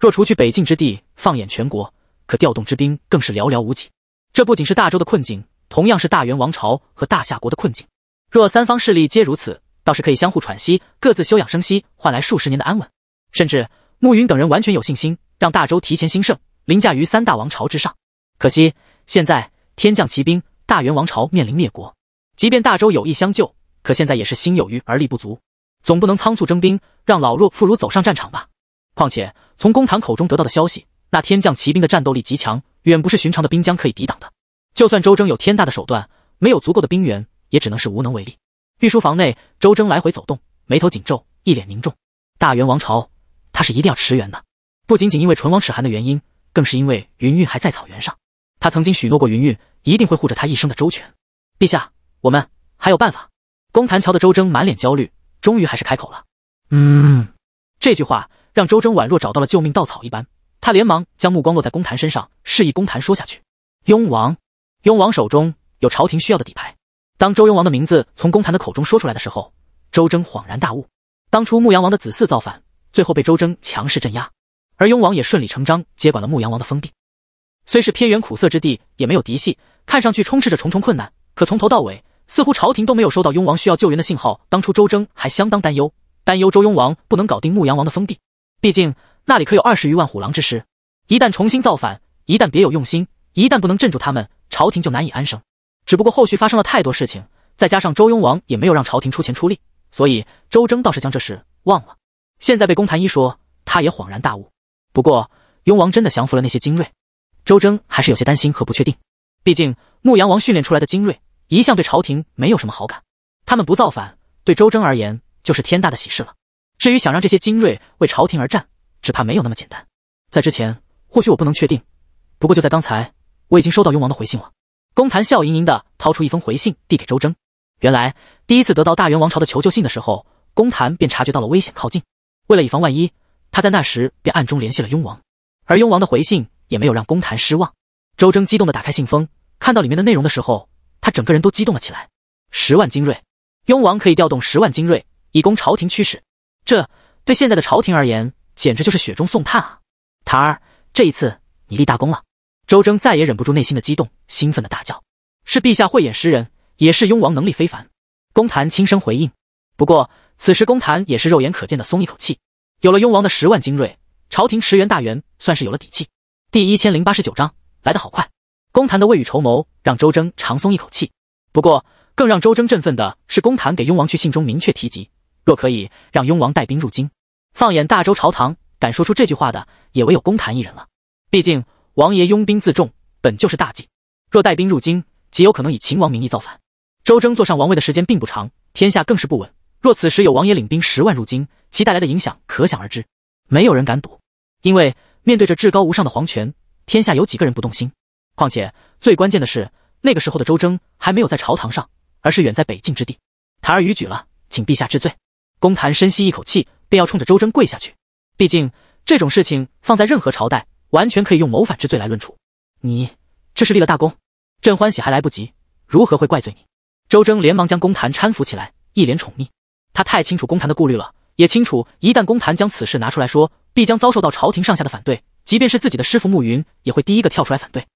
若除去北境之地，放眼全国，可调动之兵更是寥寥无几。这不仅是大周的困境，同样是大元王朝和大夏国的困境。若三方势力皆如此，倒是可以相互喘息，各自休养生息，换来数十年的安稳。甚至慕云等人完全有信心，让大周提前兴盛，凌驾于三大王朝之上。可惜现在天降奇兵，大元王朝面临灭国。即便大周有意相救，可现在也是心有余而力不足。总不能仓促征兵，让老弱妇孺走上战场吧？况且从公坛口中得到的消息，那天降骑兵的战斗力极强，远不是寻常的兵将可以抵挡的。就算周征有天大的手段，没有足够的兵源，也只能是无能为力。御书房内，周征来回走动，眉头紧皱，一脸凝重。大元王朝，他是一定要驰援的，不仅仅因为唇亡齿寒的原因，更是因为云韵还在草原上。他曾经许诺过云韵，一定会护着他一生的周全。陛下，我们还有办法。公谈桥的周征满脸焦虑。终于还是开口了，嗯，这句话让周征宛若找到了救命稻草一般，他连忙将目光落在公谭身上，示意公谭说下去。雍王，雍王手中有朝廷需要的底牌。当周雍王的名字从公谭的口中说出来的时候，周征恍然大悟，当初牧羊王的子嗣造反，最后被周征强势镇压，而雍王也顺理成章接管了牧羊王的封地。虽是偏远苦涩之地，也没有嫡系，看上去充斥着重重困难，可从头到尾。似乎朝廷都没有收到雍王需要救援的信号。当初周征还相当担忧，担忧周雍王不能搞定牧羊王的封地，毕竟那里可有二十余万虎狼之师。一旦重新造反，一旦别有用心，一旦不能镇住他们，朝廷就难以安生。只不过后续发生了太多事情，再加上周雍王也没有让朝廷出钱出力，所以周征倒是将这事忘了。现在被公谈一说，他也恍然大悟。不过雍王真的降服了那些精锐，周征还是有些担心和不确定。毕竟牧羊王训练出来的精锐。一向对朝廷没有什么好感，他们不造反，对周征而言就是天大的喜事了。至于想让这些精锐为朝廷而战，只怕没有那么简单。在之前，或许我不能确定，不过就在刚才，我已经收到雍王的回信了。公谭笑盈盈的掏出一封回信，递给周征。原来第一次得到大元王朝的求救信的时候，公谭便察觉到了危险靠近。为了以防万一，他在那时便暗中联系了雍王。而雍王的回信也没有让公谭失望。周征激动的打开信封，看到里面的内容的时候。他整个人都激动了起来。十万精锐，雍王可以调动十万精锐以供朝廷驱使，这对现在的朝廷而言，简直就是雪中送炭啊！檀儿，这一次你立大功了！周征再也忍不住内心的激动，兴奋的大叫：“是陛下慧眼识人，也是雍王能力非凡。”公谭轻声回应。不过此时公谭也是肉眼可见的松一口气，有了雍王的十万精锐，朝廷驰援大员算是有了底气。第一千零八十九章来得好快。公谈的未雨绸缪让周征长松一口气，不过更让周征振奋的是，公谈给雍王去信中明确提及，若可以让雍王带兵入京。放眼大周朝堂，敢说出这句话的也唯有公谈一人了。毕竟王爷拥兵自重本就是大忌，若带兵入京，极有可能以秦王名义造反。周征坐上王位的时间并不长，天下更是不稳。若此时有王爷领兵十万入京，其带来的影响可想而知。没有人敢赌，因为面对着至高无上的皇权，天下有几个人不动心？况且最关键的是，那个时候的周征还没有在朝堂上，而是远在北境之地。台儿逾矩了，请陛下治罪。公谭深吸一口气，便要冲着周征跪下去。毕竟这种事情放在任何朝代，完全可以用谋反之罪来论处。你这是立了大功，朕欢喜还来不及，如何会怪罪你？周征连忙将公谭搀扶起来，一脸宠溺。他太清楚公谭的顾虑了，也清楚一旦公谭将此事拿出来说，必将遭受到朝廷上下的反对，即便是自己的师父慕云，也会第一个跳出来反对。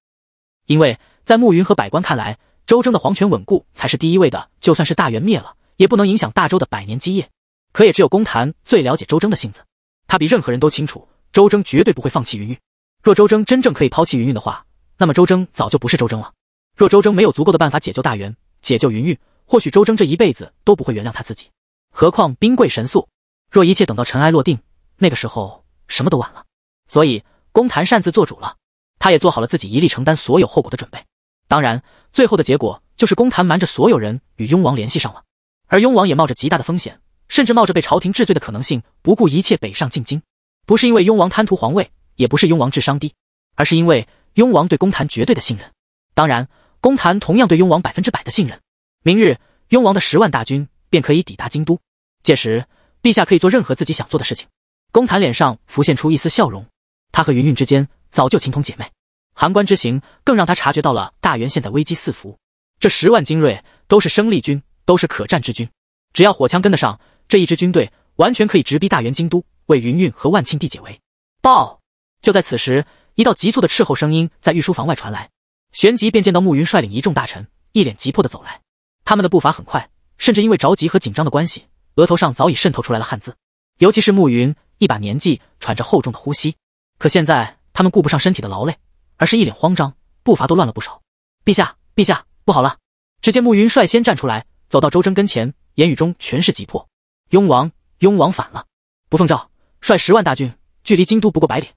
因为在暮云和百官看来，周征的皇权稳固才是第一位的。就算是大元灭了，也不能影响大周的百年基业。可也只有公谭最了解周征的性子，他比任何人都清楚，周征绝对不会放弃云韵。若周征真正可以抛弃云韵的话，那么周征早就不是周征了。若周征没有足够的办法解救大元、解救云韵，或许周征这一辈子都不会原谅他自己。何况兵贵神速，若一切等到尘埃落定，那个时候什么都晚了。所以公谭擅自做主了。他也做好了自己一力承担所有后果的准备，当然，最后的结果就是公谭瞒着所有人与雍王联系上了，而雍王也冒着极大的风险，甚至冒着被朝廷治罪的可能性，不顾一切北上进京。不是因为雍王贪图皇位，也不是雍王智商低，而是因为雍王对公谭绝对的信任。当然，公谭同样对雍王百分之百的信任。明日，雍王的十万大军便可以抵达京都，届时，陛下可以做任何自己想做的事情。公谭脸上浮现出一丝笑容，他和云云之间。早就情同姐妹，函关之行更让他察觉到了大元现在危机四伏。这十万精锐都是生力军，都是可战之军，只要火枪跟得上，这一支军队完全可以直逼大元京都，为云云和万庆帝解围。报！就在此时，一道急促的斥候声音在御书房外传来，旋即便见到暮云率领一众大臣，一脸急迫的走来。他们的步伐很快，甚至因为着急和紧张的关系，额头上早已渗透出来了汗渍。尤其是暮云，一把年纪，喘着厚重的呼吸，可现在。他们顾不上身体的劳累，而是一脸慌张，步伐都乱了不少。陛下，陛下，不好了！只见暮云率先站出来，走到周征跟前，言语中全是急迫。雍王，雍王反了！不奉诏，率十万大军，距离京都不过百里。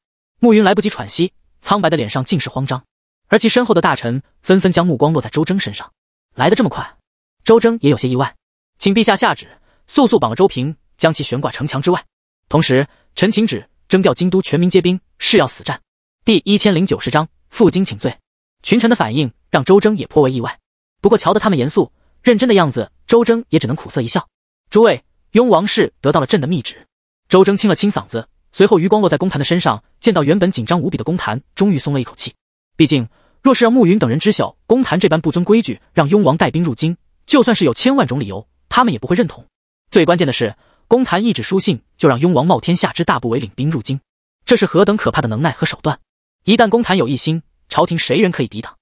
暮云来不及喘息，苍白的脸上尽是慌张，而其身后的大臣纷纷将目光落在周征身上。来得这么快，周征也有些意外。请陛下下旨，速速绑了周平，将其悬挂城墙之外。同时，臣请旨，征调京都全民皆兵，誓要死战。第一千零九十章负荆请罪。群臣的反应让周征也颇为意外，不过瞧得他们严肃认真的样子，周征也只能苦涩一笑。诸位，雍王氏得到了朕的密旨。周征清了清嗓子，随后余光落在公坛的身上，见到原本紧张无比的公坛，终于松了一口气。毕竟，若是让慕云等人知晓公坛这般不遵规矩，让雍王带兵入京，就算是有千万种理由，他们也不会认同。最关键的是，公坛一纸书信就让雍王冒天下之大不韪领兵入京，这是何等可怕的能耐和手段！一旦公谈有异心，朝廷谁人可以抵挡？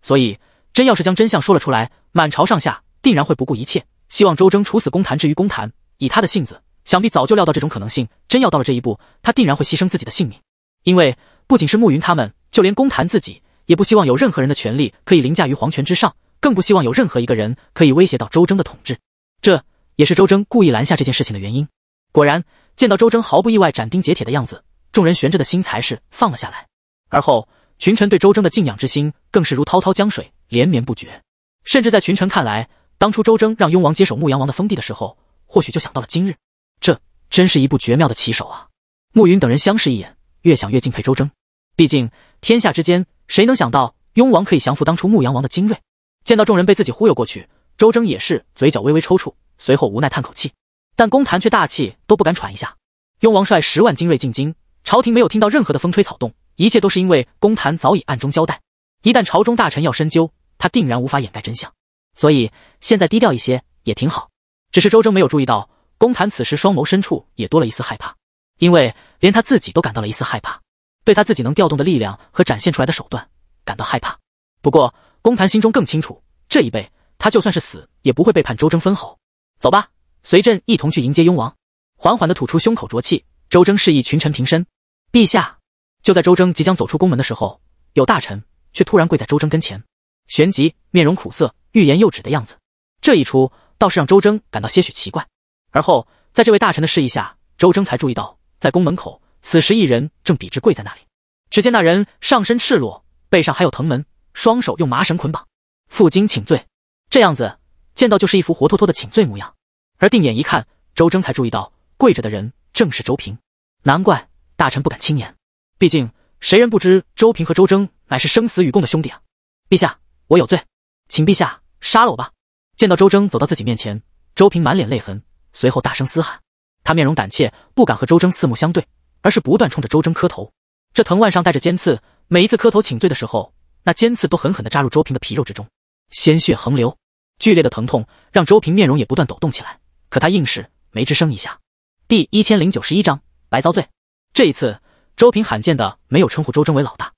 所以，真要是将真相说了出来，满朝上下定然会不顾一切，希望周征处死公谈，之于公谈。以他的性子，想必早就料到这种可能性。真要到了这一步，他定然会牺牲自己的性命。因为不仅是慕云他们，就连公谈自己也不希望有任何人的权利可以凌驾于皇权之上，更不希望有任何一个人可以威胁到周征的统治。这也是周征故意拦下这件事情的原因。果然，见到周征毫不意外、斩钉截铁的样子，众人悬着的心才是放了下来。而后，群臣对周征的敬仰之心更是如滔滔江水，连绵不绝。甚至在群臣看来，当初周征让雍王接手牧羊王的封地的时候，或许就想到了今日。这真是一部绝妙的棋手啊！慕云等人相视一眼，越想越敬佩周征。毕竟天下之间，谁能想到雍王可以降服当初牧羊王的精锐？见到众人被自己忽悠过去，周征也是嘴角微微抽搐，随后无奈叹口气。但公谈却大气都不敢喘一下。雍王率十万精锐进京，朝廷没有听到任何的风吹草动。一切都是因为公谭早已暗中交代，一旦朝中大臣要深究，他定然无法掩盖真相。所以现在低调一些也挺好。只是周征没有注意到，公谭此时双眸深处也多了一丝害怕，因为连他自己都感到了一丝害怕，对他自己能调动的力量和展现出来的手段感到害怕。不过公谭心中更清楚，这一辈他就算是死也不会背叛周征分毫。走吧，随朕一同去迎接雍王。缓缓地吐出胸口浊气，周征示意群臣平身，陛下。就在周征即将走出宫门的时候，有大臣却突然跪在周征跟前，旋即面容苦涩、欲言又止的样子。这一出倒是让周征感到些许奇怪。而后，在这位大臣的示意下，周征才注意到，在宫门口，此时一人正笔直跪在那里。只见那人上身赤裸，背上还有藤门，双手用麻绳捆绑，负荆请罪，这样子见到就是一副活脱脱的请罪模样。而定眼一看，周征才注意到跪着的人正是周平，难怪大臣不敢轻言。毕竟，谁人不知周平和周征乃是生死与共的兄弟啊！陛下，我有罪，请陛下杀了我吧！见到周征走到自己面前，周平满脸泪痕，随后大声嘶喊。他面容胆怯，不敢和周征四目相对，而是不断冲着周征磕头。这藤蔓上带着尖刺，每一次磕头请罪的时候，那尖刺都狠狠地扎入周平的皮肉之中，鲜血横流，剧烈的疼痛让周平面容也不断抖动起来。可他硬是没吱声一下。第一千零九十一章白遭罪。这一次。周平罕见的没有称呼周征为老大，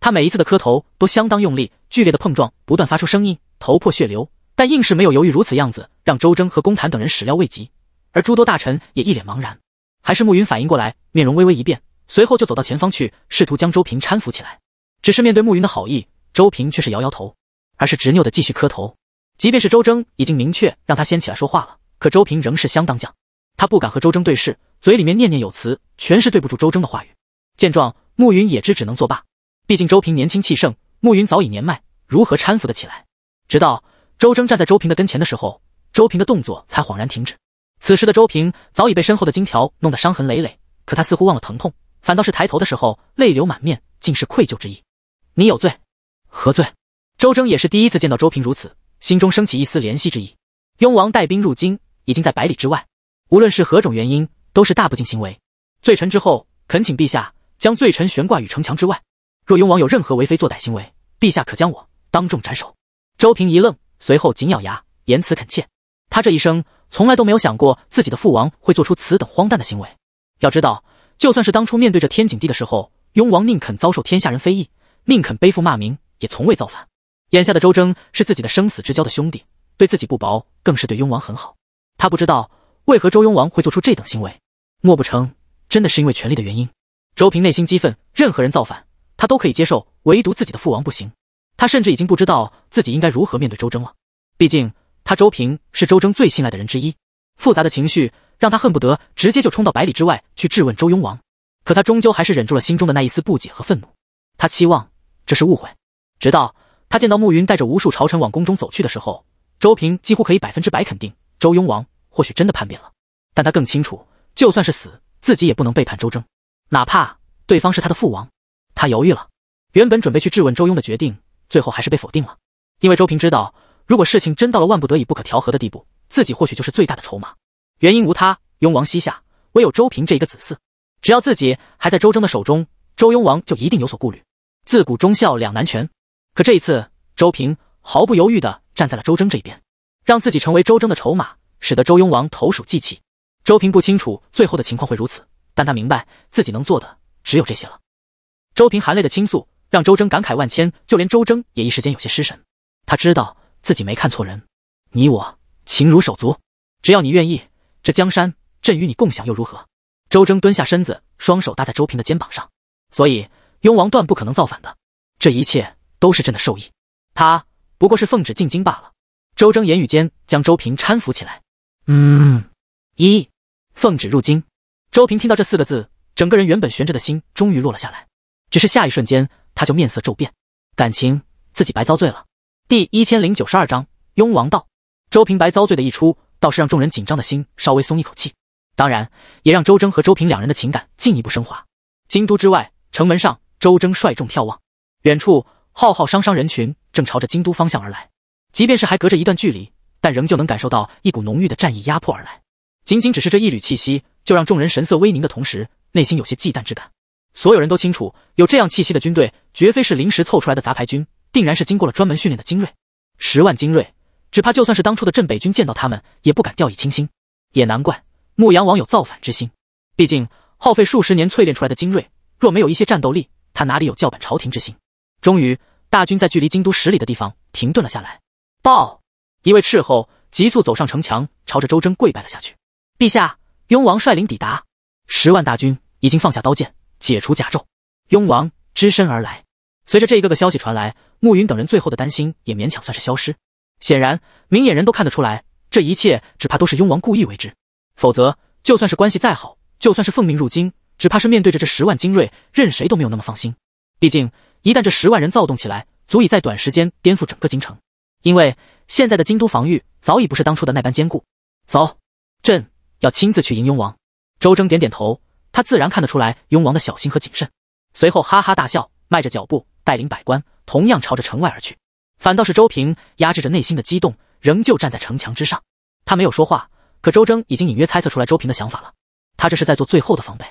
他每一次的磕头都相当用力，剧烈的碰撞不断发出声音，头破血流，但硬是没有犹豫。如此样子让周征和公谭等人始料未及，而诸多大臣也一脸茫然。还是暮云反应过来，面容微微一变，随后就走到前方去，试图将周平搀扶起来。只是面对暮云的好意，周平却是摇摇头，而是执拗的继续磕头。即便是周征已经明确让他先起来说话了，可周平仍是相当犟，他不敢和周征对视，嘴里面念念有词，全是对不住周征的话语。见状，暮云也知只能作罢。毕竟周平年轻气盛，暮云早已年迈，如何搀扶得起来？直到周征站在周平的跟前的时候，周平的动作才恍然停止。此时的周平早已被身后的金条弄得伤痕累累，可他似乎忘了疼痛，反倒是抬头的时候泪流满面，尽是愧疚之意。“你有罪，何罪？”周征也是第一次见到周平如此，心中升起一丝怜惜之意。雍王带兵入京，已经在百里之外，无论是何种原因，都是大不敬行为。罪臣之后，恳请陛下。将罪臣悬挂于城墙之外。若雍王有任何为非作歹行为，陛下可将我当众斩首。周平一愣，随后紧咬牙，言辞恳切。他这一生从来都没有想过自己的父王会做出此等荒诞的行为。要知道，就算是当初面对着天景帝的时候，雍王宁肯遭受天下人非议，宁肯背负骂名，也从未造反。眼下的周征是自己的生死之交的兄弟，对自己不薄，更是对雍王很好。他不知道为何周雍王会做出这等行为，莫不成真的是因为权力的原因？周平内心激愤，任何人造反他都可以接受，唯独自己的父王不行。他甚至已经不知道自己应该如何面对周征了。毕竟他周平是周征最信赖的人之一，复杂的情绪让他恨不得直接就冲到百里之外去质问周雍王。可他终究还是忍住了心中的那一丝不解和愤怒。他期望这是误会，直到他见到暮云带着无数朝臣往宫中走去的时候，周平几乎可以百分之百肯定周雍王或许真的叛变了。但他更清楚，就算是死，自己也不能背叛周征。哪怕对方是他的父王，他犹豫了。原本准备去质问周庸的决定，最后还是被否定了。因为周平知道，如果事情真到了万不得已、不可调和的地步，自己或许就是最大的筹码。原因无他，雍王膝下唯有周平这一个子嗣，只要自己还在周征的手中，周雍王就一定有所顾虑。自古忠孝两难全，可这一次，周平毫不犹豫的站在了周征这一边，让自己成为周征的筹码，使得周雍王投鼠忌器。周平不清楚最后的情况会如此。但他明白自己能做的只有这些了。周平含泪的倾诉，让周征感慨万千。就连周征也一时间有些失神。他知道自己没看错人，你我情如手足，只要你愿意，这江山朕与你共享又如何？周征蹲下身子，双手搭在周平的肩膀上。所以雍王断不可能造反的，这一切都是朕的授意。他不过是奉旨进京罢了。周征言语间将周平搀扶起来。嗯，一奉旨入京。周平听到这四个字，整个人原本悬着的心终于落了下来。只是下一瞬间，他就面色骤变，感情自己白遭罪了。第一千零九十二章雍王道。周平白遭罪的一出，倒是让众人紧张的心稍微松一口气，当然也让周征和周平两人的情感进一步升华。京都之外，城门上，周征率众眺望，远处浩浩汤汤人群正朝着京都方向而来。即便是还隔着一段距离，但仍旧能感受到一股浓郁的战意压迫而来。仅仅只是这一缕气息。就让众人神色微凝的同时，内心有些忌惮之感。所有人都清楚，有这样气息的军队，绝非是临时凑出来的杂牌军，定然是经过了专门训练的精锐。十万精锐，只怕就算是当初的镇北军见到他们，也不敢掉以轻心。也难怪牧羊王有造反之心，毕竟耗费数十年淬炼出来的精锐，若没有一些战斗力，他哪里有叫板朝廷之心？终于，大军在距离京都十里的地方停顿了下来。报！一位斥候急速走上城墙，朝着周真跪拜了下去：“陛下。”雍王率领抵达，十万大军已经放下刀剑，解除甲胄。雍王只身而来。随着这一个个消息传来，暮云等人最后的担心也勉强算是消失。显然，明眼人都看得出来，这一切只怕都是雍王故意为之。否则，就算是关系再好，就算是奉命入京，只怕是面对着这十万精锐，任谁都没有那么放心。毕竟，一旦这十万人躁动起来，足以在短时间颠覆整个京城。因为现在的京都防御早已不是当初的那般坚固。走，朕。要亲自去迎雍王，周征点点头，他自然看得出来雍王的小心和谨慎。随后哈哈大笑，迈着脚步带领百官，同样朝着城外而去。反倒是周平压制着内心的激动，仍旧站在城墙之上。他没有说话，可周征已经隐约猜测出来周平的想法了。他这是在做最后的防备。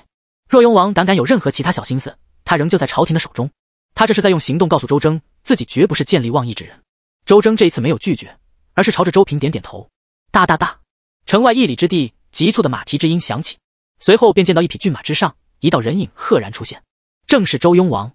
若雍王胆敢有任何其他小心思，他仍旧在朝廷的手中。他这是在用行动告诉周征，自己绝不是见利忘义之人。周征这一次没有拒绝，而是朝着周平点点头。大大大，城外一里之地。急促的马蹄之音响起，随后便见到一匹骏马之上，一道人影赫然出现，正是周雍王。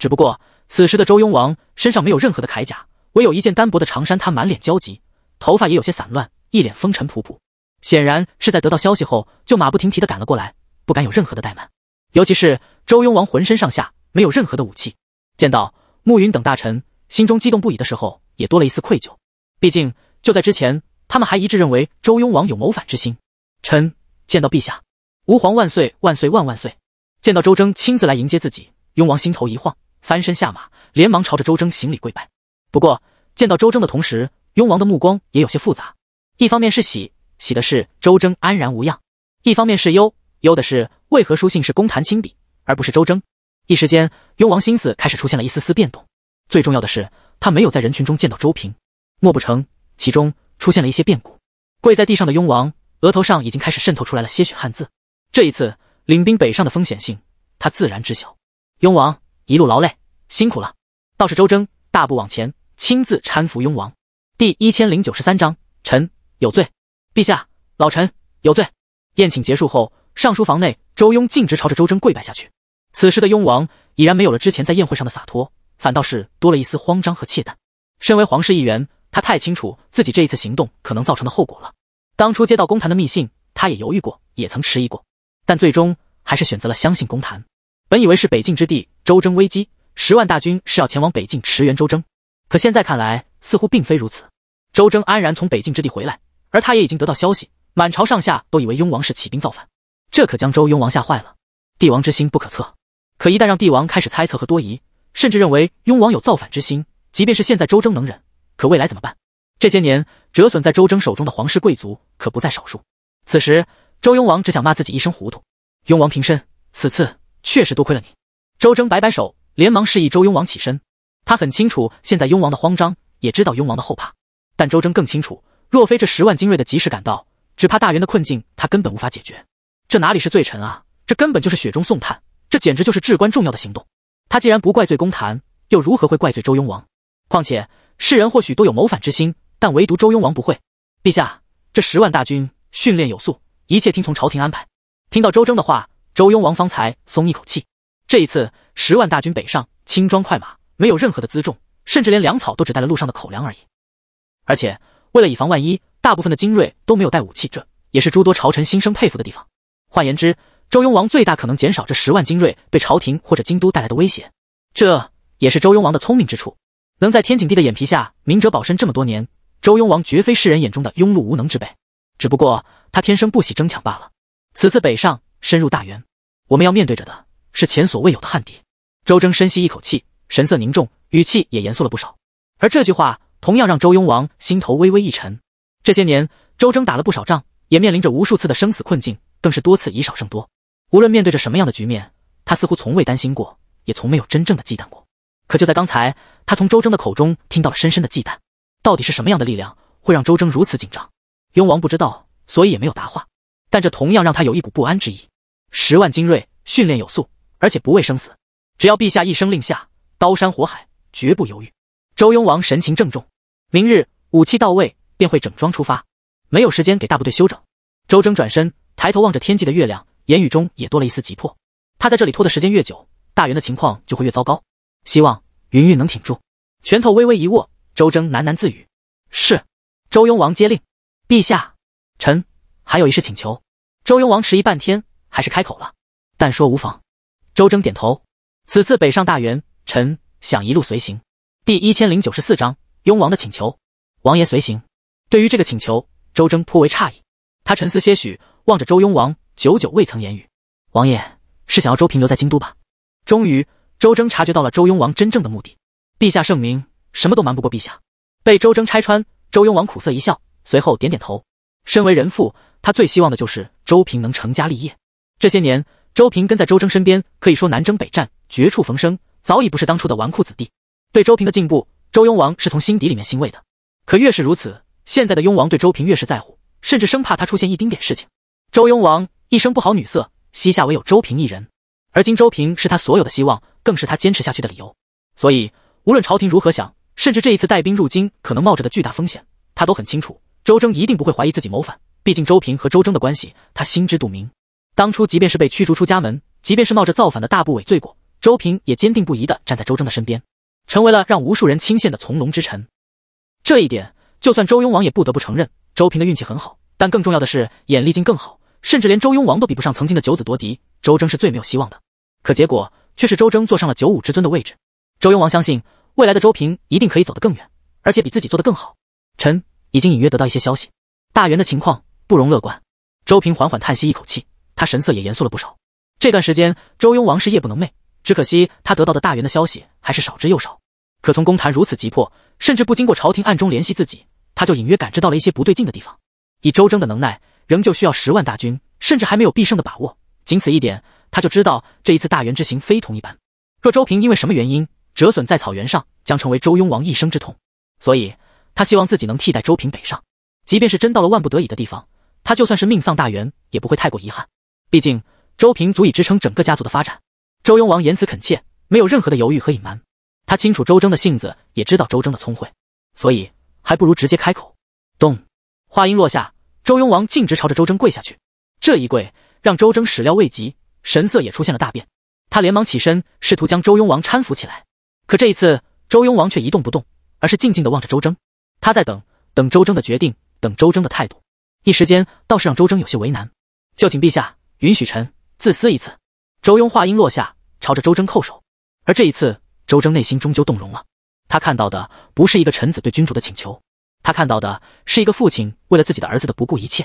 只不过此时的周雍王身上没有任何的铠甲，唯有一件单薄的长衫。他满脸焦急，头发也有些散乱，一脸风尘仆仆，显然是在得到消息后就马不停蹄的赶了过来，不敢有任何的怠慢。尤其是周雍王浑身上下没有任何的武器，见到暮云等大臣心中激动不已的时候，也多了一丝愧疚。毕竟就在之前，他们还一致认为周雍王有谋反之心。臣见到陛下，吾皇万岁万岁万万岁！见到周征亲自来迎接自己，雍王心头一晃，翻身下马，连忙朝着周征行礼跪拜。不过，见到周征的同时，雍王的目光也有些复杂。一方面是喜，喜的是周征安然无恙；一方面是忧，忧的是为何书信是公谭亲笔，而不是周征。一时间，雍王心思开始出现了一丝丝变动。最重要的是，他没有在人群中见到周平，莫不成其中出现了一些变故？跪在地上的雍王。额头上已经开始渗透出来了些许汗渍。这一次领兵北上的风险性，他自然知晓。雍王一路劳累，辛苦了。道士周征大步往前，亲自搀扶雍王。第一千零九十三章，臣有罪，陛下，老臣有罪。宴请结束后，上书房内，周雍径直朝着周征跪拜下去。此时的雍王已然没有了之前在宴会上的洒脱，反倒是多了一丝慌张和怯惮。身为皇室一员，他太清楚自己这一次行动可能造成的后果了。当初接到公谈的密信，他也犹豫过，也曾迟疑过，但最终还是选择了相信公谈。本以为是北境之地周征危机，十万大军是要前往北境驰援周征，可现在看来，似乎并非如此。周征安然从北境之地回来，而他也已经得到消息，满朝上下都以为雍王是起兵造反，这可将周雍王吓坏了。帝王之心不可测，可一旦让帝王开始猜测和多疑，甚至认为雍王有造反之心，即便是现在周征能忍，可未来怎么办？这些年折损在周征手中的皇室贵族可不在少数。此时，周雍王只想骂自己一声糊涂。雍王平身，此次确实多亏了你。周征摆摆手，连忙示意周雍王起身。他很清楚现在雍王的慌张，也知道雍王的后怕，但周征更清楚，若非这十万精锐的及时赶到，只怕大元的困境他根本无法解决。这哪里是罪臣啊？这根本就是雪中送炭，这简直就是至关重要的行动。他既然不怪罪公坛，又如何会怪罪周雍王？况且世人或许都有谋反之心。但唯独周雍王不会。陛下，这十万大军训练有素，一切听从朝廷安排。听到周征的话，周雍王方才松一口气。这一次，十万大军北上，轻装快马，没有任何的辎重，甚至连粮草都只带了路上的口粮而已。而且，为了以防万一，大部分的精锐都没有带武器，这也是诸多朝臣心生佩服的地方。换言之，周雍王最大可能减少这十万精锐对朝廷或者京都带来的威胁，这也是周雍王的聪明之处，能在天景帝的眼皮下明哲保身这么多年。周雍王绝非世人眼中的庸碌无能之辈，只不过他天生不喜争抢罢了。此次北上深入大元，我们要面对着的是前所未有的旱敌。周征深吸一口气，神色凝重，语气也严肃了不少。而这句话同样让周雍王心头微微一沉。这些年，周征打了不少仗，也面临着无数次的生死困境，更是多次以少胜多。无论面对着什么样的局面，他似乎从未担心过，也从没有真正的忌惮过。可就在刚才，他从周征的口中听到了深深的忌惮。到底是什么样的力量会让周征如此紧张？雍王不知道，所以也没有答话。但这同样让他有一股不安之意。十万精锐，训练有素，而且不畏生死，只要陛下一声令下，刀山火海绝不犹豫。周雍王神情郑重，明日武器到位，便会整装出发。没有时间给大部队休整。周征转身，抬头望着天际的月亮，言语中也多了一丝急迫。他在这里拖的时间越久，大元的情况就会越糟糕。希望云云能挺住。拳头微微一握。周征喃喃自语：“是。”周雍王接令：“陛下，臣还有一事请求。”周雍王迟疑半天，还是开口了：“但说无妨。”周征点头。此次北上大元，臣想一路随行。第一千零九十四章雍王的请求。王爷随行，对于这个请求，周征颇为诧异。他沉思些许，望着周雍王，久久未曾言语。王爷是想要周平留在京都吧？终于，周征察觉到了周雍王真正的目的。陛下圣明。什么都瞒不过陛下，被周征拆穿，周雍王苦涩一笑，随后点点头。身为人父，他最希望的就是周平能成家立业。这些年，周平跟在周征身边，可以说南征北战，绝处逢生，早已不是当初的纨绔子弟。对周平的进步，周雍王是从心底里面欣慰的。可越是如此，现在的雍王对周平越是在乎，甚至生怕他出现一丁点事情。周雍王一生不好女色，膝下唯有周平一人，而今周平是他所有的希望，更是他坚持下去的理由。所以，无论朝廷如何想。甚至这一次带兵入京，可能冒着的巨大风险，他都很清楚。周征一定不会怀疑自己谋反，毕竟周平和周征的关系，他心知肚明。当初即便是被驱逐出家门，即便是冒着造反的大不韪罪过，周平也坚定不移地站在周征的身边，成为了让无数人倾羡的从龙之臣。这一点，就算周雍王也不得不承认，周平的运气很好。但更重要的是眼力劲更好，甚至连周雍王都比不上曾经的九子夺嫡。周征是最没有希望的，可结果却是周征坐上了九五之尊的位置。周雍王相信。未来的周平一定可以走得更远，而且比自己做得更好。臣已经隐约得到一些消息，大元的情况不容乐观。周平缓缓叹息一口气，他神色也严肃了不少。这段时间，周雍王是夜不能寐，只可惜他得到的大元的消息还是少之又少。可从公谈如此急迫，甚至不经过朝廷暗中联系自己，他就隐约感知到了一些不对劲的地方。以周征的能耐，仍旧需要十万大军，甚至还没有必胜的把握。仅此一点，他就知道这一次大元之行非同一般。若周平因为什么原因，折损在草原上将成为周雍王一生之痛，所以他希望自己能替代周平北上。即便是真到了万不得已的地方，他就算是命丧大元，也不会太过遗憾。毕竟周平足以支撑整个家族的发展。周雍王言辞恳切，没有任何的犹豫和隐瞒。他清楚周征的性子，也知道周征的聪慧，所以还不如直接开口。咚！话音落下，周雍王径直朝着周征跪下去。这一跪让周征始料未及，神色也出现了大变。他连忙起身，试图将周雍王搀扶起来。可这一次，周雍王却一动不动，而是静静的望着周征。他在等，等周征的决定，等周征的态度。一时间倒是让周征有些为难。就请陛下允许臣自私一次。周雍话音落下，朝着周征叩首。而这一次，周征内心终究动容了。他看到的不是一个臣子对君主的请求，他看到的是一个父亲为了自己的儿子的不顾一切。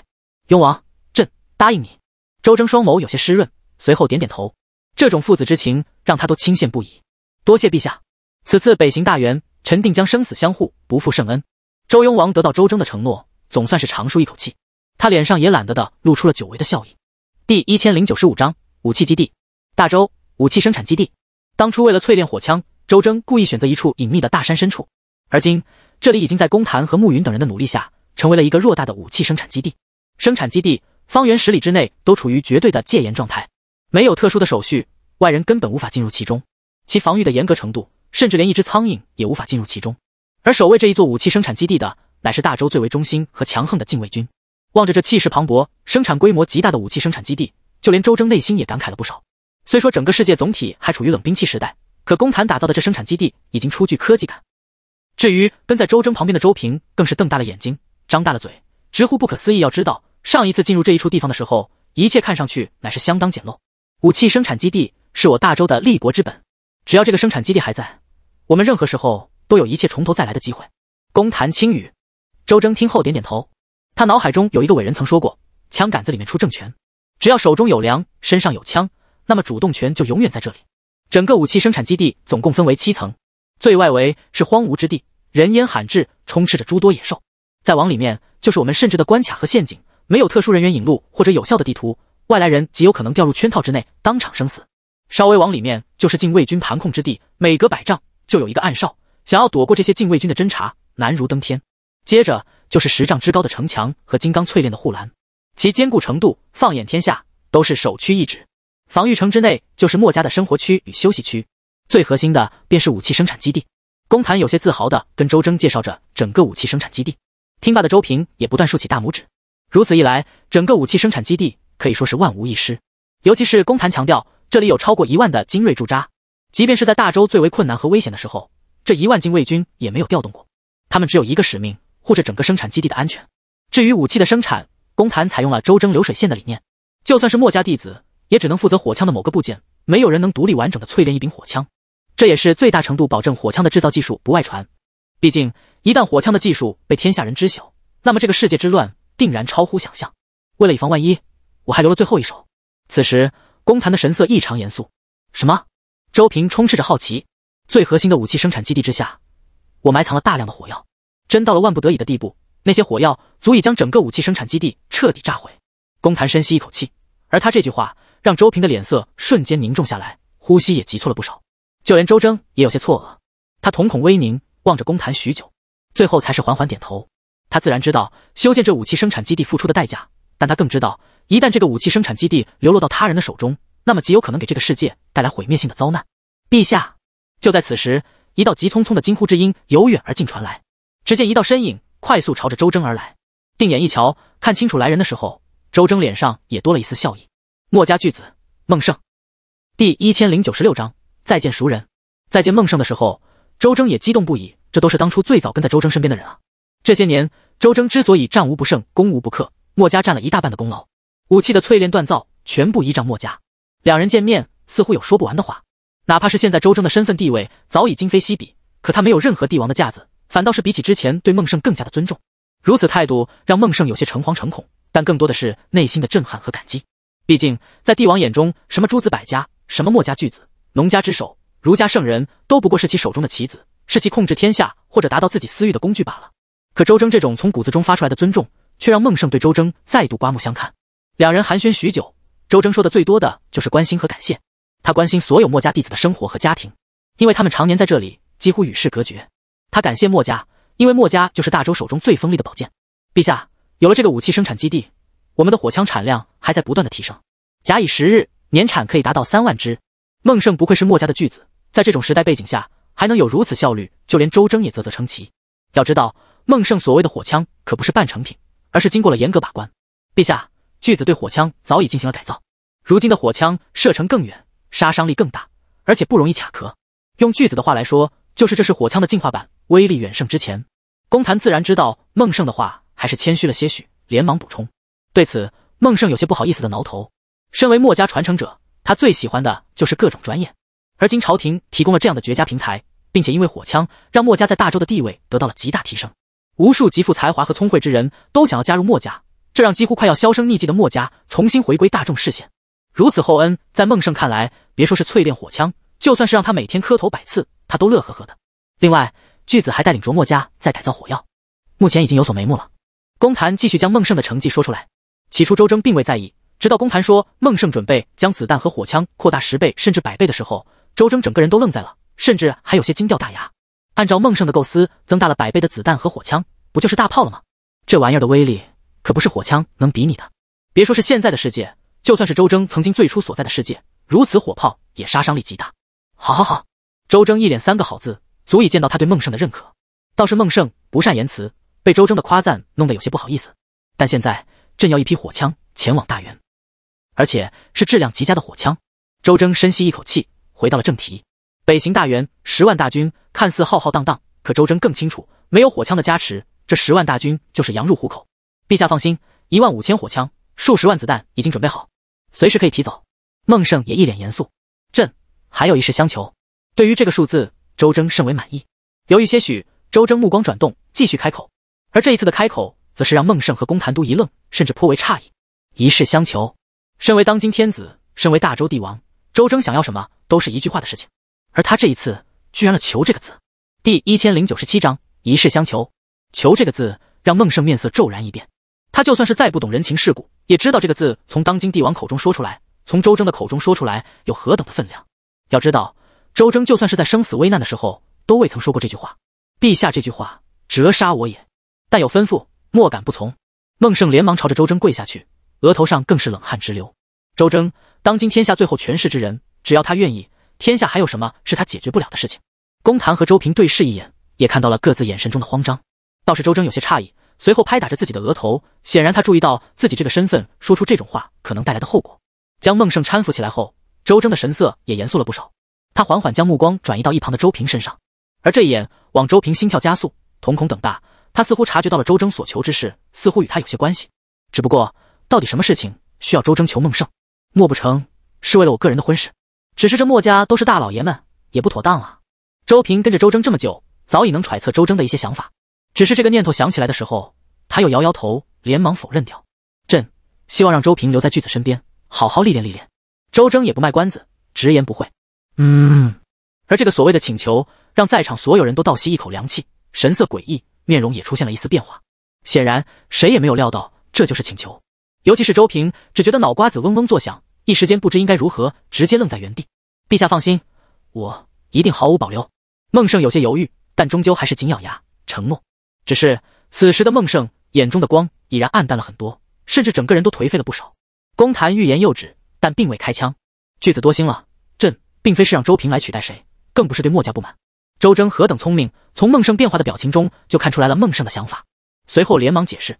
雍王，朕答应你。周征双眸有些湿润，随后点点头。这种父子之情让他都倾羡不已。多谢陛下。此次北行大元，陈定将生死相护，不负圣恩。周雍王得到周征的承诺，总算是长舒一口气，他脸上也懒得的露出了久违的笑意。第一千零九十五章武器基地。大周武器生产基地，当初为了淬炼火枪，周征故意选择一处隐秘的大山深处，而今这里已经在公谭和暮云等人的努力下，成为了一个偌大的武器生产基地。生产基地方圆十里之内都处于绝对的戒严状态，没有特殊的手续，外人根本无法进入其中，其防御的严格程度。甚至连一只苍蝇也无法进入其中。而守卫这一座武器生产基地的，乃是大周最为忠心和强横的禁卫军。望着这气势磅礴、生产规模极大的武器生产基地，就连周征内心也感慨了不少。虽说整个世界总体还处于冷兵器时代，可公坛打造的这生产基地已经初具科技感。至于跟在周征旁边的周平，更是瞪大了眼睛，张大了嘴，直呼不可思议。要知道，上一次进入这一处地方的时候，一切看上去乃是相当简陋。武器生产基地是我大周的立国之本，只要这个生产基地还在。我们任何时候都有一切从头再来的机会。公谈清语，周征听后点点头。他脑海中有一个伟人曾说过：“枪杆子里面出政权，只要手中有粮，身上有枪，那么主动权就永远在这里。”整个武器生产基地总共分为七层，最外围是荒芜之地，人烟罕至，充斥着诸多野兽。再往里面就是我们甚至的关卡和陷阱，没有特殊人员引路或者有效的地图，外来人极有可能掉入圈套之内，当场生死。稍微往里面就是禁卫军盘控之地，每隔百丈。就有一个暗哨，想要躲过这些禁卫军的侦查，难如登天。接着就是十丈之高的城墙和金刚淬炼的护栏，其坚固程度放眼天下都是首屈一指。防御城之内就是墨家的生活区与休息区，最核心的便是武器生产基地。公谭有些自豪的跟周征介绍着整个武器生产基地，听罢的周平也不断竖起大拇指。如此一来，整个武器生产基地可以说是万无一失。尤其是公谭强调，这里有超过一万的精锐驻扎。即便是在大周最为困难和危险的时候，这一万禁卫军也没有调动过。他们只有一个使命：护着整个生产基地的安全。至于武器的生产，公坛采用了周征流水线的理念。就算是墨家弟子，也只能负责火枪的某个部件，没有人能独立完整的淬炼一柄火枪。这也是最大程度保证火枪的制造技术不外传。毕竟，一旦火枪的技术被天下人知晓，那么这个世界之乱定然超乎想象。为了以防万一，我还留了最后一手。此时，公坛的神色异常严肃。什么？周平充斥着好奇，最核心的武器生产基地之下，我埋藏了大量的火药。真到了万不得已的地步，那些火药足以将整个武器生产基地彻底炸毁。公谭深吸一口气，而他这句话让周平的脸色瞬间凝重下来，呼吸也急促了不少。就连周征也有些错愕，他瞳孔微凝，望着公谭许久，最后才是缓缓点头。他自然知道修建这武器生产基地付出的代价，但他更知道一旦这个武器生产基地流落到他人的手中。那么极有可能给这个世界带来毁灭性的灾难。陛下！就在此时，一道急匆匆的惊呼之音由远而近传来。只见一道身影快速朝着周征而来。定眼一瞧，看清楚来人的时候，周征脸上也多了一丝笑意。墨家巨子孟盛。第一千零九十六章再见熟人。再见孟盛的时候，周征也激动不已。这都是当初最早跟在周征身边的人啊。这些年，周征之所以战无不胜、攻无不克，墨家占了一大半的功劳。武器的淬炼锻造，全部依仗墨家。两人见面，似乎有说不完的话。哪怕是现在，周征的身份地位早已今非昔比，可他没有任何帝王的架子，反倒是比起之前对孟胜更加的尊重。如此态度，让孟胜有些诚惶诚恐，但更多的是内心的震撼和感激。毕竟，在帝王眼中，什么诸子百家、什么墨家巨子、农家之首、儒家圣人都不过是其手中的棋子，是其控制天下或者达到自己私欲的工具罢了。可周征这种从骨子中发出来的尊重，却让孟胜对周征再度刮目相看。两人寒暄许久。周征说的最多的就是关心和感谢。他关心所有墨家弟子的生活和家庭，因为他们常年在这里，几乎与世隔绝。他感谢墨家，因为墨家就是大周手中最锋利的宝剑。陛下，有了这个武器生产基地，我们的火枪产量还在不断的提升，假以时日，年产可以达到三万支。孟盛不愧是墨家的巨子，在这种时代背景下还能有如此效率，就连周征也啧啧称奇。要知道，孟盛所谓的火枪可不是半成品，而是经过了严格把关。陛下。巨子对火枪早已进行了改造，如今的火枪射程更远，杀伤力更大，而且不容易卡壳。用巨子的话来说，就是这是火枪的进化版，威力远胜之前。公谭自然知道孟胜的话，还是谦虚了些许，连忙补充。对此，孟胜有些不好意思的挠头。身为墨家传承者，他最喜欢的就是各种专业，而今朝廷提供了这样的绝佳平台，并且因为火枪，让墨家在大周的地位得到了极大提升。无数极富才华和聪慧之人都想要加入墨家。这让几乎快要销声匿迹的墨家重新回归大众视线。如此厚恩，在孟盛看来，别说是淬炼火枪，就算是让他每天磕头百次，他都乐呵呵的。另外，巨子还带领着墨家在改造火药，目前已经有所眉目了。公谭继续将孟盛的成绩说出来。起初，周征并未在意，直到公谭说孟盛准备将子弹和火枪扩大十倍甚至百倍的时候，周征整个人都愣在了，甚至还有些惊掉大牙。按照孟盛的构思，增大了百倍的子弹和火枪，不就是大炮了吗？这玩意儿的威力。可不是火枪能比拟的，别说是现在的世界，就算是周征曾经最初所在的世界，如此火炮也杀伤力极大。好，好，好！周征一脸三个好字，足以见到他对孟胜的认可。倒是孟胜不善言辞，被周征的夸赞弄得有些不好意思。但现在，朕要一批火枪前往大元，而且是质量极佳的火枪。周征深吸一口气，回到了正题。北行大元，十万大军看似浩浩荡荡，可周征更清楚，没有火枪的加持，这十万大军就是羊入虎口。陛下放心，一万五千火枪，数十万子弹已经准备好，随时可以提走。孟胜也一脸严肃，朕还有一事相求。对于这个数字，周征甚为满意。犹豫些许，周征目光转动，继续开口。而这一次的开口，则是让孟胜和公谭都一愣，甚至颇为诧异。一事相求，身为当今天子，身为大周帝王，周征想要什么，都是一句话的事情。而他这一次，居然了求这个字。第一千零九十七章一事相求，求这个字，让孟胜面色骤然一变。他就算是再不懂人情世故，也知道这个字从当今帝王口中说出来，从周征的口中说出来，有何等的分量？要知道，周征就算是在生死危难的时候，都未曾说过这句话。陛下这句话，折杀我也！但有吩咐，莫敢不从。孟胜连忙朝着周征跪下去，额头上更是冷汗直流。周征，当今天下最后权势之人，只要他愿意，天下还有什么是他解决不了的事情？公谈和周平对视一眼，也看到了各自眼神中的慌张。倒是周征有些诧异。随后拍打着自己的额头，显然他注意到自己这个身份说出这种话可能带来的后果。将孟盛搀扶起来后，周征的神色也严肃了不少。他缓缓将目光转移到一旁的周平身上，而这一眼，往周平心跳加速，瞳孔等大。他似乎察觉到了周征所求之事，似乎与他有些关系。只不过，到底什么事情需要周征求孟盛？莫不成是为了我个人的婚事？只是这墨家都是大老爷们，也不妥当啊。周平跟着周征这么久，早已能揣测周征的一些想法。只是这个念头想起来的时候，他又摇摇头，连忙否认掉。朕希望让周平留在巨子身边，好好历练历练。周征也不卖关子，直言不讳。嗯。而这个所谓的请求，让在场所有人都倒吸一口凉气，神色诡异，面容也出现了一丝变化。显然，谁也没有料到这就是请求。尤其是周平，只觉得脑瓜子嗡嗡作响，一时间不知应该如何，直接愣在原地。陛下放心，我一定毫无保留。孟胜有些犹豫，但终究还是紧咬牙承诺。只是此时的孟胜眼中的光已然暗淡了很多，甚至整个人都颓废了不少。公谈欲言又止，但并未开枪。巨子多心了，朕并非是让周平来取代谁，更不是对墨家不满。周征何等聪明，从孟胜变化的表情中就看出来了孟胜的想法，随后连忙解释。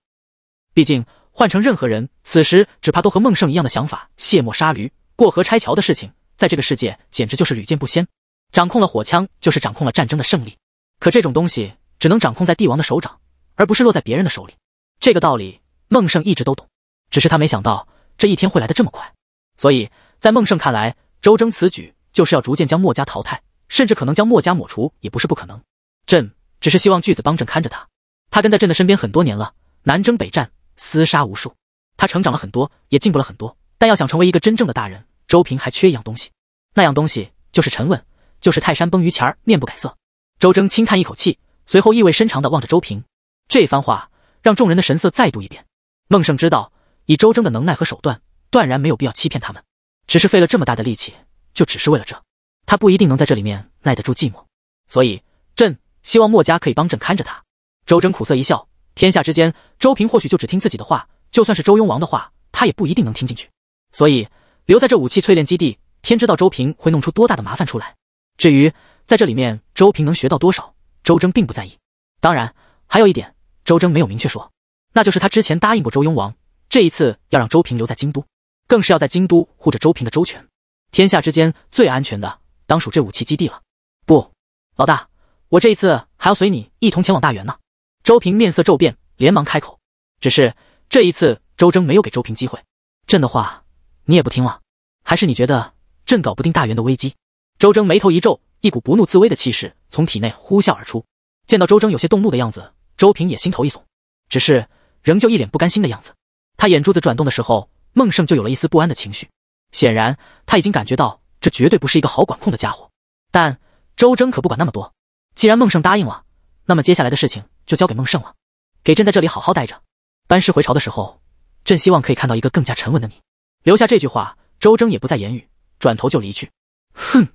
毕竟换成任何人，此时只怕都和孟胜一样的想法，卸磨杀驴、过河拆桥的事情，在这个世界简直就是屡见不鲜。掌控了火枪，就是掌控了战争的胜利。可这种东西。只能掌控在帝王的手掌，而不是落在别人的手里。这个道理，孟胜一直都懂，只是他没想到这一天会来得这么快。所以，在孟胜看来，周征此举就是要逐渐将墨家淘汰，甚至可能将墨家抹除，也不是不可能。朕只是希望巨子帮朕看着他，他跟在朕的身边很多年了，南征北战，厮杀无数，他成长了很多，也进步了很多。但要想成为一个真正的大人，周平还缺一样东西，那样东西就是沉稳，就是泰山崩于前面不改色。周征轻叹一口气。随后意味深长地望着周平，这番话让众人的神色再度一变。孟胜知道，以周征的能耐和手段，断然没有必要欺骗他们，只是费了这么大的力气，就只是为了这。他不一定能在这里面耐得住寂寞，所以朕希望墨家可以帮朕看着他。周征苦涩一笑，天下之间，周平或许就只听自己的话，就算是周雍王的话，他也不一定能听进去。所以留在这武器淬炼基地，天知道周平会弄出多大的麻烦出来。至于在这里面，周平能学到多少？周征并不在意，当然，还有一点，周征没有明确说，那就是他之前答应过周雍王，这一次要让周平留在京都，更是要在京都护着周平的周全。天下之间最安全的，当属这武器基地了。不，老大，我这一次还要随你一同前往大元呢。周平面色骤变，连忙开口。只是这一次，周征没有给周平机会。朕的话，你也不听了？还是你觉得朕搞不定大元的危机？周征眉头一皱。一股不怒自威的气势从体内呼啸而出。见到周征有些动怒的样子，周平也心头一怂，只是仍旧一脸不甘心的样子。他眼珠子转动的时候，孟盛就有了一丝不安的情绪。显然他已经感觉到这绝对不是一个好管控的家伙。但周征可不管那么多，既然孟盛答应了，那么接下来的事情就交给孟盛了。给朕在这里好好待着。班师回朝的时候，朕希望可以看到一个更加沉稳的你。留下这句话，周征也不再言语，转头就离去。哼，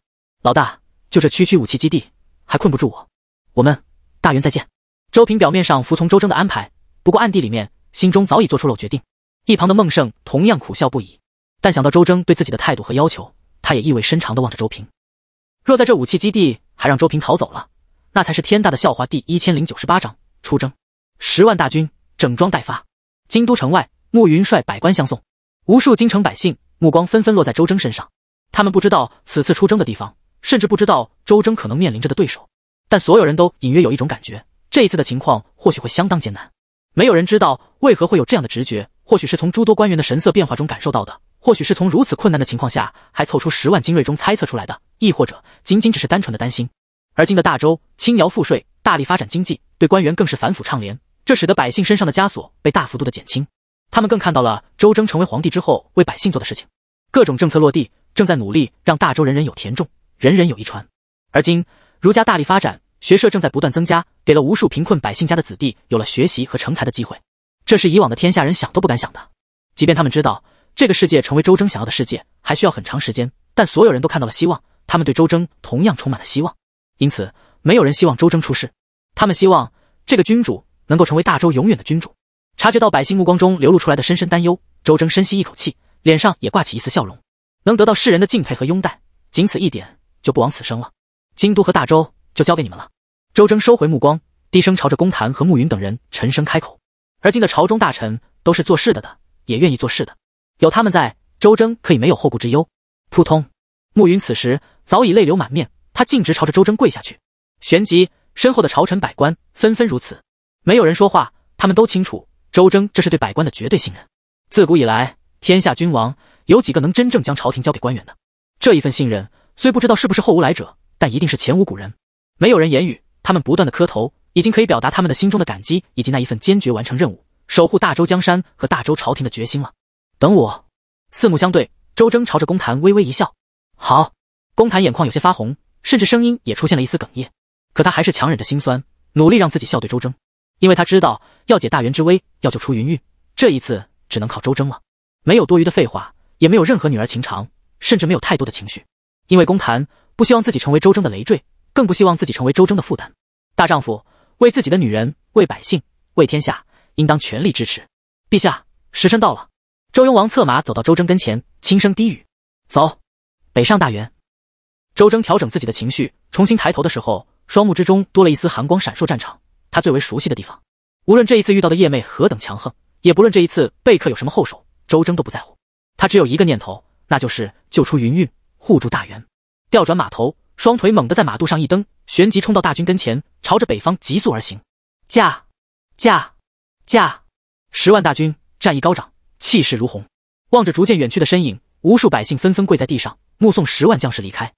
老大。就这区区武器基地，还困不住我。我们大元再见。周平表面上服从周征的安排，不过暗地里面心中早已做出了决定。一旁的孟胜同样苦笑不已，但想到周征对自己的态度和要求，他也意味深长的望着周平。若在这武器基地还让周平逃走了，那才是天大的笑话。第一千零九十八章出征，十万大军整装待发，京都城外，慕云率百官相送，无数京城百姓目光纷纷落在周征身上。他们不知道此次出征的地方。甚至不知道周征可能面临着的对手，但所有人都隐约有一种感觉，这一次的情况或许会相当艰难。没有人知道为何会有这样的直觉，或许是从诸多官员的神色变化中感受到的，或许是从如此困难的情况下还凑出十万精锐中猜测出来的，亦或者仅仅只是单纯的担心。而今的大周轻徭赋税，大力发展经济，对官员更是反腐倡廉，这使得百姓身上的枷锁被大幅度的减轻。他们更看到了周征成为皇帝之后为百姓做的事情，各种政策落地，正在努力让大周人人有田种。人人有一传，而今儒家大力发展，学社正在不断增加，给了无数贫困百姓家的子弟有了学习和成才的机会。这是以往的天下人想都不敢想的。即便他们知道这个世界成为周征想要的世界还需要很长时间，但所有人都看到了希望，他们对周征同样充满了希望。因此，没有人希望周征出事，他们希望这个君主能够成为大周永远的君主。察觉到百姓目光中流露出来的深深担忧，周征深吸一口气，脸上也挂起一丝笑容。能得到世人的敬佩和拥戴，仅此一点。就不枉此生了。京都和大周就交给你们了。周征收回目光，低声朝着公谭和暮云等人沉声开口。而今的朝中大臣都是做事的，的也愿意做事的。有他们在，周征可以没有后顾之忧。扑通！暮云此时早已泪流满面，他径直朝着周征跪下去。旋即，身后的朝臣百官纷纷如此，没有人说话。他们都清楚，周征这是对百官的绝对信任。自古以来，天下君王有几个能真正将朝廷交给官员的？这一份信任。虽不知道是不是后无来者，但一定是前无古人。没有人言语，他们不断的磕头，已经可以表达他们的心中的感激以及那一份坚决完成任务、守护大周江山和大周朝廷的决心了。等我。四目相对，周征朝着公谭微微一笑。好。公谭眼眶有些发红，甚至声音也出现了一丝哽咽，可他还是强忍着心酸，努力让自己笑对周征，因为他知道要解大元之危，要救出云玉，这一次只能靠周征了。没有多余的废话，也没有任何女儿情长，甚至没有太多的情绪。因为公谭不希望自己成为周征的累赘，更不希望自己成为周征的负担。大丈夫为自己的女人，为百姓，为天下，应当全力支持。陛下，时辰到了。周雍王策马走到周征跟前，轻声低语：“走，北上大元。”周征调整自己的情绪，重新抬头的时候，双目之中多了一丝寒光闪烁。战场，他最为熟悉的地方。无论这一次遇到的夜魅何等强横，也不论这一次贝克有什么后手，周征都不在乎。他只有一个念头，那就是救出云云。护住大元，调转马头，双腿猛地在马肚上一蹬，旋即冲到大军跟前，朝着北方急速而行。驾驾驾！十万大军，战意高涨，气势如虹。望着逐渐远去的身影，无数百姓纷纷跪在地上，目送十万将士离开。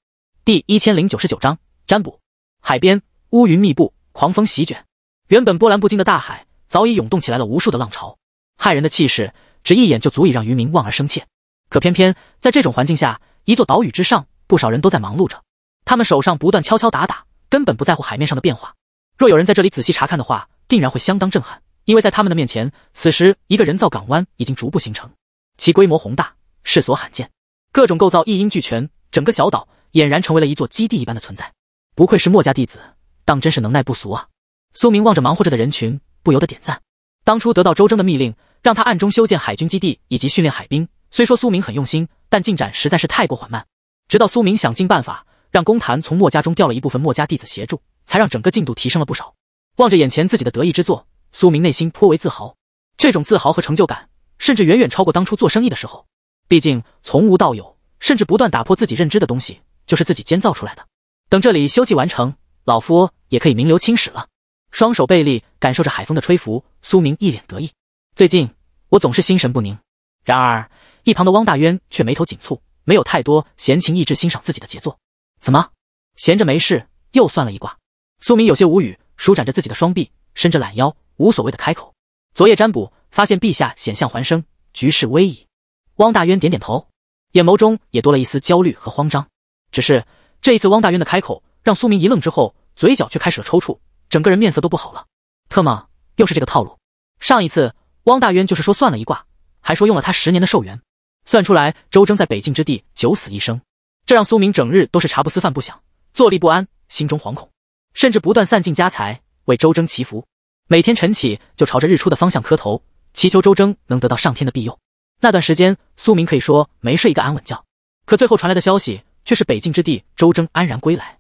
第一千零九十九章占卜。海边乌云密布，狂风席卷，原本波澜不惊的大海早已涌动起来了无数的浪潮，骇人的气势，只一眼就足以让渔民望而生怯。可偏偏在这种环境下。一座岛屿之上，不少人都在忙碌着，他们手上不断敲敲打打，根本不在乎海面上的变化。若有人在这里仔细查看的话，定然会相当震撼，因为在他们的面前，此时一个人造港湾已经逐步形成，其规模宏大，世所罕见，各种构造一应俱全，整个小岛俨然成为了一座基地一般的存在。不愧是墨家弟子，当真是能耐不俗啊！苏明望着忙活着的人群，不由得点赞。当初得到周征的密令，让他暗中修建海军基地以及训练海兵。虽说苏明很用心，但进展实在是太过缓慢。直到苏明想尽办法，让公坛从墨家中调了一部分墨家弟子协助，才让整个进度提升了不少。望着眼前自己的得意之作，苏明内心颇为自豪。这种自豪和成就感，甚至远远超过当初做生意的时候。毕竟从无到有，甚至不断打破自己认知的东西，就是自己建造出来的。等这里修葺完成，老夫也可以名留青史了。双手背立，感受着海风的吹拂，苏明一脸得意。最近我总是心神不宁，然而。一旁的汪大渊却眉头紧蹙，没有太多闲情逸致欣赏自己的杰作。怎么，闲着没事又算了一卦？苏明有些无语，舒展着自己的双臂，伸着懒腰，无所谓的开口：“昨夜占卜，发现陛下险象环生，局势危矣。”汪大渊点点头，眼眸中也多了一丝焦虑和慌张。只是这一次，汪大渊的开口让苏明一愣，之后嘴角却开始了抽搐，整个人面色都不好了。特么，又是这个套路！上一次汪大渊就是说算了一卦，还说用了他十年的寿元。算出来，周征在北境之地九死一生，这让苏明整日都是茶不思饭不想，坐立不安，心中惶恐，甚至不断散尽家财为周征祈福。每天晨起就朝着日出的方向磕头，祈求周征能得到上天的庇佑。那段时间，苏明可以说没睡一个安稳觉。可最后传来的消息却是北境之地周征安然归来，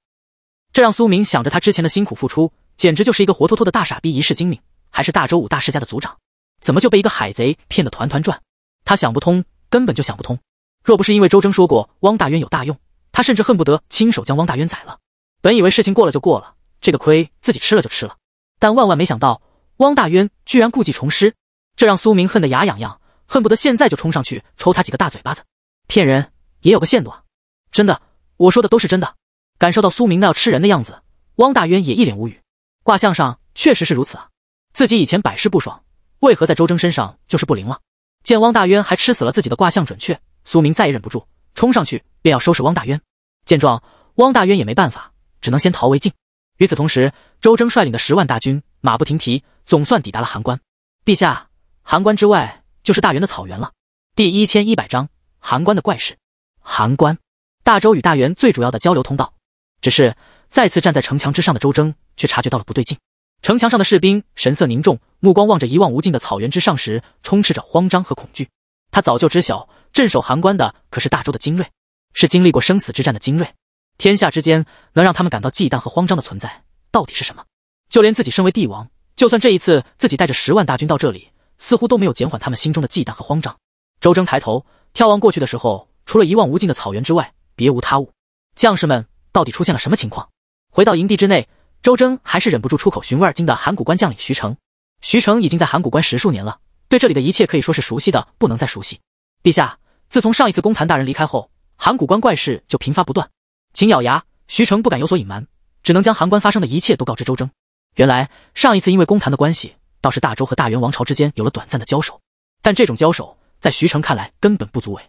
这让苏明想着他之前的辛苦付出，简直就是一个活脱脱的大傻逼。一世精明，还是大周五大世家的族长，怎么就被一个海贼骗得团团转？他想不通。根本就想不通，若不是因为周征说过汪大渊有大用，他甚至恨不得亲手将汪大渊宰了。本以为事情过了就过了，这个亏自己吃了就吃了，但万万没想到汪大渊居然故技重施，这让苏明恨得牙痒痒，恨不得现在就冲上去抽他几个大嘴巴子。骗人也有个限度啊！真的，我说的都是真的。感受到苏明那要吃人的样子，汪大渊也一脸无语。卦象上确实是如此啊，自己以前百试不爽，为何在周征身上就是不灵了？见汪大渊还吃死了自己的卦象准确，苏明再也忍不住，冲上去便要收拾汪大渊。见状，汪大渊也没办法，只能先逃为敬。与此同时，周征率领的十万大军马不停蹄，总算抵达了函关。陛下，函关之外就是大元的草原了。第一千一百章函关的怪事。函关，大周与大元最主要的交流通道。只是再次站在城墙之上的周征，却察觉到了不对劲。城墙上的士兵神色凝重，目光望着一望无尽的草原之上时，充斥着慌张和恐惧。他早就知晓，镇守函关的可是大周的精锐，是经历过生死之战的精锐。天下之间，能让他们感到忌惮和慌张的存在，到底是什么？就连自己身为帝王，就算这一次自己带着十万大军到这里，似乎都没有减缓他们心中的忌惮和慌张。周征抬头眺望过去的时候，除了一望无尽的草原之外，别无他物。将士们到底出现了什么情况？回到营地之内。周征还是忍不住出口询问京的函谷关将领徐成。徐成已经在函谷关十数年了，对这里的一切可以说是熟悉的不能再熟悉。陛下，自从上一次公谭大人离开后，函谷关怪事就频发不断。秦咬牙，徐成不敢有所隐瞒，只能将函关发生的一切都告知周征。原来上一次因为公坛的关系，倒是大周和大元王朝之间有了短暂的交手，但这种交手在徐成看来根本不足为。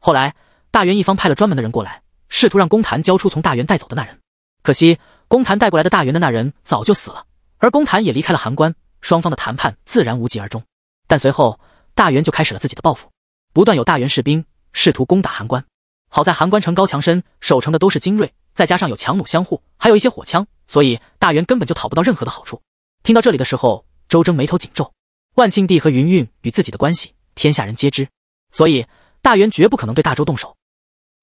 后来大元一方派了专门的人过来，试图让公坛交出从大元带走的那人。可惜，公谭带过来的大元的那人早就死了，而公谭也离开了韩关，双方的谈判自然无疾而终。但随后，大元就开始了自己的报复，不断有大元士兵试图攻打韩关。好在韩关城高墙深，守城的都是精锐，再加上有强弩相护，还有一些火枪，所以大元根本就讨不到任何的好处。听到这里的时候，周征眉头紧皱。万庆帝和云韵与自己的关系，天下人皆知，所以大元绝不可能对大周动手。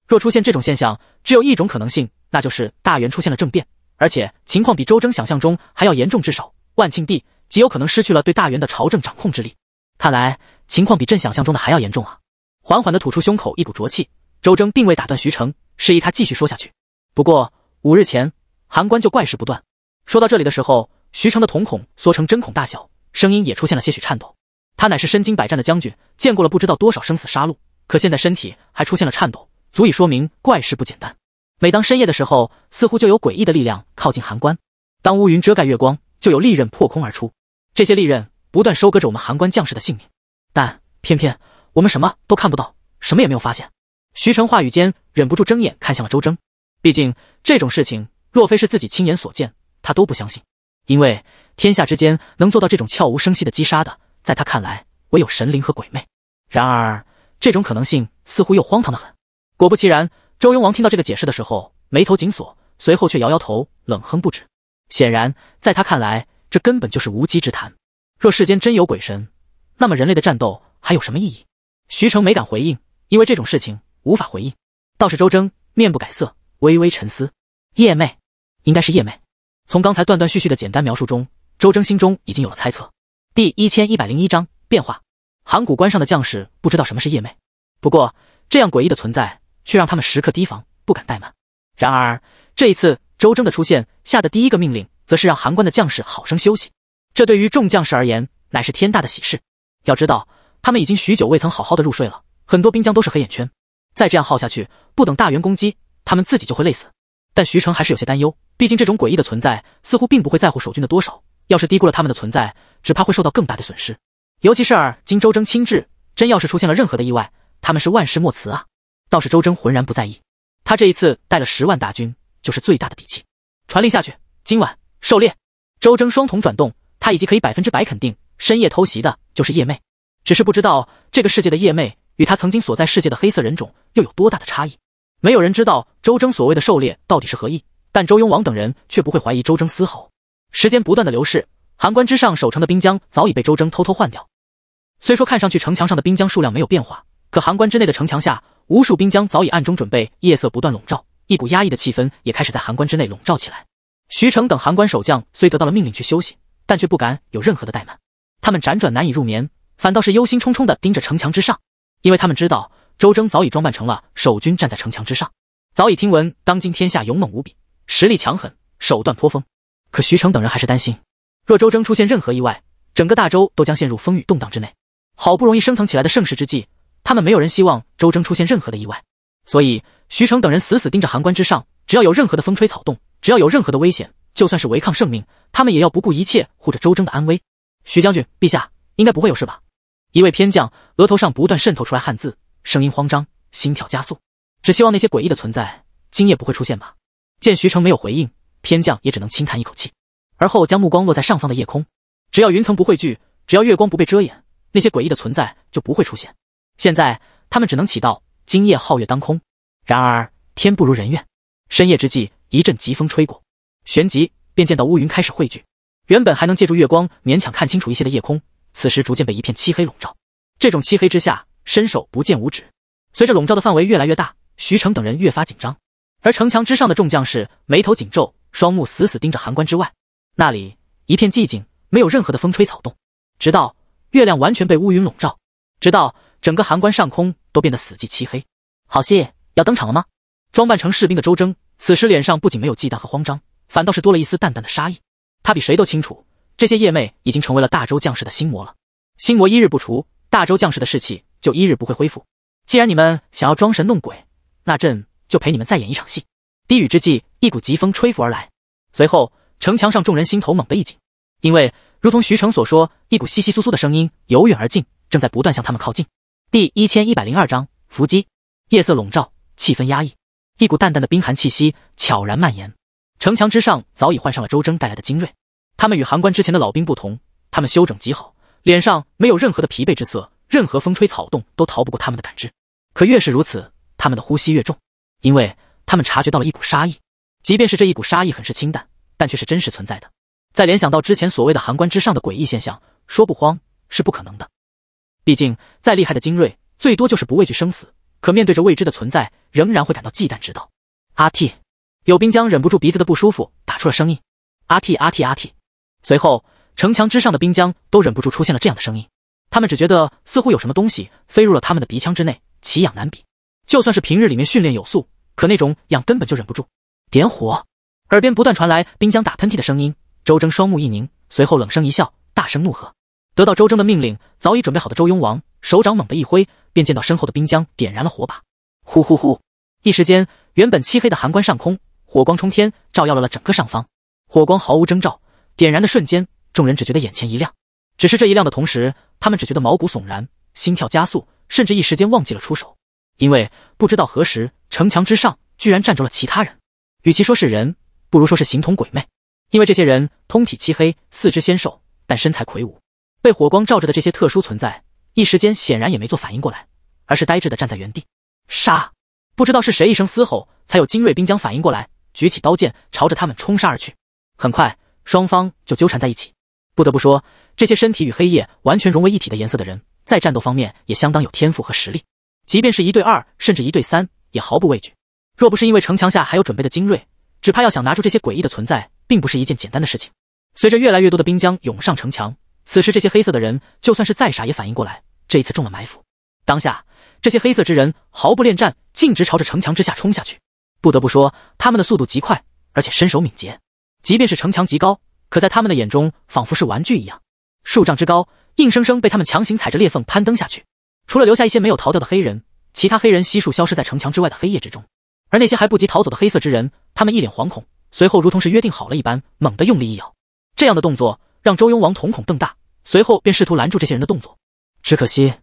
若出现这种现象，只有一种可能性。那就是大元出现了政变，而且情况比周征想象中还要严重，至少万庆帝极有可能失去了对大元的朝政掌控之力。看来情况比朕想象中的还要严重啊！缓缓地吐出胸口一股浊气，周征并未打断徐成，示意他继续说下去。不过五日前，函关就怪事不断。说到这里的时候，徐成的瞳孔缩成针孔大小，声音也出现了些许颤抖。他乃是身经百战的将军，见过了不知道多少生死杀戮，可现在身体还出现了颤抖，足以说明怪事不简单。每当深夜的时候，似乎就有诡异的力量靠近寒关。当乌云遮盖月光，就有利刃破空而出。这些利刃不断收割着我们寒关将士的性命，但偏偏我们什么都看不到，什么也没有发现。徐成话语间忍不住睁眼看向了周征，毕竟这种事情若非是自己亲眼所见，他都不相信。因为天下之间能做到这种悄无声息的击杀的，在他看来唯有神灵和鬼魅。然而这种可能性似乎又荒唐的很。果不其然。周雍王听到这个解释的时候，眉头紧锁，随后却摇摇头，冷哼不止。显然，在他看来，这根本就是无稽之谈。若世间真有鬼神，那么人类的战斗还有什么意义？徐成没敢回应，因为这种事情无法回应。倒是周征面不改色，微微沉思。夜魅，应该是夜魅。从刚才断断续续的简单描述中，周征心中已经有了猜测。第一千一百零一章变化。函谷关上的将士不知道什么是夜魅，不过这样诡异的存在。却让他们时刻提防，不敢怠慢。然而这一次周征的出现，下的第一个命令则是让函关的将士好生休息。这对于众将士而言乃是天大的喜事。要知道，他们已经许久未曾好好的入睡了，很多兵将都是黑眼圈。再这样耗下去，不等大元攻击，他们自己就会累死。但徐成还是有些担忧，毕竟这种诡异的存在似乎并不会在乎守军的多少。要是低估了他们的存在，只怕会受到更大的损失。尤其是尔今周征亲至，真要是出现了任何的意外，他们是万世莫辞啊。倒是周征浑然不在意，他这一次带了十万大军，就是最大的底气。传令下去，今晚狩猎。周征双瞳转动，他已经可以百分之百肯定，深夜偷袭的就是夜魅。只是不知道这个世界的夜魅与他曾经所在世界的黑色人种又有多大的差异。没有人知道周征所谓的狩猎到底是何意，但周雍王等人却不会怀疑周征丝毫。时间不断的流逝，函关之上守城的兵将早已被周征偷偷换掉。虽说看上去城墙上的兵将数量没有变化，可函关之内的城墙下。无数兵将早已暗中准备，夜色不断笼罩，一股压抑的气氛也开始在函关之内笼罩起来。徐成等函关守将虽得到了命令去休息，但却不敢有任何的怠慢。他们辗转难以入眠，反倒是忧心忡忡的盯着城墙之上，因为他们知道周征早已装扮成了守军，站在城墙之上。早已听闻当今天下勇猛无比，实力强狠，手段颇丰。可徐成等人还是担心，若周征出现任何意外，整个大周都将陷入风雨动荡之内。好不容易升腾起来的盛世之际。他们没有人希望周征出现任何的意外，所以徐成等人死死盯着寒关之上，只要有任何的风吹草动，只要有任何的危险，就算是违抗圣命，他们也要不顾一切护着周征的安危。徐将军，陛下应该不会有事吧？一位偏将额头上不断渗透出来汗渍，声音慌张，心跳加速，只希望那些诡异的存在今夜不会出现吧。见徐成没有回应，偏将也只能轻叹一口气，而后将目光落在上方的夜空，只要云层不汇聚，只要月光不被遮掩，那些诡异的存在就不会出现。现在他们只能祈祷今夜皓月当空。然而天不如人愿，深夜之际，一阵疾风吹过，旋即便见到乌云开始汇聚。原本还能借助月光勉强看清楚一些的夜空，此时逐渐被一片漆黑笼罩。这种漆黑之下，伸手不见五指。随着笼罩的范围越来越大，徐成等人越发紧张。而城墙之上的众将士眉头紧皱，双目死死盯着函关之外，那里一片寂静，没有任何的风吹草动。直到月亮完全被乌云笼罩，直到。整个函关上空都变得死寂漆黑，好戏要登场了吗？装扮成士兵的周征此时脸上不仅没有忌惮和慌张，反倒是多了一丝淡淡的杀意。他比谁都清楚，这些夜魅已经成为了大周将士的心魔了。心魔一日不除，大周将士的士气就一日不会恢复。既然你们想要装神弄鬼，那朕就陪你们再演一场戏。低语之际，一股疾风吹拂而来，随后城墙上众人心头猛地一紧，因为如同徐成所说，一股窸窸窣窣的声音由远而近，正在不断向他们靠近。第一千一百零二章伏击。夜色笼罩，气氛压抑，一股淡淡的冰寒气息悄然蔓延。城墙之上早已换上了周征带来的精锐，他们与函关之前的老兵不同，他们休整极好，脸上没有任何的疲惫之色，任何风吹草动都逃不过他们的感知。可越是如此，他们的呼吸越重，因为他们察觉到了一股杀意。即便是这一股杀意很是清淡，但却是真实存在的。再联想到之前所谓的函关之上的诡异现象，说不慌是不可能的。毕竟，再厉害的精锐，最多就是不畏惧生死，可面对着未知的存在，仍然会感到忌惮。直道，阿嚏！有兵将忍不住鼻子的不舒服，打出了声音。阿嚏！阿嚏！阿嚏！随后，城墙之上的兵将都忍不住出现了这样的声音。他们只觉得似乎有什么东西飞入了他们的鼻腔之内，奇痒难比。就算是平日里面训练有素，可那种痒根本就忍不住。点火！耳边不断传来兵将打喷嚏的声音。周征双目一凝，随后冷声一笑，大声怒喝。得到周征的命令，早已准备好的周雍王手掌猛地一挥，便见到身后的冰浆点燃了火把，呼呼呼！一时间，原本漆黑的寒关上空火光冲天，照耀了了整个上方。火光毫无征兆，点燃的瞬间，众人只觉得眼前一亮。只是这一亮的同时，他们只觉得毛骨悚然，心跳加速，甚至一时间忘记了出手，因为不知道何时，城墙之上居然站住了其他人。与其说是人，不如说是形同鬼魅，因为这些人通体漆黑，四肢纤瘦，但身材魁梧。被火光照着的这些特殊存在，一时间显然也没做反应过来，而是呆滞的站在原地。杀！不知道是谁一声嘶吼，才有精锐兵将反应过来，举起刀剑朝着他们冲杀而去。很快，双方就纠缠在一起。不得不说，这些身体与黑夜完全融为一体的颜色的人，在战斗方面也相当有天赋和实力，即便是一对二，甚至一对三，也毫不畏惧。若不是因为城墙下还有准备的精锐，只怕要想拿出这些诡异的存在，并不是一件简单的事情。随着越来越多的兵将涌上城墙。此时，这些黑色的人就算是再傻，也反应过来，这一次中了埋伏。当下，这些黑色之人毫不恋战，径直朝着城墙之下冲下去。不得不说，他们的速度极快，而且身手敏捷。即便是城墙极高，可在他们的眼中，仿佛是玩具一样，数丈之高，硬生生被他们强行踩着裂缝攀登下去。除了留下一些没有逃掉的黑人，其他黑人悉数消失在城墙之外的黑夜之中。而那些还不及逃走的黑色之人，他们一脸惶恐，随后如同是约定好了一般，猛地用力一咬，这样的动作。让周雍王瞳孔瞪大，随后便试图拦住这些人的动作，只可惜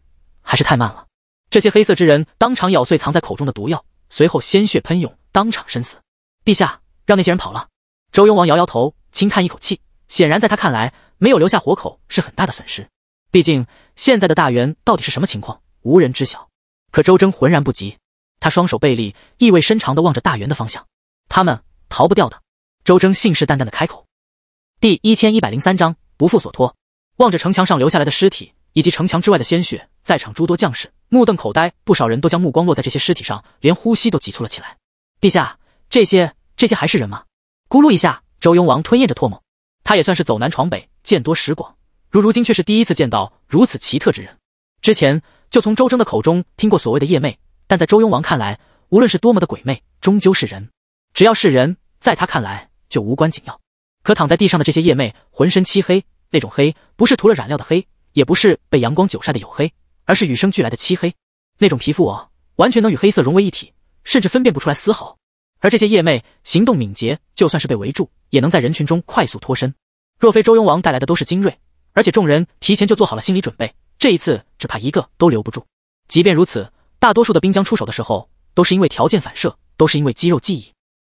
还是太慢了。这些黑色之人当场咬碎藏在口中的毒药，随后鲜血喷涌，当场身死。陛下，让那些人跑了。周雍王摇摇头，轻叹一口气，显然在他看来，没有留下活口是很大的损失。毕竟现在的大元到底是什么情况，无人知晓。可周征浑然不急，他双手背立，意味深长地望着大元的方向。他们逃不掉的。周征信誓旦旦地开口。第一千一百零三章不负所托。望着城墙上留下来的尸体，以及城墙之外的鲜血，在场诸多将士目瞪口呆，不少人都将目光落在这些尸体上，连呼吸都急促了起来。陛下，这些这些还是人吗？咕噜一下，周雍王吞咽着唾沫，他也算是走南闯北，见多识广，如如今却是第一次见到如此奇特之人。之前就从周征的口中听过所谓的夜魅，但在周雍王看来，无论是多么的鬼魅，终究是人，只要是人，在他看来就无关紧要。可躺在地上的这些夜魅，浑身漆黑，那种黑不是涂了染料的黑，也不是被阳光久晒的黝黑，而是与生俱来的漆黑。那种皮肤，哦，完全能与黑色融为一体，甚至分辨不出来丝毫。而这些夜魅行动敏捷，就算是被围住，也能在人群中快速脱身。若非周幽王带来的都是精锐，而且众人提前就做好了心理准备，这一次只怕一个都留不住。即便如此，大多数的兵将出手的时候，都是因为条件反射，都是因为肌肉记忆。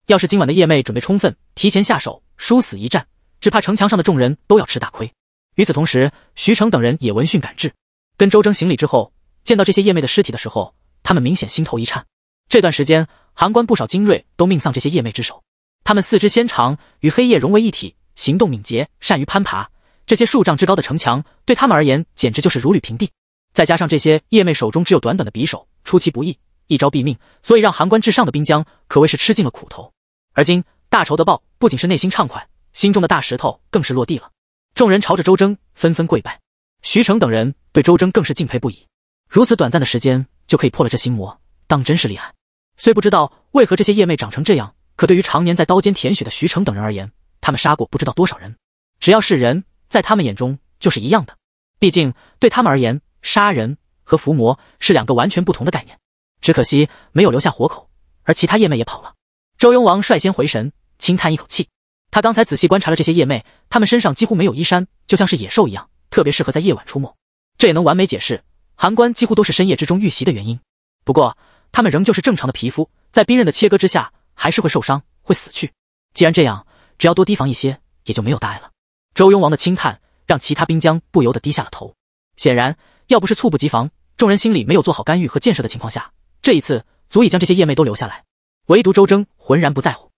要是今晚的夜魅准备充分，提前下手。殊死一战，只怕城墙上的众人都要吃大亏。与此同时，徐成等人也闻讯赶至，跟周征行礼之后，见到这些夜魅的尸体的时候，他们明显心头一颤。这段时间，函关不少精锐都命丧这些夜魅之手。他们四肢纤长，与黑夜融为一体，行动敏捷，善于攀爬。这些数丈之高的城墙对他们而言，简直就是如履平地。再加上这些夜魅手中只有短短的匕首，出其不意，一招毙命，所以让函关至上的滨江可谓是吃尽了苦头。而今。大仇得报，不仅是内心畅快，心中的大石头更是落地了。众人朝着周征纷纷跪拜，徐成等人对周征更是敬佩不已。如此短暂的时间就可以破了这心魔，当真是厉害。虽不知道为何这些叶妹长成这样，可对于常年在刀尖舔血的徐成等人而言，他们杀过不知道多少人，只要是人，在他们眼中就是一样的。毕竟对他们而言，杀人和伏魔是两个完全不同的概念。只可惜没有留下活口，而其他叶妹也跑了。周雍王率先回神。轻叹一口气，他刚才仔细观察了这些夜魅，他们身上几乎没有衣衫，就像是野兽一样，特别适合在夜晚出没。这也能完美解释，寒关几乎都是深夜之中遇袭的原因。不过，他们仍旧是正常的皮肤，在兵刃的切割之下，还是会受伤，会死去。既然这样，只要多提防一些，也就没有大碍了。周雍王的轻叹让其他兵将不由得低下了头。显然，要不是猝不及防，众人心里没有做好干预和建设的情况下，这一次足以将这些夜魅都留下来。唯独周征浑然不在乎。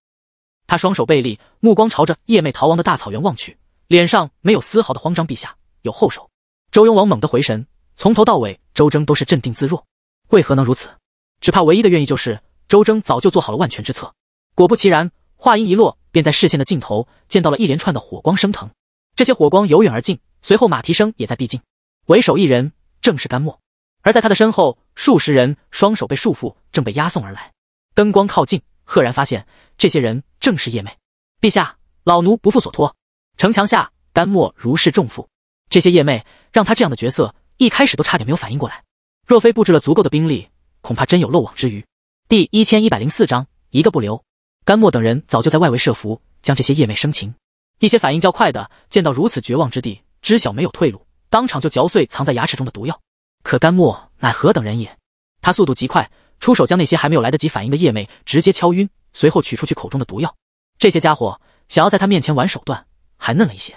他双手背立，目光朝着夜魅逃亡的大草原望去，脸上没有丝毫的慌张。陛下有后手。周雍王猛地回神，从头到尾，周征都是镇定自若。为何能如此？只怕唯一的愿意就是周征早就做好了万全之策。果不其然，话音一落，便在视线的尽头见到了一连串的火光升腾。这些火光由远而近，随后马蹄声也在逼近。为首一人正是甘墨，而在他的身后，数十人双手被束缚，正被押送而来。灯光靠近。赫然发现，这些人正是夜魅。陛下，老奴不负所托。城墙下，甘墨如释重负。这些夜魅让他这样的角色，一开始都差点没有反应过来。若非布置了足够的兵力，恐怕真有漏网之鱼。第一千一百零四章，一个不留。甘墨等人早就在外围设伏，将这些夜魅生擒。一些反应较快的，见到如此绝望之地，知晓没有退路，当场就嚼碎藏在牙齿中的毒药。可甘墨乃何等人也，他速度极快。出手将那些还没有来得及反应的叶妹直接敲晕，随后取出去口中的毒药。这些家伙想要在他面前玩手段，还嫩了一些。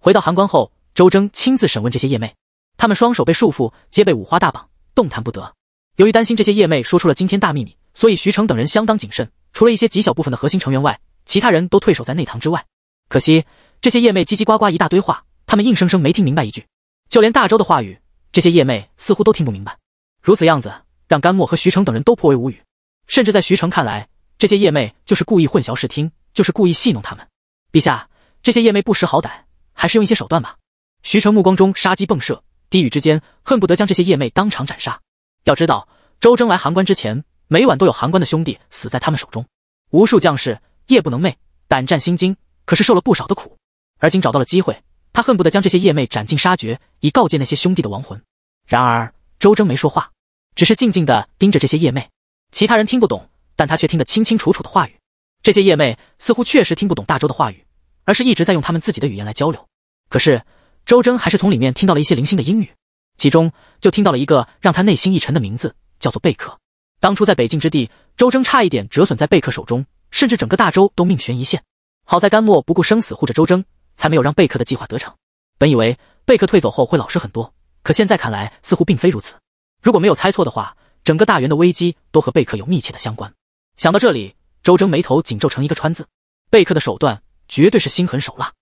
回到韩关后，周征亲自审问这些叶妹，他们双手被束缚，皆被五花大绑，动弹不得。由于担心这些叶妹说出了惊天大秘密，所以徐成等人相当谨慎。除了一些极小部分的核心成员外，其他人都退守在内堂之外。可惜这些叶妹叽叽呱呱一大堆话，他们硬生生没听明白一句，就连大周的话语，这些叶妹似乎都听不明白。如此样子。让甘墨和徐成等人都颇为无语，甚至在徐成看来，这些夜魅就是故意混淆视听，就是故意戏弄他们。陛下，这些夜魅不识好歹，还是用一些手段吧。徐成目光中杀机迸射，低语之间，恨不得将这些夜魅当场斩杀。要知道，周征来函关之前，每晚都有函关的兄弟死在他们手中，无数将士夜不能寐，胆战心惊，可是受了不少的苦。而今找到了机会，他恨不得将这些夜魅斩尽杀绝，以告诫那些兄弟的亡魂。然而，周征没说话。只是静静的盯着这些叶妹，其他人听不懂，但他却听得清清楚楚的话语。这些叶妹似乎确实听不懂大周的话语，而是一直在用他们自己的语言来交流。可是周征还是从里面听到了一些零星的英语，其中就听到了一个让他内心一沉的名字，叫做贝克。当初在北境之地，周征差一点折损在贝克手中，甚至整个大周都命悬一线。好在甘莫不顾生死护着周征，才没有让贝克的计划得逞。本以为贝克退走后会老实很多，可现在看来，似乎并非如此。如果没有猜错的话，整个大元的危机都和贝克有密切的相关。想到这里，周征眉头紧皱成一个川字。贝克的手段绝对是心狠手辣，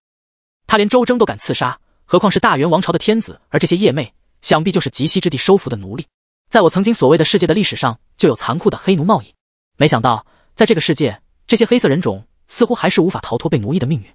他连周征都敢刺杀，何况是大元王朝的天子？而这些夜魅，想必就是极西之地收服的奴隶。在我曾经所谓的世界的历史上，就有残酷的黑奴贸易。没想到，在这个世界，这些黑色人种似乎还是无法逃脱被奴役的命运。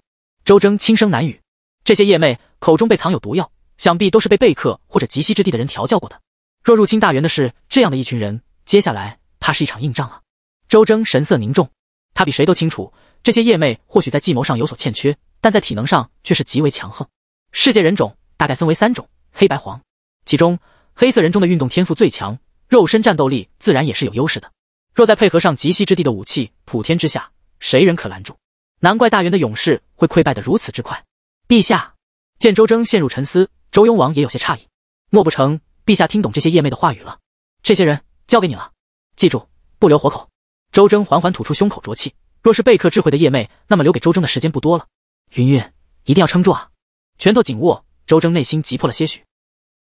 周征轻声喃语：“这些夜魅口中被藏有毒药，想必都是被贝克或者极西之地的人调教过的。”若入侵大元的是这样的一群人，接下来怕是一场硬仗了。周征神色凝重，他比谁都清楚，这些夜魅或许在计谋上有所欠缺，但在体能上却是极为强横。世界人种大概分为三种：黑白黄，其中黑色人中的运动天赋最强，肉身战斗力自然也是有优势的。若再配合上极西之地的武器，普天之下谁人可拦住？难怪大元的勇士会溃败的如此之快。陛下，见周征陷入沉思，周雍王也有些诧异，莫不成？陛下听懂这些叶妹的话语了，这些人交给你了，记住不留活口。周征缓缓吐出胸口浊气，若是贝克智慧的叶妹，那么留给周征的时间不多了。云云，一定要撑住啊！拳头紧握，周征内心急迫了些许。